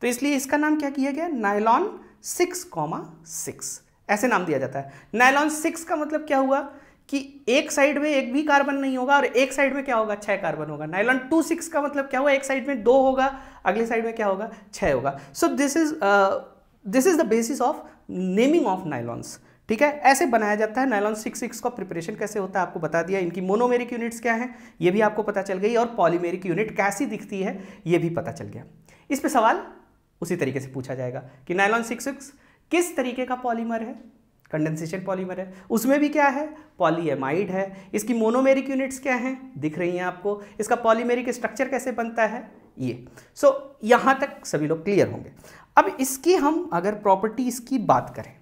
S1: तो इसलिए इसका नाम क्या किया गया नायलॉन सिक्स कॉमा सिक्स ऐसे नाम दिया जाता है नायलॉन सिक्स का मतलब क्या हुआ कि एक साइड में एक भी कार्बन नहीं होगा और एक साइड में क्या होगा छह कार्बन होगा नाइलॉन टू सिक्स का मतलब क्या हुआ एक साइड में दो होगा अगली साइड में क्या होगा छह होगा so this is this is the basis of naming of nylons ठीक है ऐसे बनाया जाता है नाइलॉन सिक्स सिक्स का प्रिपरेशन कैसे होता है आपको बता दिया इनकी मोनोमेरिक यूनिट्स क्या है ये भी आपको पता चल गई और पॉलीमेरिक यूनिट कैसी दिखती है ये भी पता चल गया इस पर सवाल उसी तरीके से पूछा जाएगा कि नाइलॉन सिक्स सिक्स किस तरीके का पॉलीमर है कंडेंसेशन पॉलीमर है उसमें भी क्या है पॉलीएमाइड है इसकी मोनोमेरिक यूनिट्स क्या हैं दिख रही हैं आपको इसका पॉलीमेरिक स्ट्रक्चर कैसे बनता है ये सो so, यहाँ तक सभी लोग क्लियर होंगे अब इसकी हम अगर प्रॉपर्टीज़ की बात करें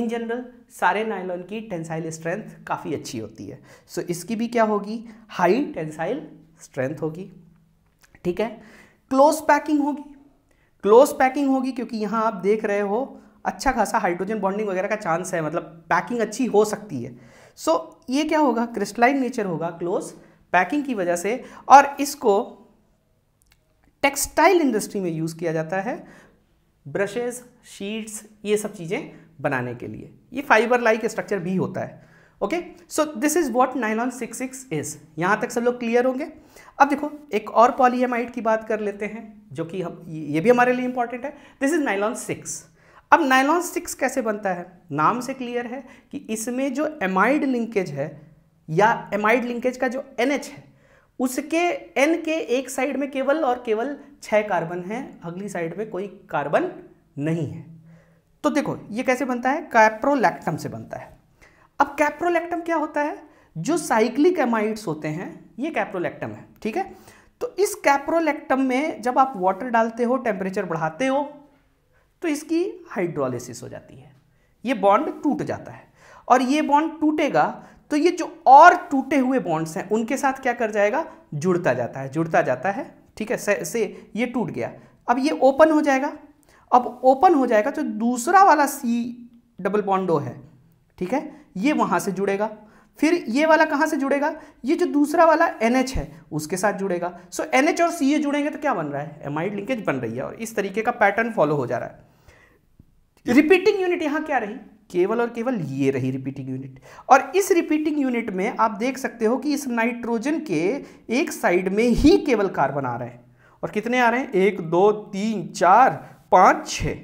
S1: इन जनरल सारे नायलॉन की टेंसाइल स्ट्रेंथ काफ़ी अच्छी होती है सो so, इसकी भी क्या होगी हाई टेंसाइल स्ट्रेंथ होगी ठीक है क्लोज पैकिंग होगी क्लोज पैकिंग होगी क्योंकि यहाँ आप देख रहे हो अच्छा खासा हाइड्रोजन बॉन्डिंग वगैरह का चांस है मतलब पैकिंग अच्छी हो सकती है सो so, ये क्या होगा क्रिस्टलाइन नेचर होगा क्लोज पैकिंग की वजह से और इसको टेक्सटाइल इंडस्ट्री में यूज़ किया जाता है ब्रशेज शीट्स ये सब चीज़ें बनाने के लिए ये फाइबर लाइक स्ट्रक्चर भी होता है okay so this is what nylon six six is यहाँ तक सब लोग क्लियर होंगे अब देखो एक और पॉलीएमाइड की बात कर लेते हैं जो कि हम ये भी हमारे लिए इंपॉर्टेंट है दिस इज़ नाइलॉन सिक्स अब नाइलॉन सिक्स कैसे बनता है नाम से क्लियर है कि इसमें जो एमाइड लिंकेज है या एमाइड लिंकेज का जो एन है उसके एन के एक साइड में केवल और केवल छः कार्बन हैं अगली साइड में कोई कार्बन नहीं है तो देखो ये कैसे बनता है कैप्रोलैक्टम से बनता है अब कैप्रोलैक्टम क्या होता है जो साइक्लिक एमाइड्स होते हैं ये कैप्रोलैक्टम है ठीक है तो इस कैप्रोलैक्टम में जब आप वाटर डालते हो टेम्परेचर बढ़ाते हो तो इसकी हाइड्रोलिसिस हो जाती है ये बॉन्ड टूट जाता है और ये बॉन्ड टूटेगा तो ये जो और टूटे हुए बॉन्ड्स हैं उनके साथ क्या कर जाएगा जुड़ता जाता है जुड़ता जाता है ठीक है से, से ये टूट गया अब ये ओपन हो जाएगा अब ओपन हो जाएगा तो दूसरा वाला सी डबल बॉन्डो है ठीक है ये वहाँ से जुड़ेगा फिर ये वाला कहाँ से जुड़ेगा ये जो दूसरा वाला एन है उसके साथ जुड़ेगा सो एन और सी जुड़ेंगे तो क्या बन रहा है एमाइड लिंकेज बन रही है और इस तरीके का पैटर्न फॉलो हो जा रहा है रिपीटिंग यूनिट यहां क्या रही केवल और केवल ये रही रिपीटिंग यूनिट और इस रिपीटिंग यूनिट में आप देख सकते हो कि इस नाइट्रोजन के एक साइड में ही केवल कार्बन आ रहे हैं और कितने आ रहे हैं एक दो तीन चार पांच छ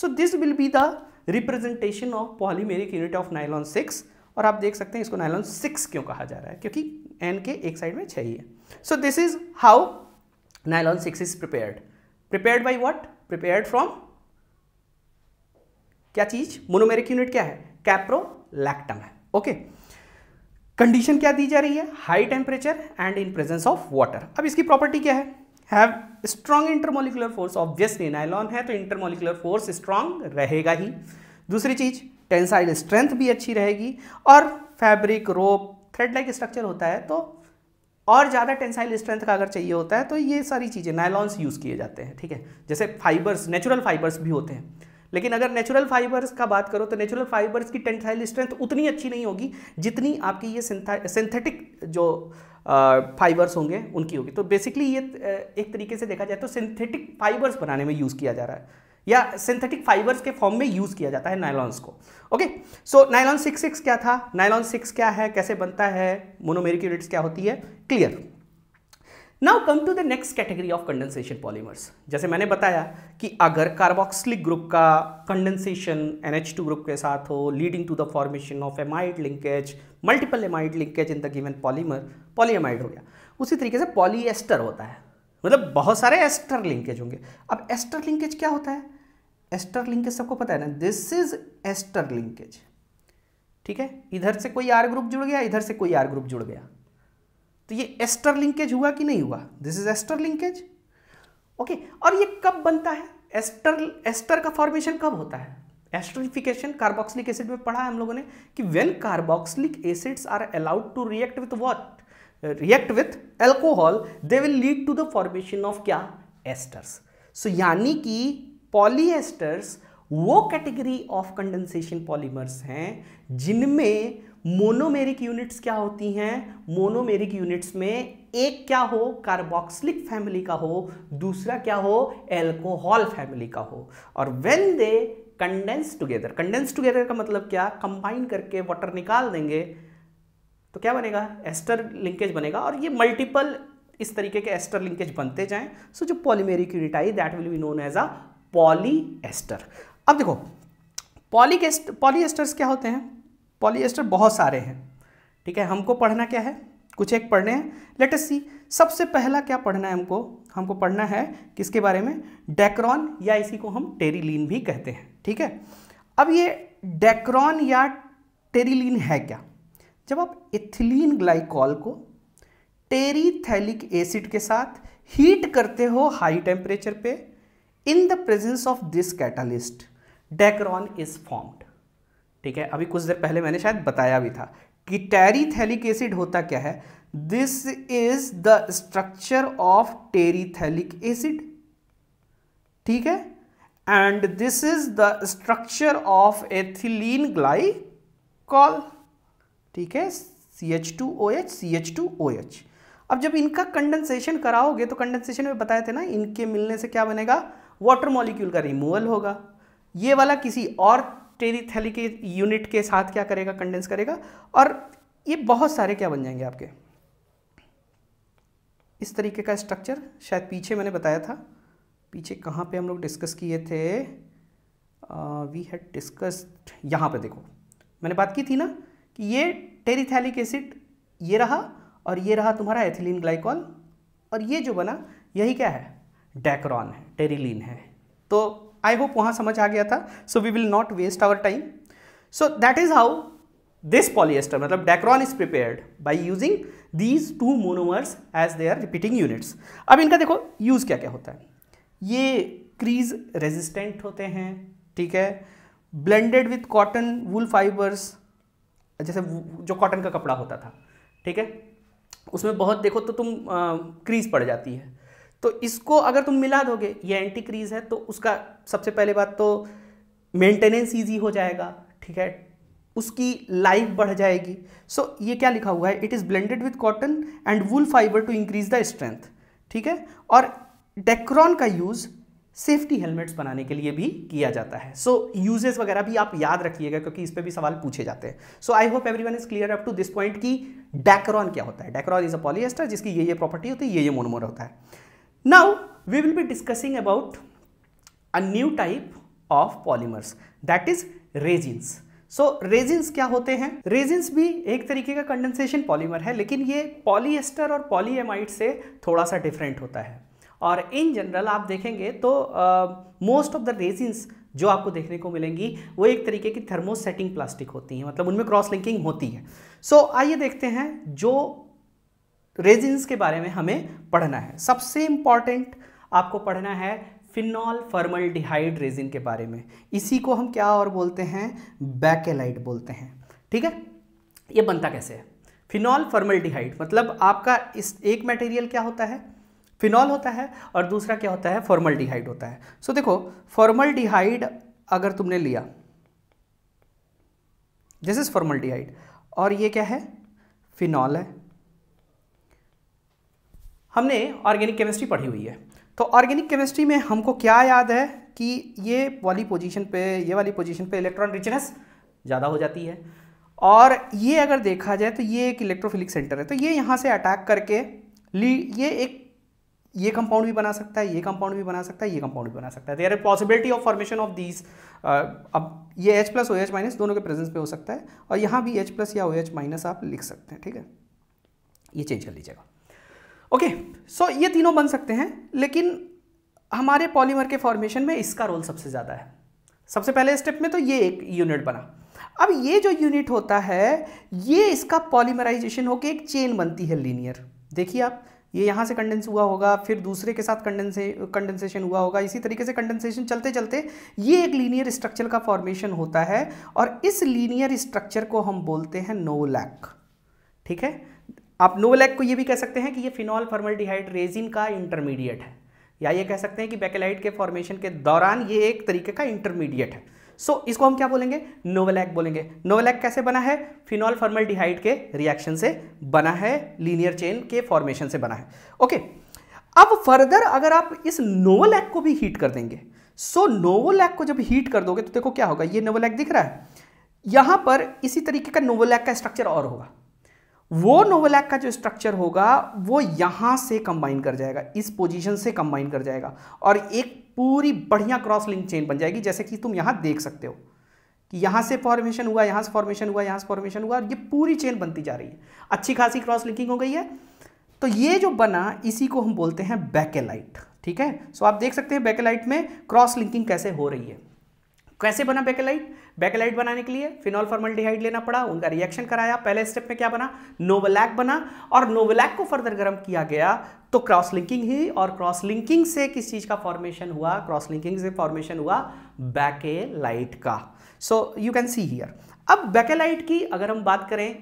S1: so this will be the representation of polymeric unit of nylon six और आप देख सकते हैं इसको नाइलॉन सिक्स क्यों कहा जा रहा है क्योंकि एन के एक साइड में छह ही है so this is how nylon six is prepared prepared by what prepared from क्या चीज मोनोमेरिक यूनिट क्या है कैप्रोलैक्टम है ओके कंडीशन क्या दी जा रही है high temperature and in presence of water अब इसकी प्रॉपर्टी क्या है have strong intermolecular force obviously nylon है तो इंटरमोलिकुलर फोर्स स्ट्रांग रहेगा ही दूसरी चीज टेंसाइल स्ट्रेंथ भी अच्छी रहेगी और fabric rope thread like structure होता है तो और ज़्यादा टेंसाइल स्ट्रेंथ का अगर चाहिए होता है तो ये सारी चीज़ें नायलॉन्स यूज़ किए जाते हैं ठीक है जैसे फाइबर्स नेचुरल फाइबर्स भी होते हैं लेकिन अगर नेचुरल फाइबर्स का बात करो तो नेचुरल फाइबर्स की टेंसाइल स्ट्रेंथ उतनी अच्छी नहीं होगी जितनी आपकी ये सिंथेटिक जो फाइबर्स होंगे उनकी होगी तो बेसिकली ये एक तरीके से देखा जाए तो सिंथेटिक फाइबर्स बनाने में यूज़ किया जा रहा है या सिंथेटिक फाइबर्स के फॉर्म में यूज़ किया जाता है नायलॉन्स को okay so nylon six six क्या था नायलॉन सिक्स क्या है कैसे बनता है मोनोमेरिक यूनिट्स क्या होती है clear now come to the next category of condensation polymers जैसे मैंने बताया कि अगर कार्बोक्सिलिक ग्रुप का कंडेंसेशन टू ग्रुप के साथ हो leading to the formation of amide linkage multiple amide linkage in the given polymer polyamide हो गया उसी तरीके से पॉलीएस्टर होता है मतलब बहुत सारे एस्टर लिंकेज होंगे अब एस्टर लिंकेज क्या होता है एस्टर लिंकेज सबको पता है ना दिस इज एस्टर लिंकेज ठीक है इधर से कोई आर ग्रुप जुड़ गया इधर से कोई आर ग्रुप जुड़ गया तो ये एस्टर लिंकेज हुआ कि नहीं हुआ this is ester linkage okay और ये कब बनता है एस्टर एस्टर का फॉर्मेशन कब होता है एस्ट्रिफिकेशन कार्बोक्सिलिक एसिड में पढ़ा है हम लोगों ने कि when carboxylic acids are allowed to react with what react with alcohol they will lead to the formation of क्या एस्टर्स सो यानी कि पॉलीएस्टर्स वो कैटेगरी ऑफ कंडेंसेशन पॉलीमर्स हैं जिनमें मोनोमेरिक यूनिट्स क्या होती हैं मोनोमेरिक यूनिट्स में एक क्या हो कार्बोक्सिलिक फैमिली का हो दूसरा क्या हो एल्कोहल फैमिली का हो और when they condense together condense together का मतलब क्या कंबाइन करके वाटर निकाल देंगे तो क्या बनेगा एस्टर लिंकेज बनेगा और ये मल्टीपल इस तरीके के एस्टर लिंकेज बनते जाएं सो जो polymeric unit I that will be known as a polyester अब देखो पॉली पॉलीएस्टर्स क्या होते हैं पॉलिएस्टर बहुत सारे हैं ठीक है हमको पढ़ना क्या है कुछ एक पढ़ने हैं लेट अस सी सबसे पहला क्या पढ़ना है हमको हमको पढ़ना है किसके बारे में डेक्रॉन या इसी को हम टेरिलीन भी कहते हैं ठीक है अब ये डेक्रॉन या टेरिलीन है क्या जब आप इथिलीन ग्लाइकॉल को टेरीथैलिक एसिड के साथ हीट करते हो हाई टेम्परेचर पे in the presence of this catalyst Dacron is formed ठीक है अभी कुछ देर पहले मैंने शायद बताया भी था कि टेरीथैलिक एसिड होता क्या है this is the structure of terephthalic acid ठीक है and this is the structure of ethylene glycol ठीक है C H two O H C H two O H अब जब इनका कंडेंसेशन कराओगे तो कंडेंसेशन में बताए थे ना इनके मिलने से क्या बनेगा वाटर मॉलिक्यूल का रिमूवल होगा ये वाला किसी और टेरीथैली के यूनिट के साथ क्या करेगा कंडेंस करेगा और ये बहुत सारे क्या बन जाएंगे आपके इस तरीके का स्ट्रक्चर शायद पीछे मैंने बताया था पीछे कहाँ पे हम लोग डिस्कस किए थे वी हैड डिस्कस्ड यहाँ पे देखो मैंने बात की थी ना कि ये टेरिथैलिक एसिड ये रहा और ये रहा तुम्हारा एथिलीन ग्लाइकॉल और ये जो बना यही क्या है डैक्रॉन है टेरीलिन है तो आई होप वहाँ समझ आ गया था so we will not waste our time so that is how this polyester मतलब Dacron is prepared by using these two monomers as they are repeating units अब इनका देखो यूज़ क्या क्या होता है ये क्रीज रेजिस्टेंट होते हैं ठीक है blended with cotton wool fibres जैसे जो कॉटन का कपड़ा होता था ठीक है उसमें बहुत देखो तो तुम क्रीज पड़ जाती है तो इसको अगर तुम मिला दोगे ये एंटी क्रीज है तो उसका सबसे पहले बात तो मेंटेनेंस ईजी हो जाएगा ठीक है उसकी लाइफ बढ़ जाएगी सो so, ये क्या लिखा हुआ है it is blended with cotton and wool fibre to increase the strength ठीक है और डेक्रॉन का यूज़ सेफ्टी हेलमेट्स बनाने के लिए भी किया जाता है सो यूजेस वगैरह भी आप याद रखिएगा क्योंकि इस पर भी सवाल पूछे जाते हैं so I hope everyone is clear up to this point कि डेक्रॉन क्या होता है डेक्रॉन इज अ पॉलिएस्टर जिसकी ये ये प्रॉपर्टी होती है ये ये मोनोमोर होता है now we will be discussing about a new type of polymers that is resins so so, resins क्या होते हैं रेजिन्स भी एक तरीके का कंडेंसेशन पॉलीमर है लेकिन ये पॉलीएस्टर और पॉलीएमाइड से थोड़ा सा डिफरेंट होता है और इन जनरल आप देखेंगे तो मोस्ट ऑफ द रेजिन्स जो आपको देखने को मिलेंगी वो एक तरीके की थर्मोसेटिंग प्लास्टिक होती हैं मतलब उनमें क्रॉस लिंकिंग होती है सो so, आइए देखते हैं जो रेजिन्स के बारे में हमें पढ़ना है सबसे इम्पॉर्टेंट आपको पढ़ना है फिनॉल फर्मल डिहाइड रेजिन के बारे में इसी को हम क्या और बोलते हैं बैकेलाइट बोलते हैं ठीक है ये बनता कैसे है फिनॉल फर्मल डिहाइड मतलब आपका इस एक मटेरियल क्या होता है फिनॉल होता है और दूसरा क्या होता है फॉर्मल डिहाइड होता है सो देखो फॉर्मल डिहाइड अगर तुमने लिया दिस इज फॉर्मल डिहाइड और ये क्या है फिनॉल है हमने ऑर्गेनिक केमिस्ट्री पढ़ी हुई है तो ऑर्गेनिक केमिस्ट्री में हमको क्या याद है कि ये वाली पोजीशन पे ये वाली पोजीशन पे इलेक्ट्रॉन रिचनेस ज़्यादा हो जाती है और ये अगर देखा जाए तो ये एक इलेक्ट्रोफिलिक सेंटर है तो ये यहाँ से अटैक करके ली ये एक ये कंपाउंड भी बना सकता है ये कंपाउंड भी बना सकता है ये कंपाउंड भी बना सकता है there are possibility of formation of these अब ये H plus O H minus दोनों के प्रेजेंस पे हो सकता है और यहाँ भी एच प्लस या ओ एच माइनस आप लिख सकते हैं ठीक है ये चेंज कर लीजिएगा ओके सो ये तीनों बन सकते हैं लेकिन हमारे पॉलीमर के फॉर्मेशन में इसका रोल सबसे ज़्यादा है सबसे पहले स्टेप में तो ये एक यूनिट बना अब ये जो यूनिट होता है ये इसका पॉलीमराइजेशन होकर एक चेन बनती है लीनियर देखिए आप ये यहाँ से कंडेंस हुआ होगा फिर दूसरे के साथ कंडेंसे कंडेंसेशन हुआ होगा इसी तरीके से कंडेंसेशन चलते चलते ये एक लीनियर स्ट्रक्चर का फॉर्मेशन होता है और इस लीनियर स्ट्रक्चर को हम बोलते हैं नोलैक ठीक है आप नोवलैक को ये भी कह सकते हैं कि ये फिनॉल फॉर्मल्डिहाइड रेजिन का इंटरमीडिएट है या ये कह सकते हैं कि बैकेलाइट के फॉर्मेशन के दौरान ये एक तरीके का इंटरमीडिएट है सो so, इसको हम क्या बोलेंगे नोवलैक बोलेंगे नोवलैक कैसे बना है फिनॉल फॉर्मल्डिहाइड के रिएक्शन से बना है लीनियर चेन के फॉर्मेशन से बना है ओके okay, अब फर्दर अगर आप इस नोवलैक को भी हीट कर देंगे सो so, नोवोलैक को जब हीट कर दोगे तो देखो क्या होगा ये नोवोलैक दिख रहा है यहाँ पर इसी तरीके का नोवोलैक का स्ट्रक्चर और होगा वो एक्ट का जो स्ट्रक्चर होगा वो यहाँ से कंबाइन कर जाएगा इस पोजीशन से कंबाइन कर जाएगा और एक पूरी बढ़िया क्रॉस लिंक चेन बन जाएगी जैसे कि तुम यहाँ देख सकते हो कि यहाँ से फॉर्मेशन हुआ यहाँ से फॉर्मेशन हुआ यहाँ से फॉर्मेशन हुआ और ये पूरी चेन बनती जा रही है अच्छी खासी क्रॉस लिंकिंग हो गई है तो ये जो बना इसी को हम बोलते हैं बैकेलाइट ठीक है सो आप देख सकते हैं बैकेलाइट में क्रॉस लिंकिंग कैसे हो रही है कैसे बना बैकेलाइट बैकेलाइट बनाने के लिए फिनॉल फॉर्मल लेना पड़ा उनका रिएक्शन कराया पहले स्टेप में क्या बना नोवलैक बना और नोवलैक को फर्दर गर्म किया गया तो क्रॉस लिंकिंग ही और क्रॉस लिंकिंग से किस चीज़ का फॉर्मेशन हुआ क्रॉस लिंकिंग से फॉर्मेशन हुआ बैकेलाइट का so you can see here अब बैकेलाइट की अगर हम बात करें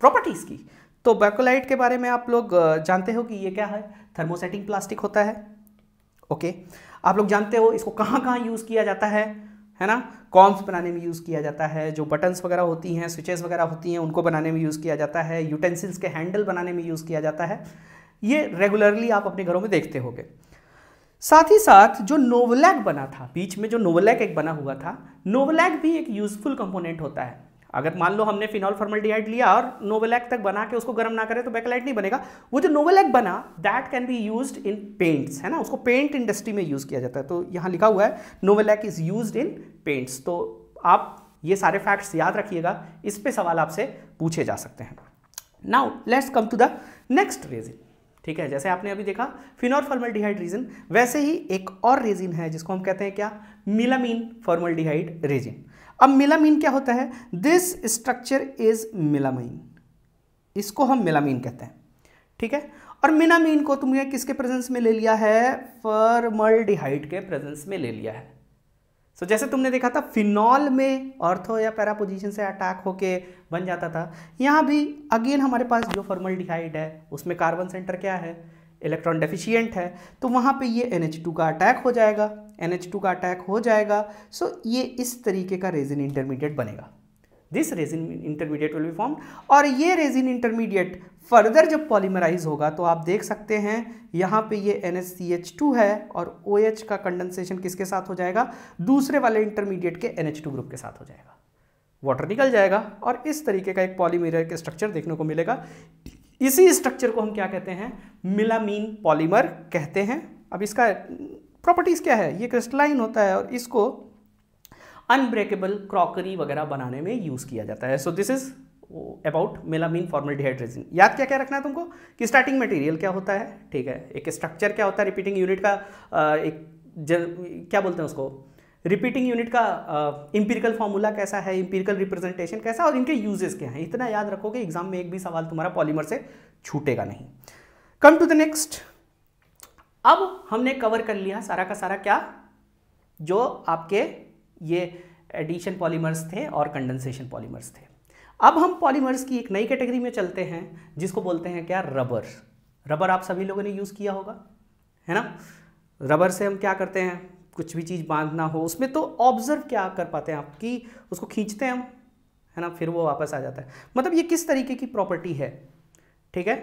S1: प्रॉपर्टीज़ की तो बैकोलाइट के बारे में आप लोग जानते हो कि ये क्या है थर्मोसेटिंग प्लास्टिक होता है ओके okay. आप लोग जानते हो इसको कहाँ कहाँ यूज़ किया जाता है है ना कॉम्स बनाने में यूज़ किया जाता है जो बटन्स वगैरह होती हैं स्विचेस वगैरह होती हैं उनको बनाने में यूज़ किया जाता है यूटेंसिल्स के हैंडल बनाने में यूज़ किया जाता है ये रेगुलरली आप अपने घरों में देखते होंगे साथ ही साथ जो नोवलैक बना था बीच में जो नोवलैक एक बना हुआ था नोवलैक भी एक यूज़फुल कंपोनेंट होता है अगर मान लो हमने फिनॉल फॉर्मल्डिहाइड लिया और नोवेलैक तक बना के उसको गर्म ना करें तो बैकलाइट नहीं बनेगा वो जो नोवेलैक बना that can be use in paints है ना उसको पेंट इंडस्ट्री में यूज़ किया जाता है तो यहाँ लिखा हुआ है novolac is use in paints तो आप ये सारे फैक्ट्स याद रखिएगा इस पर सवाल आपसे पूछे जा सकते हैं now let's come to the next reason ठीक है जैसे आपने अभी देखा फिनॉल फॉर्मल्डिहाइड रीजन वैसे ही एक और रीजन है जिसको हम कहते हैं क्या मिलामीन फॉर्मल्डिहाइड रीजन अब मिलामीन क्या होता है दिस स्ट्रक्चर इज मिलामीन इसको हम मिलामीन कहते हैं ठीक है और मिलामीन को तुमने किसके प्रेजेंस में ले लिया है फर्मल्डिहाइड के प्रेजेंस में ले लिया है सो so, जैसे तुमने देखा था फिनॉल में ऑर्थो या पैरा से अटैक होके बन जाता था यहाँ भी अगेन हमारे पास जो फॉर्मल्डिहाइड है उसमें कार्बन सेंटर क्या है इलेक्ट्रॉन डेफिशियंट है तो वहाँ पे ये एन का अटैक हो जाएगा एन का अटैक हो जाएगा सो so, ये इस तरीके का रेजिन इंटरमीडिएट बनेगा this resin intermediate will be form और ये रेजिन इंटरमीडिएट फर्दर जब पॉलीमराइज होगा तो आप देख सकते हैं यहाँ पे ये टू है और ओ OH का कंडेंसेशन किसके साथ हो जाएगा दूसरे वाले इंटरमीडिएट के टू ग्रुप के साथ हो जाएगा वाटर निकल जाएगा और इस तरीके का एक पॉलीमर स्ट्रक्चर देखने को मिलेगा इसी स्ट्रक्चर को हम क्या कहते हैं मिलामीन पॉलीमर कहते हैं अब इसका प्रॉपर्टीज़ क्या है ये क्रिस्टलाइन होता है और इसको अनब्रेकेबल क्रॉकरी वगैरह बनाने में यूज़ किया जाता है so this is about melamine formaldehyde resin याद क्या क्या रखना है तुमको कि स्टार्टिंग मटेरियल क्या होता है ठीक है एक स्ट्रक्चर क्या होता है रिपीटिंग यूनिट का एक क्या बोलते हैं उसको रिपीटिंग यूनिट का इंपीरिकल फॉर्मूला कैसा है इंपीरिकल रिप्रेजेंटेशन कैसा है और इनके यूजेस क्या हैं इतना याद रखो कि एग्जाम में एक भी सवाल तुम्हारा पॉलीमर से छूटेगा नहीं कम टू द नेक्स्ट अब हमने कवर कर लिया सारा का सारा क्या जो आपके ये एडिशन पॉलीमर्स थे और कंडेंसेशन पॉलीमर्स थे अब हम पॉलीमर्स की एक नई कैटेगरी में चलते हैं जिसको बोलते हैं क्या रबर रबर आप सभी लोगों ने यूज़ किया होगा है ना रबर से हम क्या करते हैं कुछ भी चीज़ बांधना हो उसमें तो ऑब्जर्व क्या कर पाते हैं आप कि उसको खींचते हैं हम है ना फिर वो वापस आ जाता है मतलब ये किस तरीके की प्रॉपर्टी है ठीक है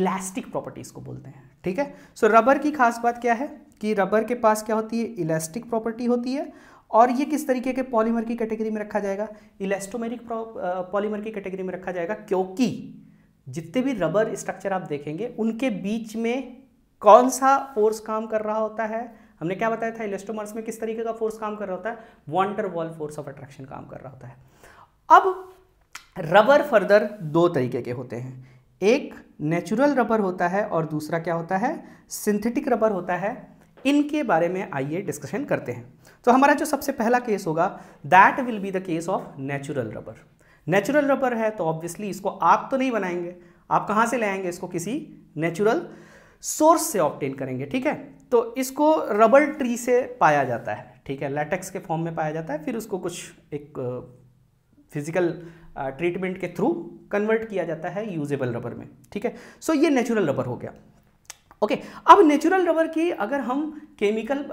S1: इलास्टिक प्रॉपर्टी इसको बोलते हैं ठीक है सो रबर की खास बात क्या है कि रबर के पास क्या होती है इलास्टिक प्रॉपर्टी होती है और ये किस तरीके के पॉलीमर की कैटेगरी में रखा जाएगा इलेस्टोमेरिक पॉलीमर की कैटेगरी में रखा जाएगा क्योंकि जितने भी रबर स्ट्रक्चर आप देखेंगे उनके बीच में कौन सा फोर्स काम कर रहा होता है हमने क्या बताया था इलेस्टोमर्स में किस तरीके का फोर्स काम कर रहा होता है van der Waals force of attraction काम कर रहा होता है अब रबर फर्दर दो तरीके के होते हैं एक नेचुरल रबर होता है और दूसरा क्या होता है सिंथेटिक रबर होता है इनके बारे में आइए डिस्कशन करते हैं तो हमारा जो सबसे पहला केस होगा that will be the case of natural rubber natural rubber है तो ऑब्वियसली इसको आप तो नहीं बनाएंगे आप कहाँ से लाएंगे इसको किसी नेचुरल सोर्स से ऑप्टेन करेंगे ठीक है तो इसको रबर ट्री से पाया जाता है ठीक है लेटेक्स के फॉर्म में पाया जाता है फिर उसको कुछ एक फिजिकल uh, ट्रीटमेंट के थ्रू कन्वर्ट किया जाता है यूजेबल रबर में ठीक है सो ये नेचुरल रबर हो गया ओके okay, अब नेचुरल रबर की अगर हम केमिकल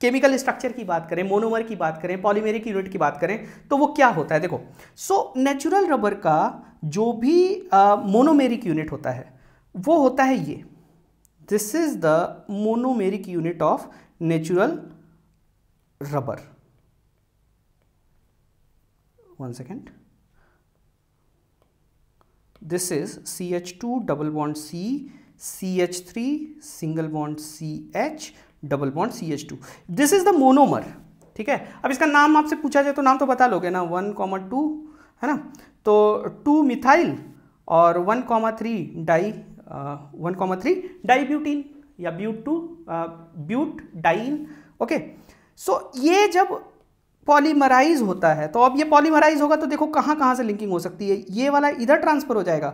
S1: केमिकल स्ट्रक्चर की बात करें मोनोमर की बात करें पॉलीमेरिक यूनिट की बात करें तो वो क्या होता है देखो सो नेचुरल रबर का जो भी मोनोमेरिक यूनिट होता है वो होता है ये this is the monomeric unit of natural rubber one second this is CH2 double bond C, CH3 single bond CH double bond CH2. This is the monomer. ठीक है अब इसका नाम आपसे पूछा जाए तो नाम तो बता लोगे ना वन कॉमा टू है ना तो टू मिथाइल और one comma three di one comma three di butene या but two but diene okay so ये जब पॉलीमराइज होता है तो अब ये पॉलीमराइज होगा तो देखो कहाँ कहाँ से लिंकिंग हो सकती है ये वाला इधर ट्रांसफर हो जाएगा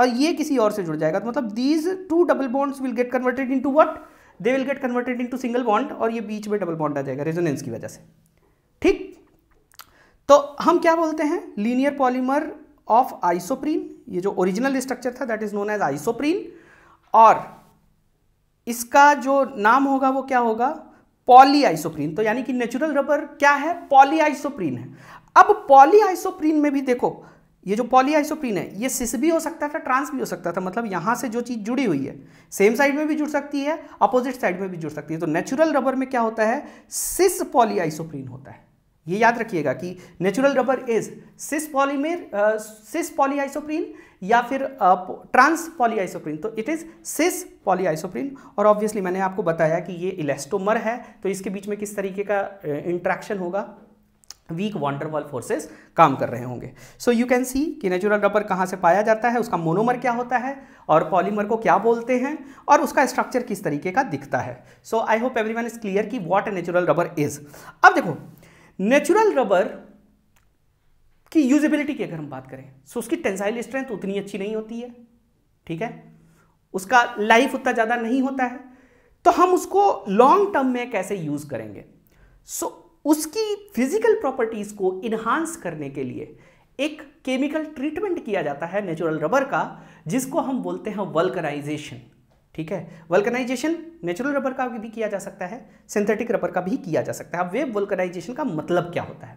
S1: और ये किसी और से जुड़ जाएगा तो मतलब these two double bonds will get converted to what they will get converted into single bond और ये बीच में डबल बॉन्ड आ जाएगा रेजोनेंस की वजह से ठीक तो हम क्या बोलते हैं लीनियर पॉलीमर ऑफ आइसोप्रीन ये जो ओरिजिनल स्ट्रक्चर था that is known as isoprene और इसका जो नाम होगा वो क्या होगा पॉलीआइसोप्रीन तो यानी कि नेचुरल रबर क्या है पॉलीआइसोप्रीन है अब पॉलीआइसोप्रीन में भी देखो ये जो पॉलीआइसोप्रीन है ये सिस भी हो सकता था ट्रांस भी हो सकता था मतलब यहां से जो चीज़ जुड़ी हुई है सेम साइड में भी जुड़ सकती है अपोजिट साइड में भी जुड़ सकती है तो नेचुरल रबर में क्या होता है सिस पॉलीआइसोप्रीन होता है ये याद रखिएगा कि natural rubber is cis polymer cis polyisoprene या फिर ट्रांस पॉलीआइसोप्रीन तो इट इज़ सिस पॉलीआइसोप्रीन और ऑब्वियसली मैंने आपको बताया कि ये इलेस्टोमर है तो इसके बीच में किस तरीके का इंट्रैक्शन होगा वीक वॉन्डरवॉल फोर्सेस काम कर रहे होंगे सो यू कैन सी कि नेचुरल रबर कहाँ से पाया जाता है उसका मोनोमर क्या होता है और पॉलीमर को क्या बोलते हैं और उसका स्ट्रक्चर किस तरीके का दिखता है so I hope everyone is clear कि what a natural rubber is अब देखो नेचुरल रबर उसकी यूजेबिलिटी की अगर हम बात करें सो उसकी टेंसाइल स्ट्रेंथ उतनी अच्छी नहीं होती है ठीक है उसका लाइफ उतना ज़्यादा नहीं होता है तो हम उसको लॉन्ग टर्म में कैसे यूज़ करेंगे सो उसकी फिजिकल प्रॉपर्टीज़ को इनहांस करने के लिए एक केमिकल ट्रीटमेंट किया जाता है नेचुरल रबर का जिसको हम बोलते हैं वल्कनाइजेशन ठीक है वल्कनाइजेशन नेचुरल रबर का भी किया जा सकता है सिंथेटिक रबर का भी किया जा सकता है अब वेब वल्कनाइजेशन का मतलब क्या होता है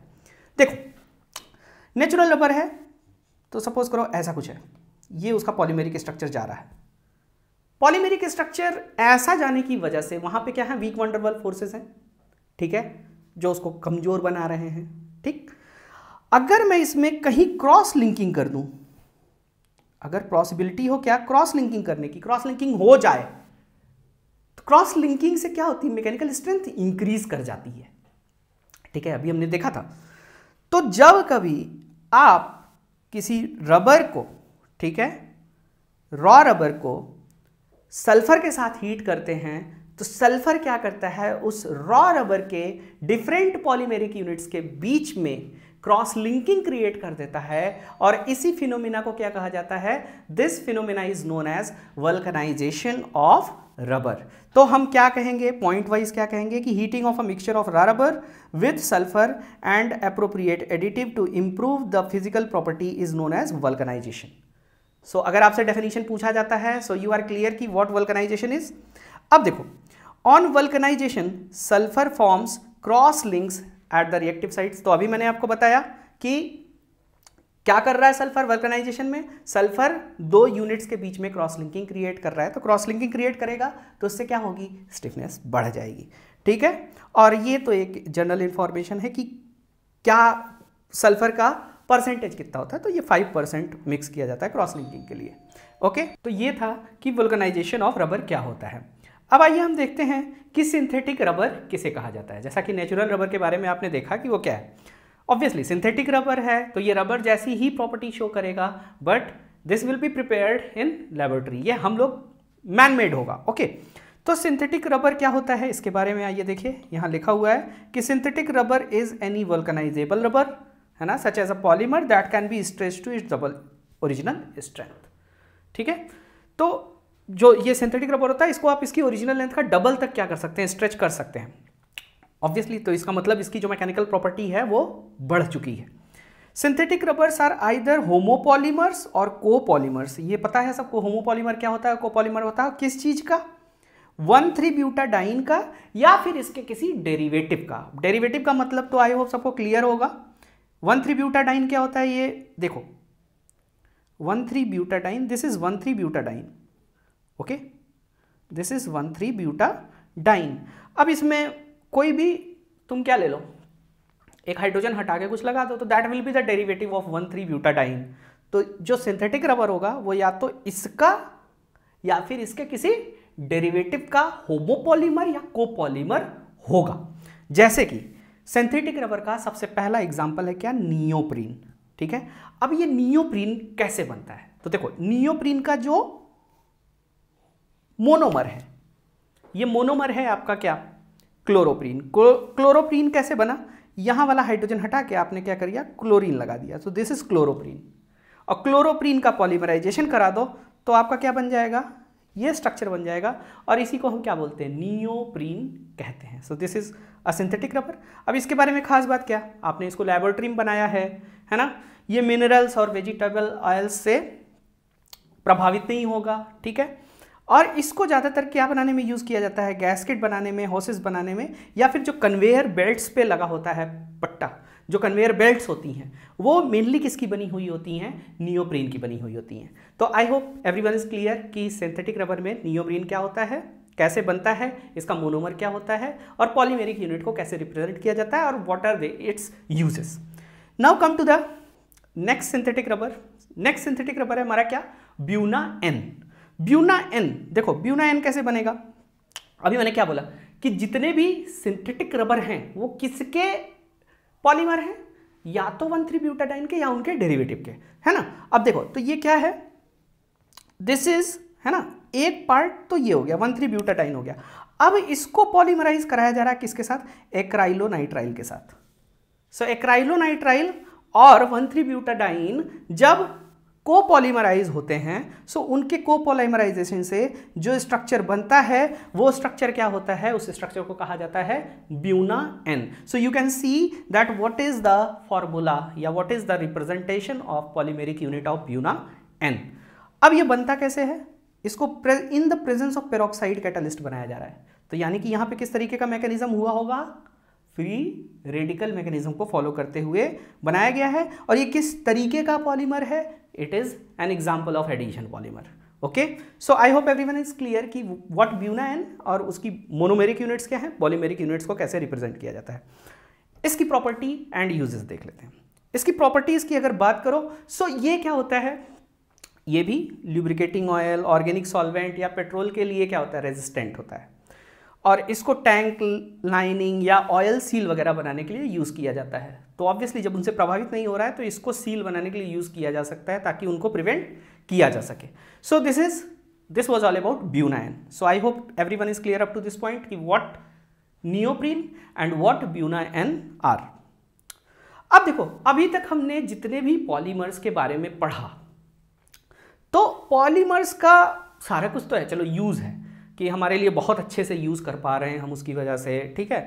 S1: देखो नेचुरल रबर है तो सपोज करो ऐसा कुछ है ये उसका पॉलीमेरिक स्ट्रक्चर जा रहा है पॉलीमेरिक स्ट्रक्चर ऐसा जाने की वजह से वहां पे क्या है वीक वंडरबल फोर्सेस हैं ठीक है जो उसको कमज़ोर बना रहे हैं ठीक अगर मैं इसमें कहीं क्रॉस लिंकिंग कर दूं अगर पॉसिबिलिटी हो क्या क्रॉस लिंकिंग करने की क्रॉस लिंकिंग हो जाए तो क्रॉस लिंकिंग से क्या होती है मैकेनिकल स्ट्रेंथ इंक्रीज कर जाती है ठीक है अभी हमने देखा था तो जब कभी आप किसी रबर को ठीक है रॉ रबर को सल्फ़र के साथ हीट करते हैं तो सल्फ़र क्या करता है उस रॉ रबर के डिफरेंट पॉलीमेरिक यूनिट्स के बीच में क्रॉस लिंकिंग क्रिएट कर देता है और इसी फिनोमिना को क्या कहा जाता है this phenomena is known as vulcanisation of rubber तो हम क्या कहेंगे पॉइंट वाइज क्या कहेंगे कि heating of a mixture of rubber with sulphur and appropriate additive to improve the physical property is known as vulcanisation so अगर आपसे डेफिनेशन पूछा जाता है सो यू आर क्लियर कि वॉट वल्कनाइजेशन इज अब देखो on vulcanisation sulphur forms cross links at the reactive sites तो अभी मैंने आपको बताया कि क्या कर रहा है सल्फर वर्कनाइजेशन में सल्फर दो यूनिट्स के बीच में क्रॉस लिंकिंग क्रिएट कर रहा है तो क्रॉस लिंकिंग क्रिएट करेगा तो उससे क्या होगी स्टिफनेस बढ़ जाएगी ठीक है और ये तो एक जनरल इन्फॉर्मेशन है कि क्या सल्फर का परसेंटेज कितना होता है तो ये फाइव परसेंट मिक्स किया जाता है क्रॉस लिंकिंग के लिए ओके तो ये था कि वल्कनाइजेशन ऑफ रबर क्या होता है अब आइए हम देखते हैं कि सिंथेटिक रबर किसे कहा जाता है जैसा कि नेचुरल रबर के बारे में आपने देखा कि वो क्या है ऑब्वियसली सिंथेटिक रबर है तो ये रबर जैसी ही प्रॉपर्टी शो करेगा but this will be prepared in laboratory ये हम लोग मैन मेड होगा ओके okay. तो सिंथेटिक रबर क्या होता है इसके बारे में आइए देखिए यहाँ लिखा हुआ है कि synthetic rubber is any vulcanisable rubber है ना such as a polymer that can be stretch to its double original strength ठीक है तो जो ये सिंथेटिक रबर होता है इसको आप इसकी ओरिजिनल लेंथ का डबल तक क्या कर सकते हैं स्ट्रेच कर सकते हैं ऑब्वियसली तो इसका मतलब इसकी जो मैकेनिकल प्रॉपर्टी है वो बढ़ चुकी है synthetic rubbers are either homopolymers और कोपॉलीमर्स ये पता है सबको होमोपॉलीमर क्या होता है कोपॉलीमर होता है किस चीज़ का वन थ्री ब्यूटाडाइन का या फिर इसके किसी डेरिवेटिव का डेरिवेटिव का मतलब तो आई होप सबको क्लियर होगा वन थ्री ब्यूटाडाइन क्या होता है ये देखो one three butadiene this is one three butadiene okay this is one three butadiene अब इसमें कोई भी तुम क्या ले लो एक हाइड्रोजन हटा के कुछ लगा दो तो that will be the derivative of one three butadiene तो जो सिंथेटिक रबर होगा वो या तो इसका या फिर इसके किसी डेरिवेटिव का होमोपॉलीमर या कोपॉलीमर होगा जैसे कि सिंथेटिक रबर का सबसे पहला एग्जाम्पल है क्या नियोप्रीन ठीक है अब ये नियोप्रीन कैसे बनता है तो देखो नियोप्रीन का जो मोनोमर है ये मोनोमर है आपका क्या क्लोरोप्रीन क्लोरोप्रीन कैसे बना यहाँ वाला हाइड्रोजन हटा के आपने क्या कर दिया क्लोरीन लगा दिया सो दिस इज क्लोरोप्रीन और क्लोरोप्रीन का पॉलीमराइजेशन करा दो तो आपका क्या बन जाएगा ये स्ट्रक्चर बन जाएगा और इसी को हम क्या बोलते हैं नियोप्रीन कहते हैं so this is a synthetic rubber अब इसके बारे में खास बात क्या आपने इसको लेबोरेटरी में बनाया है है ना ये मिनरल्स और वेजिटेबल ऑयल्स से प्रभावित नहीं होगा ठीक है और इसको ज़्यादातर क्या बनाने में यूज़ किया जाता है गैसकेट बनाने में हॉसेस बनाने में या फिर जो कन्वेयर बेल्ट्स पे लगा होता है पट्टा जो कन्वेयर बेल्ट्स होती हैं वो मेनली किसकी बनी हुई होती हैं नियोप्रीन की बनी हुई होती हैं तो I hope everyone is clear कि सिंथेटिक रबर में नियोप्रीन क्या होता है कैसे बनता है इसका मोनोमर क्या होता है और पॉलीमेरिक यूनिट को कैसे रिप्रेजेंट किया जाता है और what are they its uses now come to the next synthetic rubber next synthetic rubber है हमारा क्या ब्यूना एन ब्यूना एन देखो ब्यूना एन कैसे बनेगा अभी मैंने क्या बोला कि जितने भी सिंथेटिक रबर हैं वो किसके पॉलीमर हैं या तो वन थ्री ब्यूटाडाइन के या उनके डेरिवेटिव के है ना अब देखो तो ये क्या है दिस इज है ना एक पार्ट तो ये हो गया वन थ्री ब्यूटाडाइन हो गया अब इसको पॉलीमराइज कराया जा रहा है किसके साथ एक्राइलो नाइट्राइल के साथ सो so, एक्राइलो नाइट्राइल और वन थ्री ब्यूटाडाइन जब कोपोलीमराइज होते हैं सो उनके कोपोलीमराइजेशन से जो स्ट्रक्चर बनता है वो स्ट्रक्चर क्या होता है उस स्ट्रक्चर को कहा जाता है buna N so you can see that what is the formula या what is the representation of polymeric unit of buna N अब ये बनता कैसे है इसको in the presence of peroxide catalyst बनाया जा रहा है तो यानी कि यहाँ पे किस तरीके का मैकेनिज्म हुआ होगा फ्री रेडिकल मैकेनिज्म को फॉलो करते हुए बनाया गया है और ये किस तरीके का पॉलीमर है it is an example of addition polymer okay so I hope everyone is clear कि वॉट ब्यूना एन और उसकी मोनोमेरिक यूनिट्स क्या हैं पॉलीमेरिक यूनिट्स को कैसे रिप्रेजेंट किया जाता है इसकी प्रॉपर्टी एंड यूजेस देख लेते हैं इसकी प्रॉपर्टीज़ की अगर बात करो सो so ये क्या होता है ये भी ल्यूब्रिकेटिंग ऑयल ऑर्गेनिक सॉल्वेंट या पेट्रोल के लिए क्या होता है रेजिस्टेंट होता है और इसको टैंक लाइनिंग या ऑयल सील वगैरह बनाने के लिए यूज़ किया जाता है तो ऑब्वियसली जब उनसे प्रभावित नहीं हो रहा है तो इसको सील बनाने के लिए यूज़ किया जा सकता है ताकि उनको प्रिवेंट किया जा सके so this is this was all about buna N so I hope everyone is clear up to this point कि what neoprene and what N are अब देखो अभी तक हमने जितने भी पॉलीमर्स के बारे में पढ़ा तो पॉलीमर्स का सारा कुछ तो है चलो यूज़ है कि हमारे लिए बहुत अच्छे से यूज़ कर पा रहे हैं हम उसकी वजह से ठीक है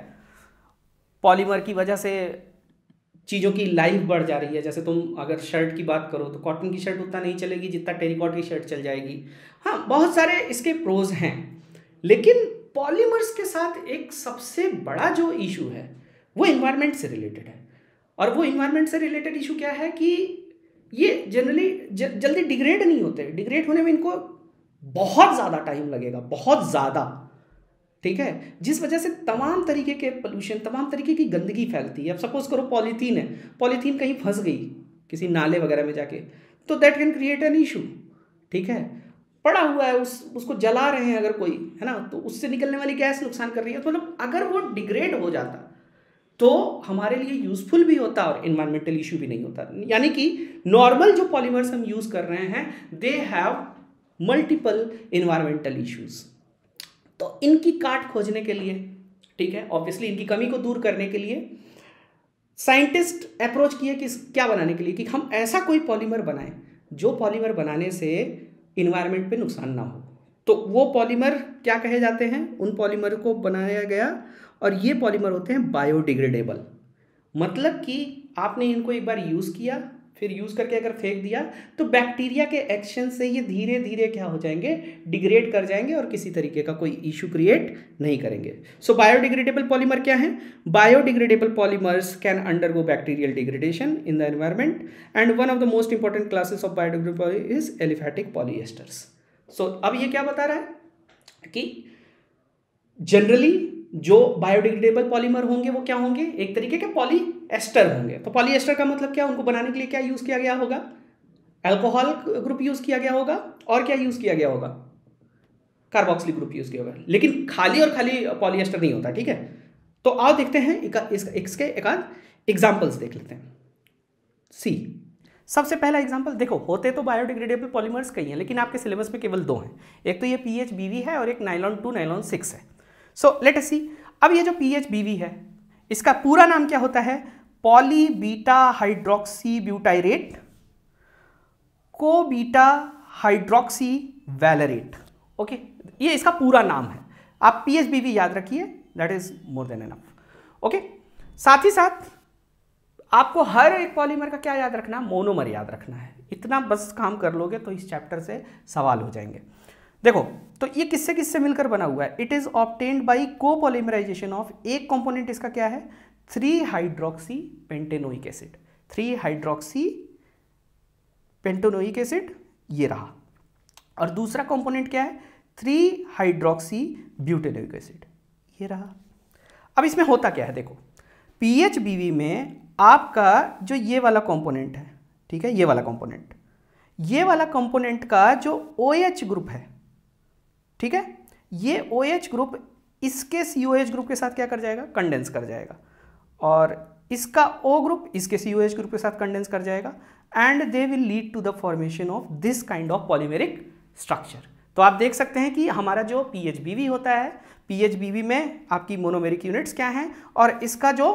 S1: पॉलीमर की वजह से चीज़ों की लाइफ बढ़ जा रही है जैसे तुम अगर शर्ट की बात करो तो कॉटन की शर्ट उतना नहीं चलेगी जितना टेरिकॉट की शर्ट चल जाएगी हाँ बहुत सारे इसके प्रोज हैं लेकिन पॉलीमर्स के साथ एक सबसे बड़ा जो इशू है वो इन्वायरमेंट से रिलेटेड है और वो इन्वायरमेंट से रिलेटेड इशू क्या है कि ये जनरली जल्दी डिग्रेड नहीं होते डिग्रेड होने में इनको बहुत ज़्यादा टाइम लगेगा बहुत ज़्यादा ठीक है जिस वजह से तमाम तरीके के पोल्यूशन तमाम तरीके की गंदगी फैलती है अब सपोज करो पॉलीथीन है पॉलीथीन कहीं फंस गई किसी नाले वगैरह में जाके तो that can create an issue ठीक है पड़ा हुआ है उस उसको जला रहे हैं अगर कोई है ना तो उससे निकलने वाली गैस नुकसान कर रही है तो मतलब अगर वो डिग्रेड हो जाता तो हमारे लिए यूज़फुल भी होता और इन्वायरमेंटल इशू भी नहीं होता यानी कि नॉर्मल जो पॉलीमर्स हम यूज़ कर रहे हैं they have multiple environmental issues तो इनकी काट खोजने के लिए ठीक है ऑब्वियसली इनकी कमी को दूर करने के लिए साइंटिस्ट अप्रोच किए कि क्या बनाने के लिए कि हम ऐसा कोई पॉलीमर बनाएं जो पॉलीमर बनाने से इन्वायरमेंट पे नुकसान ना हो तो वो पॉलीमर क्या कहे जाते हैं उन पॉलीमर को बनाया गया और ये पॉलीमर होते हैं बायोडिग्रेडेबल मतलब कि आपने इनको एक बार यूज़ किया फिर यूज़ करके अगर फेंक दिया तो बैक्टीरिया के एक्शन से ये धीरे धीरे क्या हो जाएंगे डिग्रेड कर जाएंगे और किसी तरीके का कोई इशू क्रिएट नहीं करेंगे सो बायोडिग्रेडेबल पॉलीमर क्या है biodegradable polymers can undergo bacterial degradation in the environment and one of the most important classes of biodegradable is aliphatic polyesters so अब ये क्या बता रहा है कि जनरली जो बायोडिग्रेडेबल पॉलीमर होंगे वो क्या होंगे एक तरीके के पॉली एस्टर होंगे तो पॉलीएस्टर का मतलब क्या उनको बनाने के लिए क्या यूज़ किया गया होगा एल्कोहल ग्रुप यूज़ किया गया होगा और क्या यूज़ किया गया होगा कार्बोक्सिलिक ग्रुप यूज़ किया होगा लेकिन खाली और खाली पॉलीएस्टर नहीं होता ठीक है तो आओ देखते हैं इसके एक आध एग्जाम्पल्स देख लेते हैं सी सबसे पहला एग्जाम्पल देखो होते तो बायोडिग्रेडेबल पॉलीमर्स कई हैं लेकिन आपके सिलेबस में केवल दो हैं एक तो ये पी एच है और एक नाइलॉन टू नाइलॉन सिक्स है सो लेट सी अब ये जो पी एच है इसका पूरा नाम क्या होता है poly beta hydroxy butyrate co beta hydroxy valerate okay ये इसका पूरा नाम है आप पीएचबी भी याद रखिए that is more than enough okay साथ ही साथ आपको हर एक पॉलीमर का क्या याद रखना है मोनोमर याद रखना है इतना बस काम कर लोगे तो इस चैप्टर से सवाल हो जाएंगे देखो तो ये किससे किससे मिलकर बना हुआ है it is obtained by copolymerisation of एक कॉम्पोनेंट इसका क्या है three hydroxy pentanoic acid three hydroxy pentanoic acid ये रहा और दूसरा कंपोनेंट क्या है थ्री हाइड्रोक्सी ब्यूटेनोइक एसिड ये रहा अब इसमें होता क्या है देखो वी में आपका जो ये वाला कंपोनेंट है ठीक है ये वाला कंपोनेंट ये वाला कंपोनेंट का जो ओ OH ग्रुप है ठीक है ये ओ OH ग्रुप इसके सी ग्रुप के साथ क्या कर जाएगा कंडेंस कर जाएगा और इसका ओ ग्रुप इसके सी एच ग्रुप के साथ कंडेंस कर जाएगा and they will lead to the formation of this kind of polymeric structure तो आप देख सकते हैं कि हमारा जो पी होता है पी में आपकी मोनोमेरिक यूनिट्स क्या हैं और इसका जो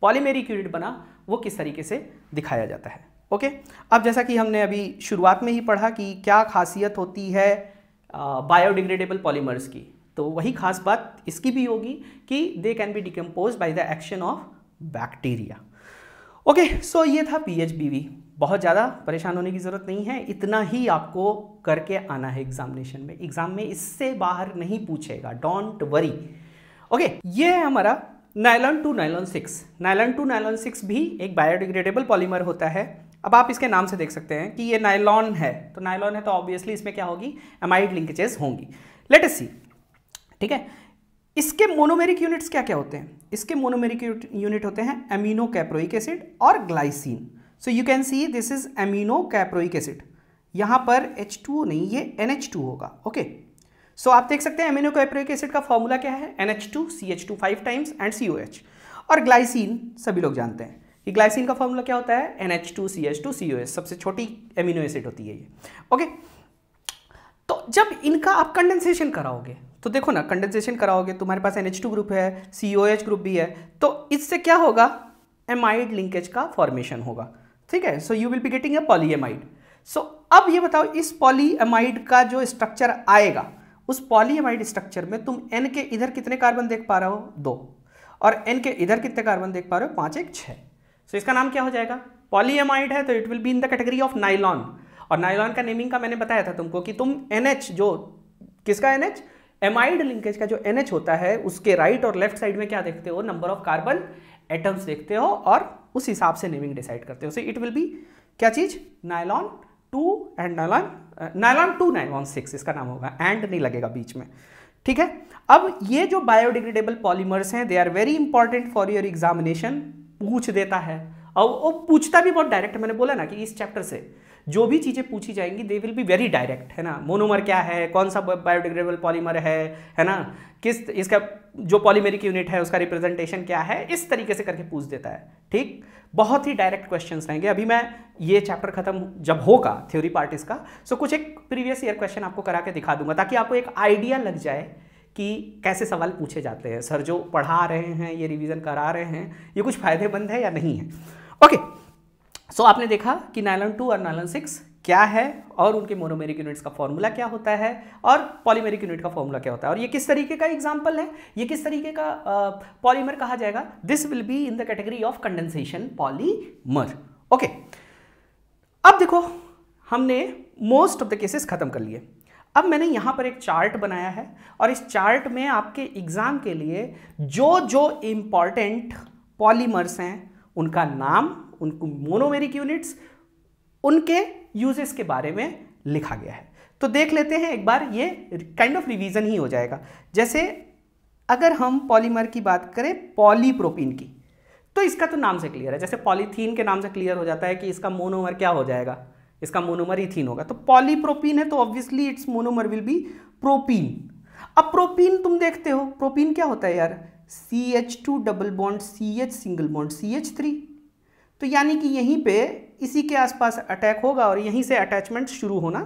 S1: पॉलीमेरिक यूनिट बना वो किस तरीके से दिखाया जाता है ओके अब जैसा कि हमने अभी शुरुआत में ही पढ़ा कि क्या खासियत होती है बायोडिग्रेडेबल पॉलीमर्स की तो वही खास बात इसकी भी होगी कि they can be decompose by the action of bacteria okay so ये था पीएचबीवी बहुत ज़्यादा परेशान होने की ज़रूरत नहीं है इतना ही आपको करके आना है एग्जामिनेशन में एग्जाम में इससे बाहर नहीं पूछेगा डोंट वरी ओके ये है हमारा nylon two nylon six nylon two nylon six भी एक बायोडिग्रेडेबल पॉलीमर होता है अब आप इसके नाम से देख सकते हैं कि ये नायलॉन है तो नायलॉन है तो ऑब्वियसली इसमें क्या होगी एमाइड लिंकेजेस होंगी लेट सी ठीक है इसके मोनोमेरिक यूनिट्स क्या क्या होते हैं इसके मोनोमेरिक यूनिट होते हैं एमिनो कैप्रोइक एसिड और glycine so you can see this is amino caproic acid यहां पर टू नहीं ये टू होगा ओके सो so, आप देख सकते हैं एमिनो कैप्रोइक एसिड का फॉर्मूला क्या है H two five times and H और ग्लाइसिन सभी लोग जानते हैं कि ग्लाइसिन का फॉर्मूला क्या होता है N H H two two C C O H सबसे छोटी एमिनो एसिड होती है ये ओके तो जब इनका आप कंडेंसेशन कराओगे तो देखो ना कंडेंसेशन कराओगे तुम्हारे पास एन ग्रुप है सी ग्रुप भी है तो इससे क्या होगा एमाइड लिंकेज का फॉर्मेशन होगा ठीक है so you will be getting a polyamide so अब ये बताओ इस पॉलीएमाइड का जो स्ट्रक्चर आएगा उस पॉलीएमाइड स्ट्रक्चर में तुम एन के इधर कितने कार्बन देख पा रहे हो दो और एन के इधर कितने कार्बन देख पा रहे हो पाँच एक छः सो so, इसका नाम क्या हो जाएगा पॉलीएमाइड है तो it will be in the category of nylon और नाइलॉन का नेमिंग का मैंने बताया था तुमको कि तुम एन जो किसका एन एमाइड लिंकेज का जो एन होता है उसके राइट और लेफ्ट साइड में क्या देखते हो नंबर ऑफ कार्बन एटम्स देखते हो और उस हिसाब से नेमिंग डिसाइड करते हो सो इट विल बी क्या चीज nylon two and nylon nylon two nylon six इसका नाम होगा एंड नहीं लगेगा बीच में ठीक है अब ये जो बायोडिग्रेडेबल पॉलीमर्स हैं they are very important for your examination पूछ देता है और वो पूछता भी बहुत डायरेक्ट मैंने बोला ना कि इस चैप्टर से जो भी चीज़ें पूछी जाएंगी they will be very direct है ना मोनोमर क्या है कौन सा बायोडिग्रेडेबल पॉलीमर है है ना किस इसका जो पॉलीमेरिक यूनिट है उसका रिप्रेजेंटेशन क्या है इस तरीके से करके पूछ देता है ठीक बहुत ही डायरेक्ट क्वेश्चंस रहेंगे अभी मैं ये चैप्टर खत्म जब होगा थ्योरी पार्ट इसका सो कुछ एक प्रीवियस ईयर क्वेश्चन आपको करा के दिखा दूंगा ताकि आपको एक आइडिया लग जाए कि कैसे सवाल पूछे जाते हैं सर जो पढ़ा रहे हैं ये रिवीजन करा रहे हैं ये कुछ फायदेमंद है या नहीं है ओके okay, सो so, आपने देखा कि नायलन टू और नायलन सिक्स क्या है और उनके मोनोमेरिक यूनिट्स का फॉर्मूला क्या होता है और पॉलीमेरिक यूनिट का फॉर्मूला क्या होता है और ये किस तरीके का एग्जाम्पल है ये किस तरीके का पॉलीमर uh, कहा जाएगा this will be in the category of condensation polymer okay अब देखो हमने मोस्ट ऑफ द केसेस खत्म कर लिए अब मैंने यहां पर एक चार्ट बनाया है और इस चार्ट में आपके एग्ज़ाम के लिए जो जो इंपॉर्टेंट पॉलीमर्स हैं उनका नाम उनको मोनोमेरिक यूनिट्स उनके यूजेस के बारे में लिखा गया है तो देख लेते हैं एक बार ये काइंड ऑफ रिवीजन ही हो जाएगा जैसे अगर हम पॉलीमर की बात करें पॉलीप्रोपीन की तो इसका तो नाम से क्लियर है जैसे पॉलीथीन के नाम से क्लियर हो जाता है कि इसका मोनोमर क्या हो जाएगा इसका मोनोमर इथीन होगा तो पॉलीप्रोपीन है तो obviously its monomer will be propene अब प्रोपीन तुम देखते हो प्रोपीन क्या होता है यार C H two double bond C H single bond C H three तो यानी कि यहीं पे इसी के आसपास अटैक होगा और यहीं से अटैचमेंट शुरू होना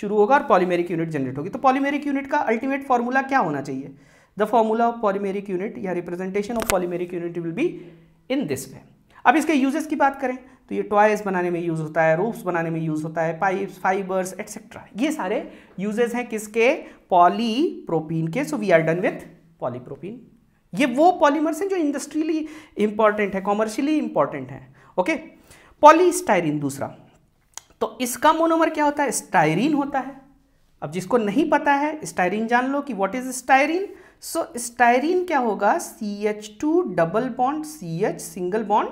S1: शुरू होगा और पॉलीमेरिक यूनिट जनरेट होगी तो पॉलीमेरिक यूनिट का अल्टीमेट फॉर्मूला क्या होना चाहिए the formula of polymeric unit या representation of polymeric unit will be in this way अब इसके यूजेस की बात करें तो ये टॉयज बनाने में यूज़ होता है रूफ्स बनाने में यूज़ होता है पाइप्स फाइबर्स एट्सेट्रा ये सारे यूजेस हैं किसके पॉलीप्रोपीन के so we are done with polypropene ये वो पॉलीमर्स हैं जो इंडस्ट्रियली इंपॉर्टेंट है कॉमर्शियली इंपॉर्टेंट है ओके पॉलीस्टायरीन दूसरा तो इसका मोनोमर क्या होता है स्टायरीन होता है अब जिसको नहीं पता है स्टायरीन जान लो कि what is styrene so styrene क्या होगा C H two double bond C H single bond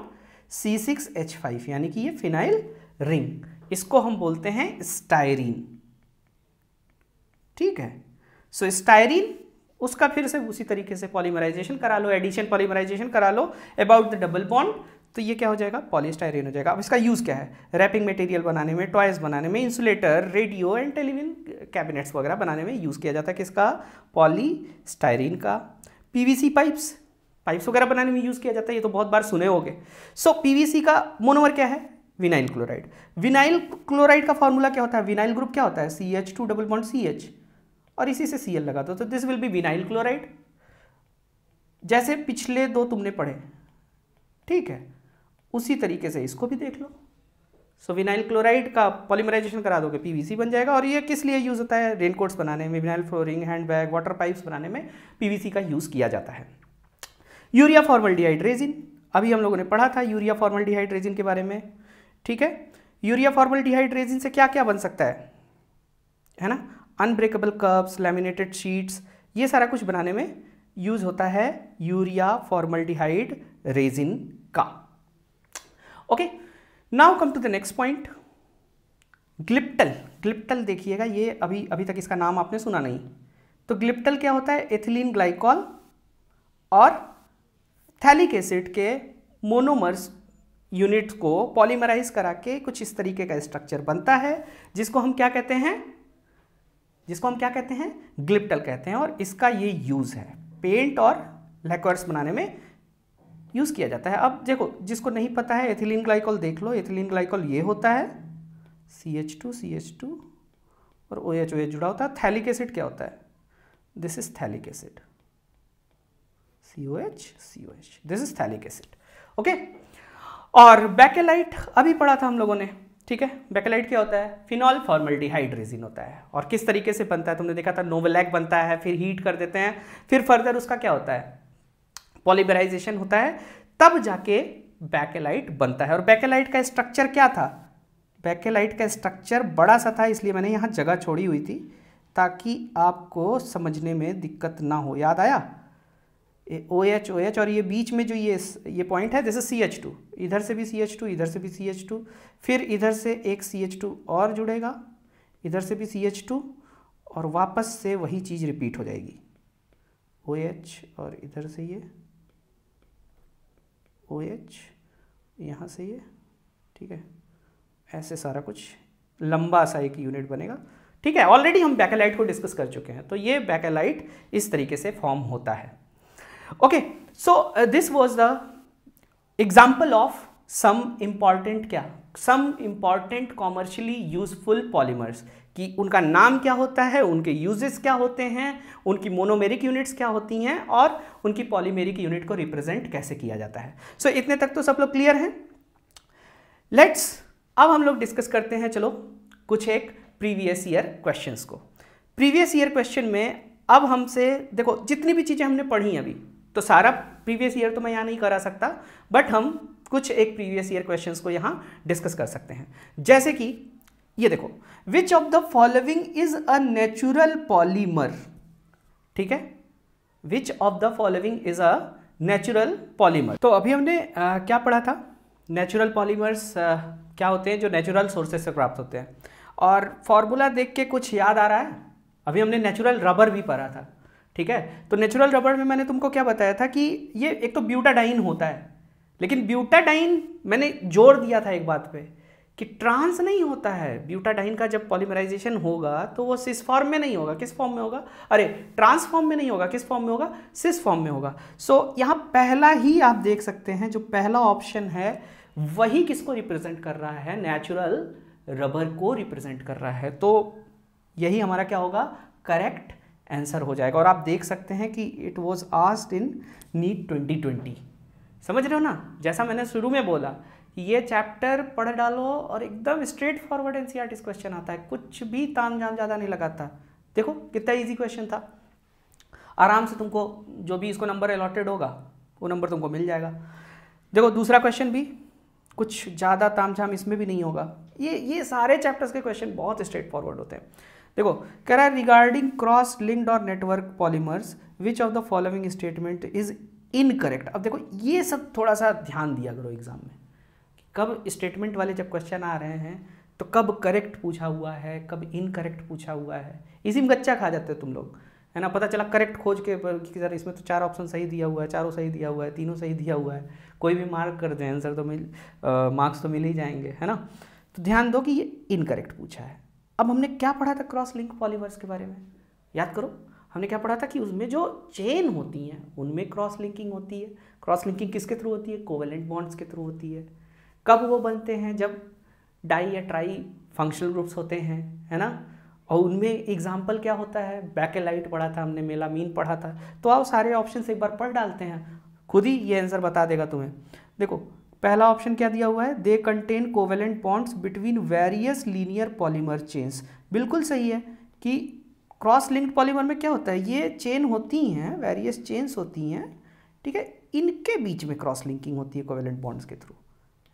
S1: C six H five यानी कि ये फिनाइल रिंग इसको हम बोलते हैं स्टायरीन ठीक है सो स्टाइरिन उसका फिर से उसी तरीके से पॉलीमराइजेशन करा लो एडिशन पॉलीमराइजेशन करा लो अबाउट द डबल बॉन्ड तो ये क्या हो जाएगा पॉलीस्टाइरिन हो जाएगा अब इसका यूज़ क्या है रैपिंग मटेरियल बनाने में टॉयज बनाने में insulator radio and television cabinets वगैरह बनाने में यूज़ किया जाता है किसका पॉलीस्टाइरिन का पीवीसी पाइप्स पाइप्स वगैरह बनाने में यूज़ किया जाता है ये तो बहुत बार सुने गए सो so, पीवीसी का मोनोमर क्या है विनाइल क्लोराइड विनाइल क्लोराइड का फॉर्मूला क्या होता है विनाइल ग्रुप क्या होता है C H two double bond C H और इसी से सी लगा दो तो this will be vinyl chloride जैसे पिछले दो तुमने पढ़े ठीक है उसी तरीके से इसको भी देख लो सो विनाइल क्लोराइड का पॉलीमराइजेशन करा दोगे पीवीसी बन जाएगा और ये किस लिए यूज़ होता है रेनकोट्स बनाने में vinyl flooring hand bag water pipes बनाने में पीवीसी का यूज़ किया जाता है यूरिया फॉर्मल डिहाइड्रेजिन अभी हम लोगों ने पढ़ा था यूरिया फॉर्मल डिहाइड्रेजिन के बारे में ठीक है यूरिया फॉर्मल डिहाइड्रेजिन से क्या क्या बन सकता है है ना अनब्रेकेबल कप्स लेमिनेटेड शीट्स ये सारा कुछ बनाने में यूज़ होता है यूरिया फॉर्मल्डिहाइड रेजिन का okay now come to the next point glyptal glyptal देखिएगा ये अभी अभी तक इसका नाम आपने सुना नहीं तो ग्लिप्टल क्या होता है एथिलीन ग्लाइकॉल और थैलिक एसिड के मोनोमर्स यूनिट को पॉलीमराइज करा के कुछ इस तरीके का स्ट्रक्चर बनता है जिसको हम क्या कहते हैं जिसको हम क्या कहते हैं ग्लिप्टल कहते हैं और इसका ये यूज़ है पेंट और लेक्वर्स बनाने में यूज़ किया जाता है अब देखो जिसको नहीं पता है एथिलीन ग्लाइकॉल देख लो एथिलीन ग्लाइकोल ये होता है C H two C H two और ओ एच ओ एच जुड़ा होता है थैलिक एसिड क्या होता है this is phthalic acid C O H C O H this is phthalic acid okay और बैकेलाइट अभी पढ़ा था हम लोगों ने ठीक है बेकेलाइट क्या होता है फिनॉल फॉर्मल्डिहाइड रेजिन होता है और किस तरीके से बनता है तुमने देखा था नोवलैक बनता है फिर हीट कर देते हैं फिर फर्दर उसका क्या होता है पॉलीबराइजेशन होता है तब जाके बैकेलाइट बनता है और बैकेलाइट का स्ट्रक्चर क्या था बैकेलाइट का स्ट्रक्चर बड़ा सा था इसलिए मैंने यहाँ जगह छोड़ी हुई थी ताकि आपको समझने में दिक्कत ना हो याद आया ओ एच ओ एच और ये बीच में जो ये ये पॉइंट है जैसे सी एच टू इधर से भी सी एच टू इधर से भी सी एच टू फिर इधर से एक सी एच टू और जुड़ेगा इधर से भी सी एच टू और वापस से वही चीज़ रिपीट हो जाएगी ओ एच और इधर से ये ओ एच यहाँ से ये ठीक है ऐसे सारा कुछ लंबा सा एक यूनिट बनेगा ठीक है ऑलरेडी हम बैकेलाइट को डिस्कस कर चुके हैं तो ये बैकेलाइट इस तरीके से फॉर्म होता है okay so this was the example of some important क्या some important commercially useful polymers कि उनका नाम क्या होता है उनके यूजेस क्या होते हैं उनकी मोनोमेरिक यूनिट्स क्या होती हैं और उनकी पॉलीमेरिक यूनिट को रिप्रेजेंट कैसे किया जाता है सो so, इतने तक तो सब लोग क्लियर हैं लेट्स अब हम लोग डिस्कस करते हैं चलो कुछ एक प्रीवियस ईयर क्वेश्चंस को प्रीवियस ईयर क्वेश्चन में अब हमसे देखो जितनी भी चीज़ें हमने पढ़ी अभी तो सारा प्रीवियस ईयर तो मैं यहाँ नहीं करा सकता बट हम कुछ एक प्रीवियस ईयर क्वेश्चंस को यहाँ डिस्कस कर सकते हैं जैसे कि ये देखो which of the following is a natural polymer ठीक है which of the following is a natural polymer तो अभी हमने आ, क्या पढ़ा था नेचुरल पॉलीमर्स क्या होते हैं जो नेचुरल सोर्सेस से प्राप्त होते हैं और फॉर्मूला देख के कुछ याद आ रहा है अभी हमने नेचुरल रबर भी पढ़ा था ठीक है तो नेचुरल रबर में मैंने तुमको क्या बताया था कि ये एक तो ब्यूटाडाइन होता है लेकिन ब्यूटाडाइन मैंने जोर दिया था एक बात पे कि ट्रांस नहीं होता है ब्यूटाडाइन का जब पॉलीमराइजेशन होगा तो वो सिस फॉर्म में नहीं होगा किस फॉर्म में होगा अरे ट्रांस फॉर्म में नहीं होगा किस फॉर्म में होगा सिस फॉर्म में होगा सो so, यहाँ पहला ही आप देख सकते हैं जो पहला ऑप्शन है वही किसको रिप्रेजेंट कर रहा है नेचुरल रबर को रिप्रेजेंट कर रहा है तो यही हमारा क्या होगा करेक्ट आंसर हो जाएगा और आप देख सकते हैं कि it was asked in NEET twenty twenty समझ रहे हो ना जैसा मैंने शुरू में बोला कि ये चैप्टर पढ़ डालो और एकदम स्ट्रेट फॉरवर्ड एन सी क्वेश्चन आता है कुछ भी ताम झाम ज़्यादा नहीं लगाता देखो कितना ईजी क्वेश्चन था आराम से तुमको जो भी इसको नंबर अलॉटेड होगा वो नंबर तुमको मिल जाएगा देखो दूसरा क्वेश्चन भी कुछ ज़्यादा ताम झाम इसमें भी नहीं होगा ये ये सारे चैप्टर्स के क्वेश्चन बहुत स्ट्रेट फॉरवर्ड होते हैं देखो कह रहा है रिगार्डिंग क्रॉस लिंक्ड और network polymers which of the following statement is incorrect अब देखो ये सब थोड़ा सा ध्यान दिया करो एग्जाम में कब स्टेटमेंट वाले जब क्वेश्चन आ रहे हैं तो कब करेक्ट पूछा हुआ है कब इनकरेक्ट पूछा हुआ है इसी में गच्चा खा जाते हो तुम लोग है ना पता चला करेक्ट खोज के सर इसमें तो चार ऑप्शन सही दिया हुआ है चारों सही दिया हुआ है तीनों सही दिया हुआ है कोई भी मार्क कर दें आंसर तो मिल मार्क्स तो मिल ही जाएंगे है ना तो ध्यान दो कि ये इनकरेक्ट पूछा है अब हमने क्या पढ़ा था क्रॉस लिंक पॉलीमर्स के बारे में याद करो हमने क्या पढ़ा था कि उसमें जो चेन होती हैं उनमें क्रॉस लिंकिंग होती है क्रॉस लिंकिंग किसके थ्रू होती है कोवेलेंट बॉन्ड्स के थ्रू होती है कब वो बनते हैं जब डाई या ट्राई फंक्शनल ग्रुप्स होते हैं है ना और उनमें एग्जाम्पल क्या होता है बैकेलाइट पढ़ा था हमने मेलामीन पढ़ा था तो आप सारे ऑप्शन एक बार पढ़ डालते हैं खुद ही ये आंसर बता देगा तुम्हें देखो पहला ऑप्शन क्या दिया हुआ है they contain covalent bonds between various linear polymer chains बिल्कुल सही है कि क्रॉस लिंक्ड पॉलीमर में क्या होता है ये चेन होती हैं वेरियस चेन्स होती हैं ठीक है इनके बीच में क्रॉस लिंकिंग होती है कोवेलेंट बॉन्ड्स के थ्रू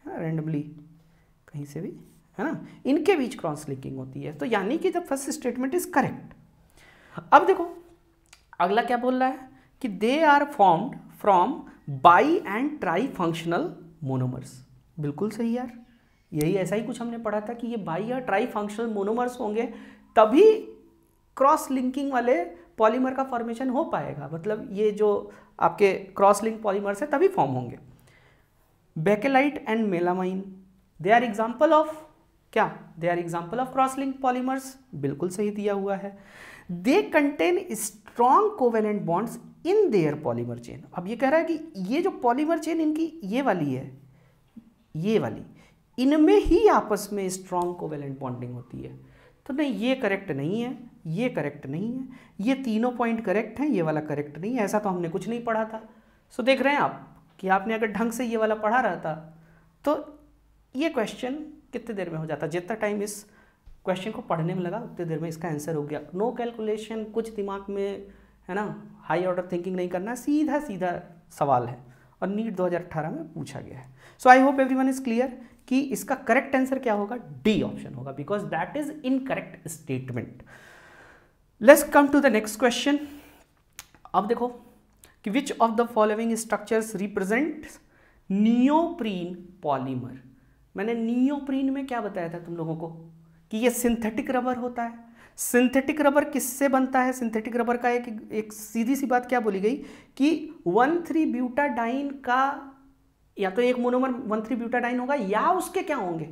S1: है ना रेंडमली कहीं से भी है ना इनके बीच क्रॉस लिंकिंग होती है तो यानी कि the first statement is correct अब देखो अगला क्या बोल रहा है कि they are formed from bi and tri functional monomers बिल्कुल सही यार यही ऐसा ही कुछ हमने पढ़ा था कि ये बाई या ट्राई फंक्शनल मोनोमर्स होंगे तभी क्रॉस लिंकिंग वाले पॉलीमर का फॉर्मेशन हो पाएगा मतलब ये जो आपके क्रॉस लिंक पॉलीमर्स है तभी फॉर्म होंगे Bakelite and melamine they are example of क्या they are example of cross link polymers बिल्कुल सही दिया हुआ है they contain strong covalent bonds in their polymer chain अब ये कह रहा है कि ये जो पॉलीमर चेन इनकी ये वाली है ये वाली इनमें ही आपस में स्ट्रॉन्ग कोवेलेंट बॉन्डिंग होती है तो नहीं ये करेक्ट नहीं है ये करेक्ट नहीं है ये तीनों पॉइंट करेक्ट हैं ये वाला करेक्ट नहीं है ऐसा तो हमने कुछ नहीं पढ़ा था सो देख रहे हैं आप कि आपने अगर ढंग से ये वाला पढ़ा रहता तो ये क्वेश्चन कितने देर में हो जाता जितना टाइम इस क्वेश्चन को पढ़ने में लगा उतने देर में इसका आंसर हो गया नो no कैलकुलेशन कुछ दिमाग में है ना हाई ऑर्डर थिंकिंग नहीं करना सीधा सीधा सवाल है और नीट 2018 में पूछा गया है so I hope everyone is clear कि इसका करेक्ट आंसर क्या होगा डी ऑप्शन होगा because that is incorrect statement let's come to the next question अब देखो कि which of the following structures represent neoprene polymer मैंने नियोप्रीन में क्या बताया था तुम लोगों को कि ये सिंथेटिक रबर होता है सिंथेटिक रबर किससे बनता है सिंथेटिक रबर का एक एक सीधी सी बात क्या बोली गई कि वन थ्री ब्यूटाडाइन का या तो एक मोनोमर वन थ्री ब्यूटाडाइन होगा या उसके क्या होंगे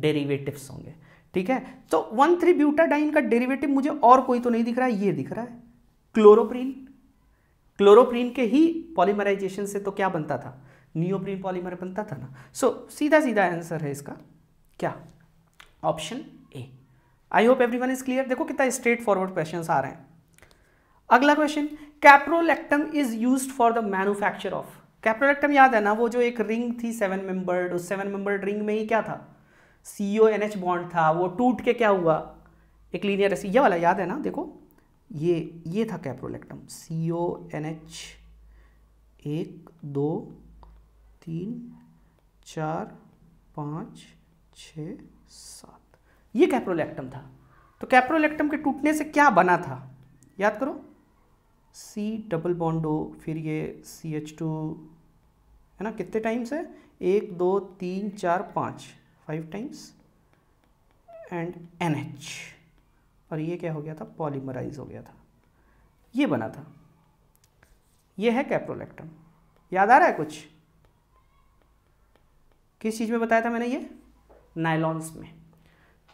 S1: डेरिवेटिव्स होंगे ठीक है तो वन थ्री ब्यूटाडाइन का डेरिवेटिव मुझे और कोई तो नहीं दिख रहा है ये दिख रहा है क्लोरोप्रीन क्लोरोप्रीन के ही पॉलीमराइजेशन से तो क्या बनता था नियोप्रीन पॉलीमर बनता था ना सो so, सीधा सीधा आंसर है इसका क्या option I hope everyone is clear देखो कितना स्ट्रेट फॉरवर्ड क्वेश्चन आ रहे हैं अगला question caprolactam is use for the manufacture of caprolactam याद है ना वो जो एक रिंग थी सेवन मेंबर्ड उस सेवन मेंबर्ड रिंग में ही क्या था C O N H bond था वो टूट के क्या हुआ एक लीनियर ऐसी ये वाला याद है ना देखो ये ये था caprolactam C O N H एक दो तीन चार पाँच छ सात ये कैप्रोलैक्टम था तो कैप्रोलैक्टम के टूटने से क्या बना था याद करो सी डबल बॉन्डो फिर ये सी एच टू है ना कितने टाइम्स है एक दो तीन चार पाँच five times and N H और ये क्या हो गया था पॉलीमराइज हो गया था ये बना था ये है कैप्रोलैक्टम याद आ रहा है कुछ किस चीज़ में बताया था मैंने ये नायलॉन्स में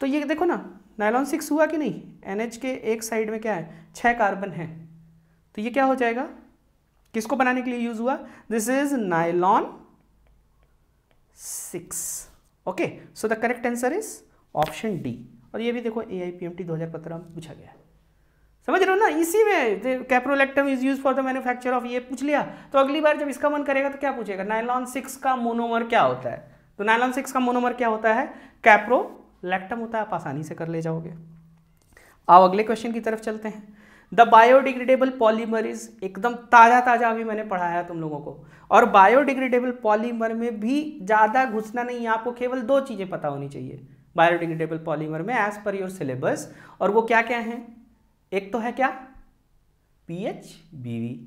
S1: तो ये देखो ना नायलॉन सिक्स हुआ कि नहीं एन के एक साइड में क्या है छः कार्बन है तो ये क्या हो जाएगा किसको बनाने के लिए यूज हुआ this is nylon six okay so the correct answer is option D और ये भी देखो A I P M T दो हज़ार पत्रह में पूछा गया समझ रहे हो ना इसी में caprolactam is use for the manufacture of ये पूछ लिया तो अगली बार जब इसका मन करेगा तो क्या पूछेगा नायलॉन सिक्स का मोनोमर क्या होता है तो नायलॉन सिक्स का मोनोमर क्या होता है कैप्रो लैक्टम होता है आप आसानी से कर ले जाओगे अब अगले क्वेश्चन की तरफ चलते हैं द बायोडिग्रेडेबल इज एकदम ताज़ा ताज़ा अभी मैंने पढ़ाया तुम लोगों को और बायोडिग्रेडेबल पॉलीमर में भी ज़्यादा घुसना नहीं है आपको केवल दो चीज़ें पता होनी चाहिए बायोडिग्रेडेबल पॉलीमर में एज पर योर सिलेबस और वो क्या क्या हैं एक तो है क्या पी एच बीवी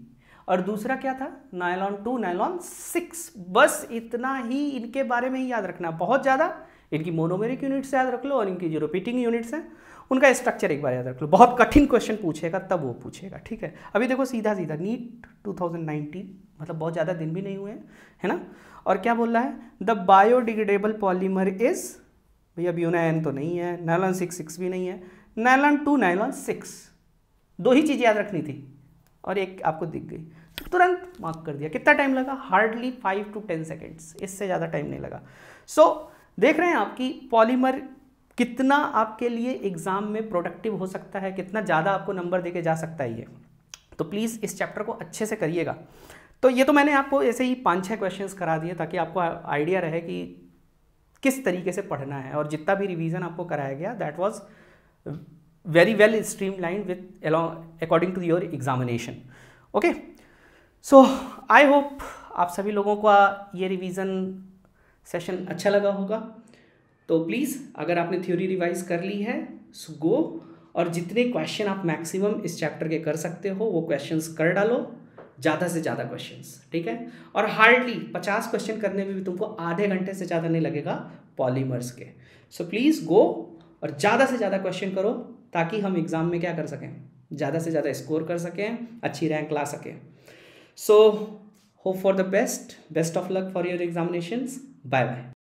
S1: और दूसरा क्या था नायलॉन टू नायलॉन सिक्स बस इतना ही इनके बारे में ही याद रखना बहुत ज़्यादा इनकी मोनोमेरिक यूनिट्स याद रख लो और इनकी जो रिपीटिंग यूनिट्स हैं उनका स्ट्रक्चर एक बार याद रख लो बहुत कठिन क्वेश्चन पूछेगा तब वो पूछेगा ठीक है अभी देखो सीधा सीधा नीट 2019 मतलब बहुत ज़्यादा दिन भी नहीं हुए हैं है ना और क्या बोल रहा है द बायोडिग्रेडेबल पॉलीमर इज भैया ब्यूनाइन तो नहीं है नायलॉन सिक्स सिक्स भी नहीं है नायलॉन टू नायलॉन सिक्स दो ही चीज़ याद रखनी थी और एक आपको दिख गई तुरंत मार्क कर दिया कितना टाइम लगा hardly five to ten seconds इससे ज़्यादा टाइम नहीं लगा सो so, देख रहे हैं आपकी पॉलीमर कितना आपके लिए एग्ज़ाम में प्रोडक्टिव हो सकता है कितना ज़्यादा आपको नंबर दे के जा सकता है ये तो प्लीज़ इस चैप्टर को अच्छे से करिएगा तो ये तो मैंने आपको ऐसे ही पाँच छः क्वेश्चंस करा दिए ताकि आपको आइडिया रहे कि किस तरीके से पढ़ना है और जितना भी रिवीजन आपको कराया गया that was very well streamline with according to your examination okay so I hope आप सभी लोगों का ये रिवीजन सेशन अच्छा लगा होगा तो प्लीज़ अगर आपने थ्योरी रिवाइज कर ली है सो गो और जितने क्वेश्चन आप मैक्सिमम इस चैप्टर के कर सकते हो वो क्वेश्चंस कर डालो ज़्यादा से ज़्यादा क्वेश्चंस ठीक है और हार्डली पचास क्वेश्चन करने में भी तुमको आधे घंटे से ज़्यादा नहीं लगेगा पॉलीमर्स के सो प्लीज़ गो और ज़्यादा से ज़्यादा क्वेश्चन करो ताकि हम एग्ज़ाम में क्या कर सकें ज़्यादा से ज़्यादा स्कोर कर सकें अच्छी रैंक ला सकें so hope for the best best of luck for your examinations bye bye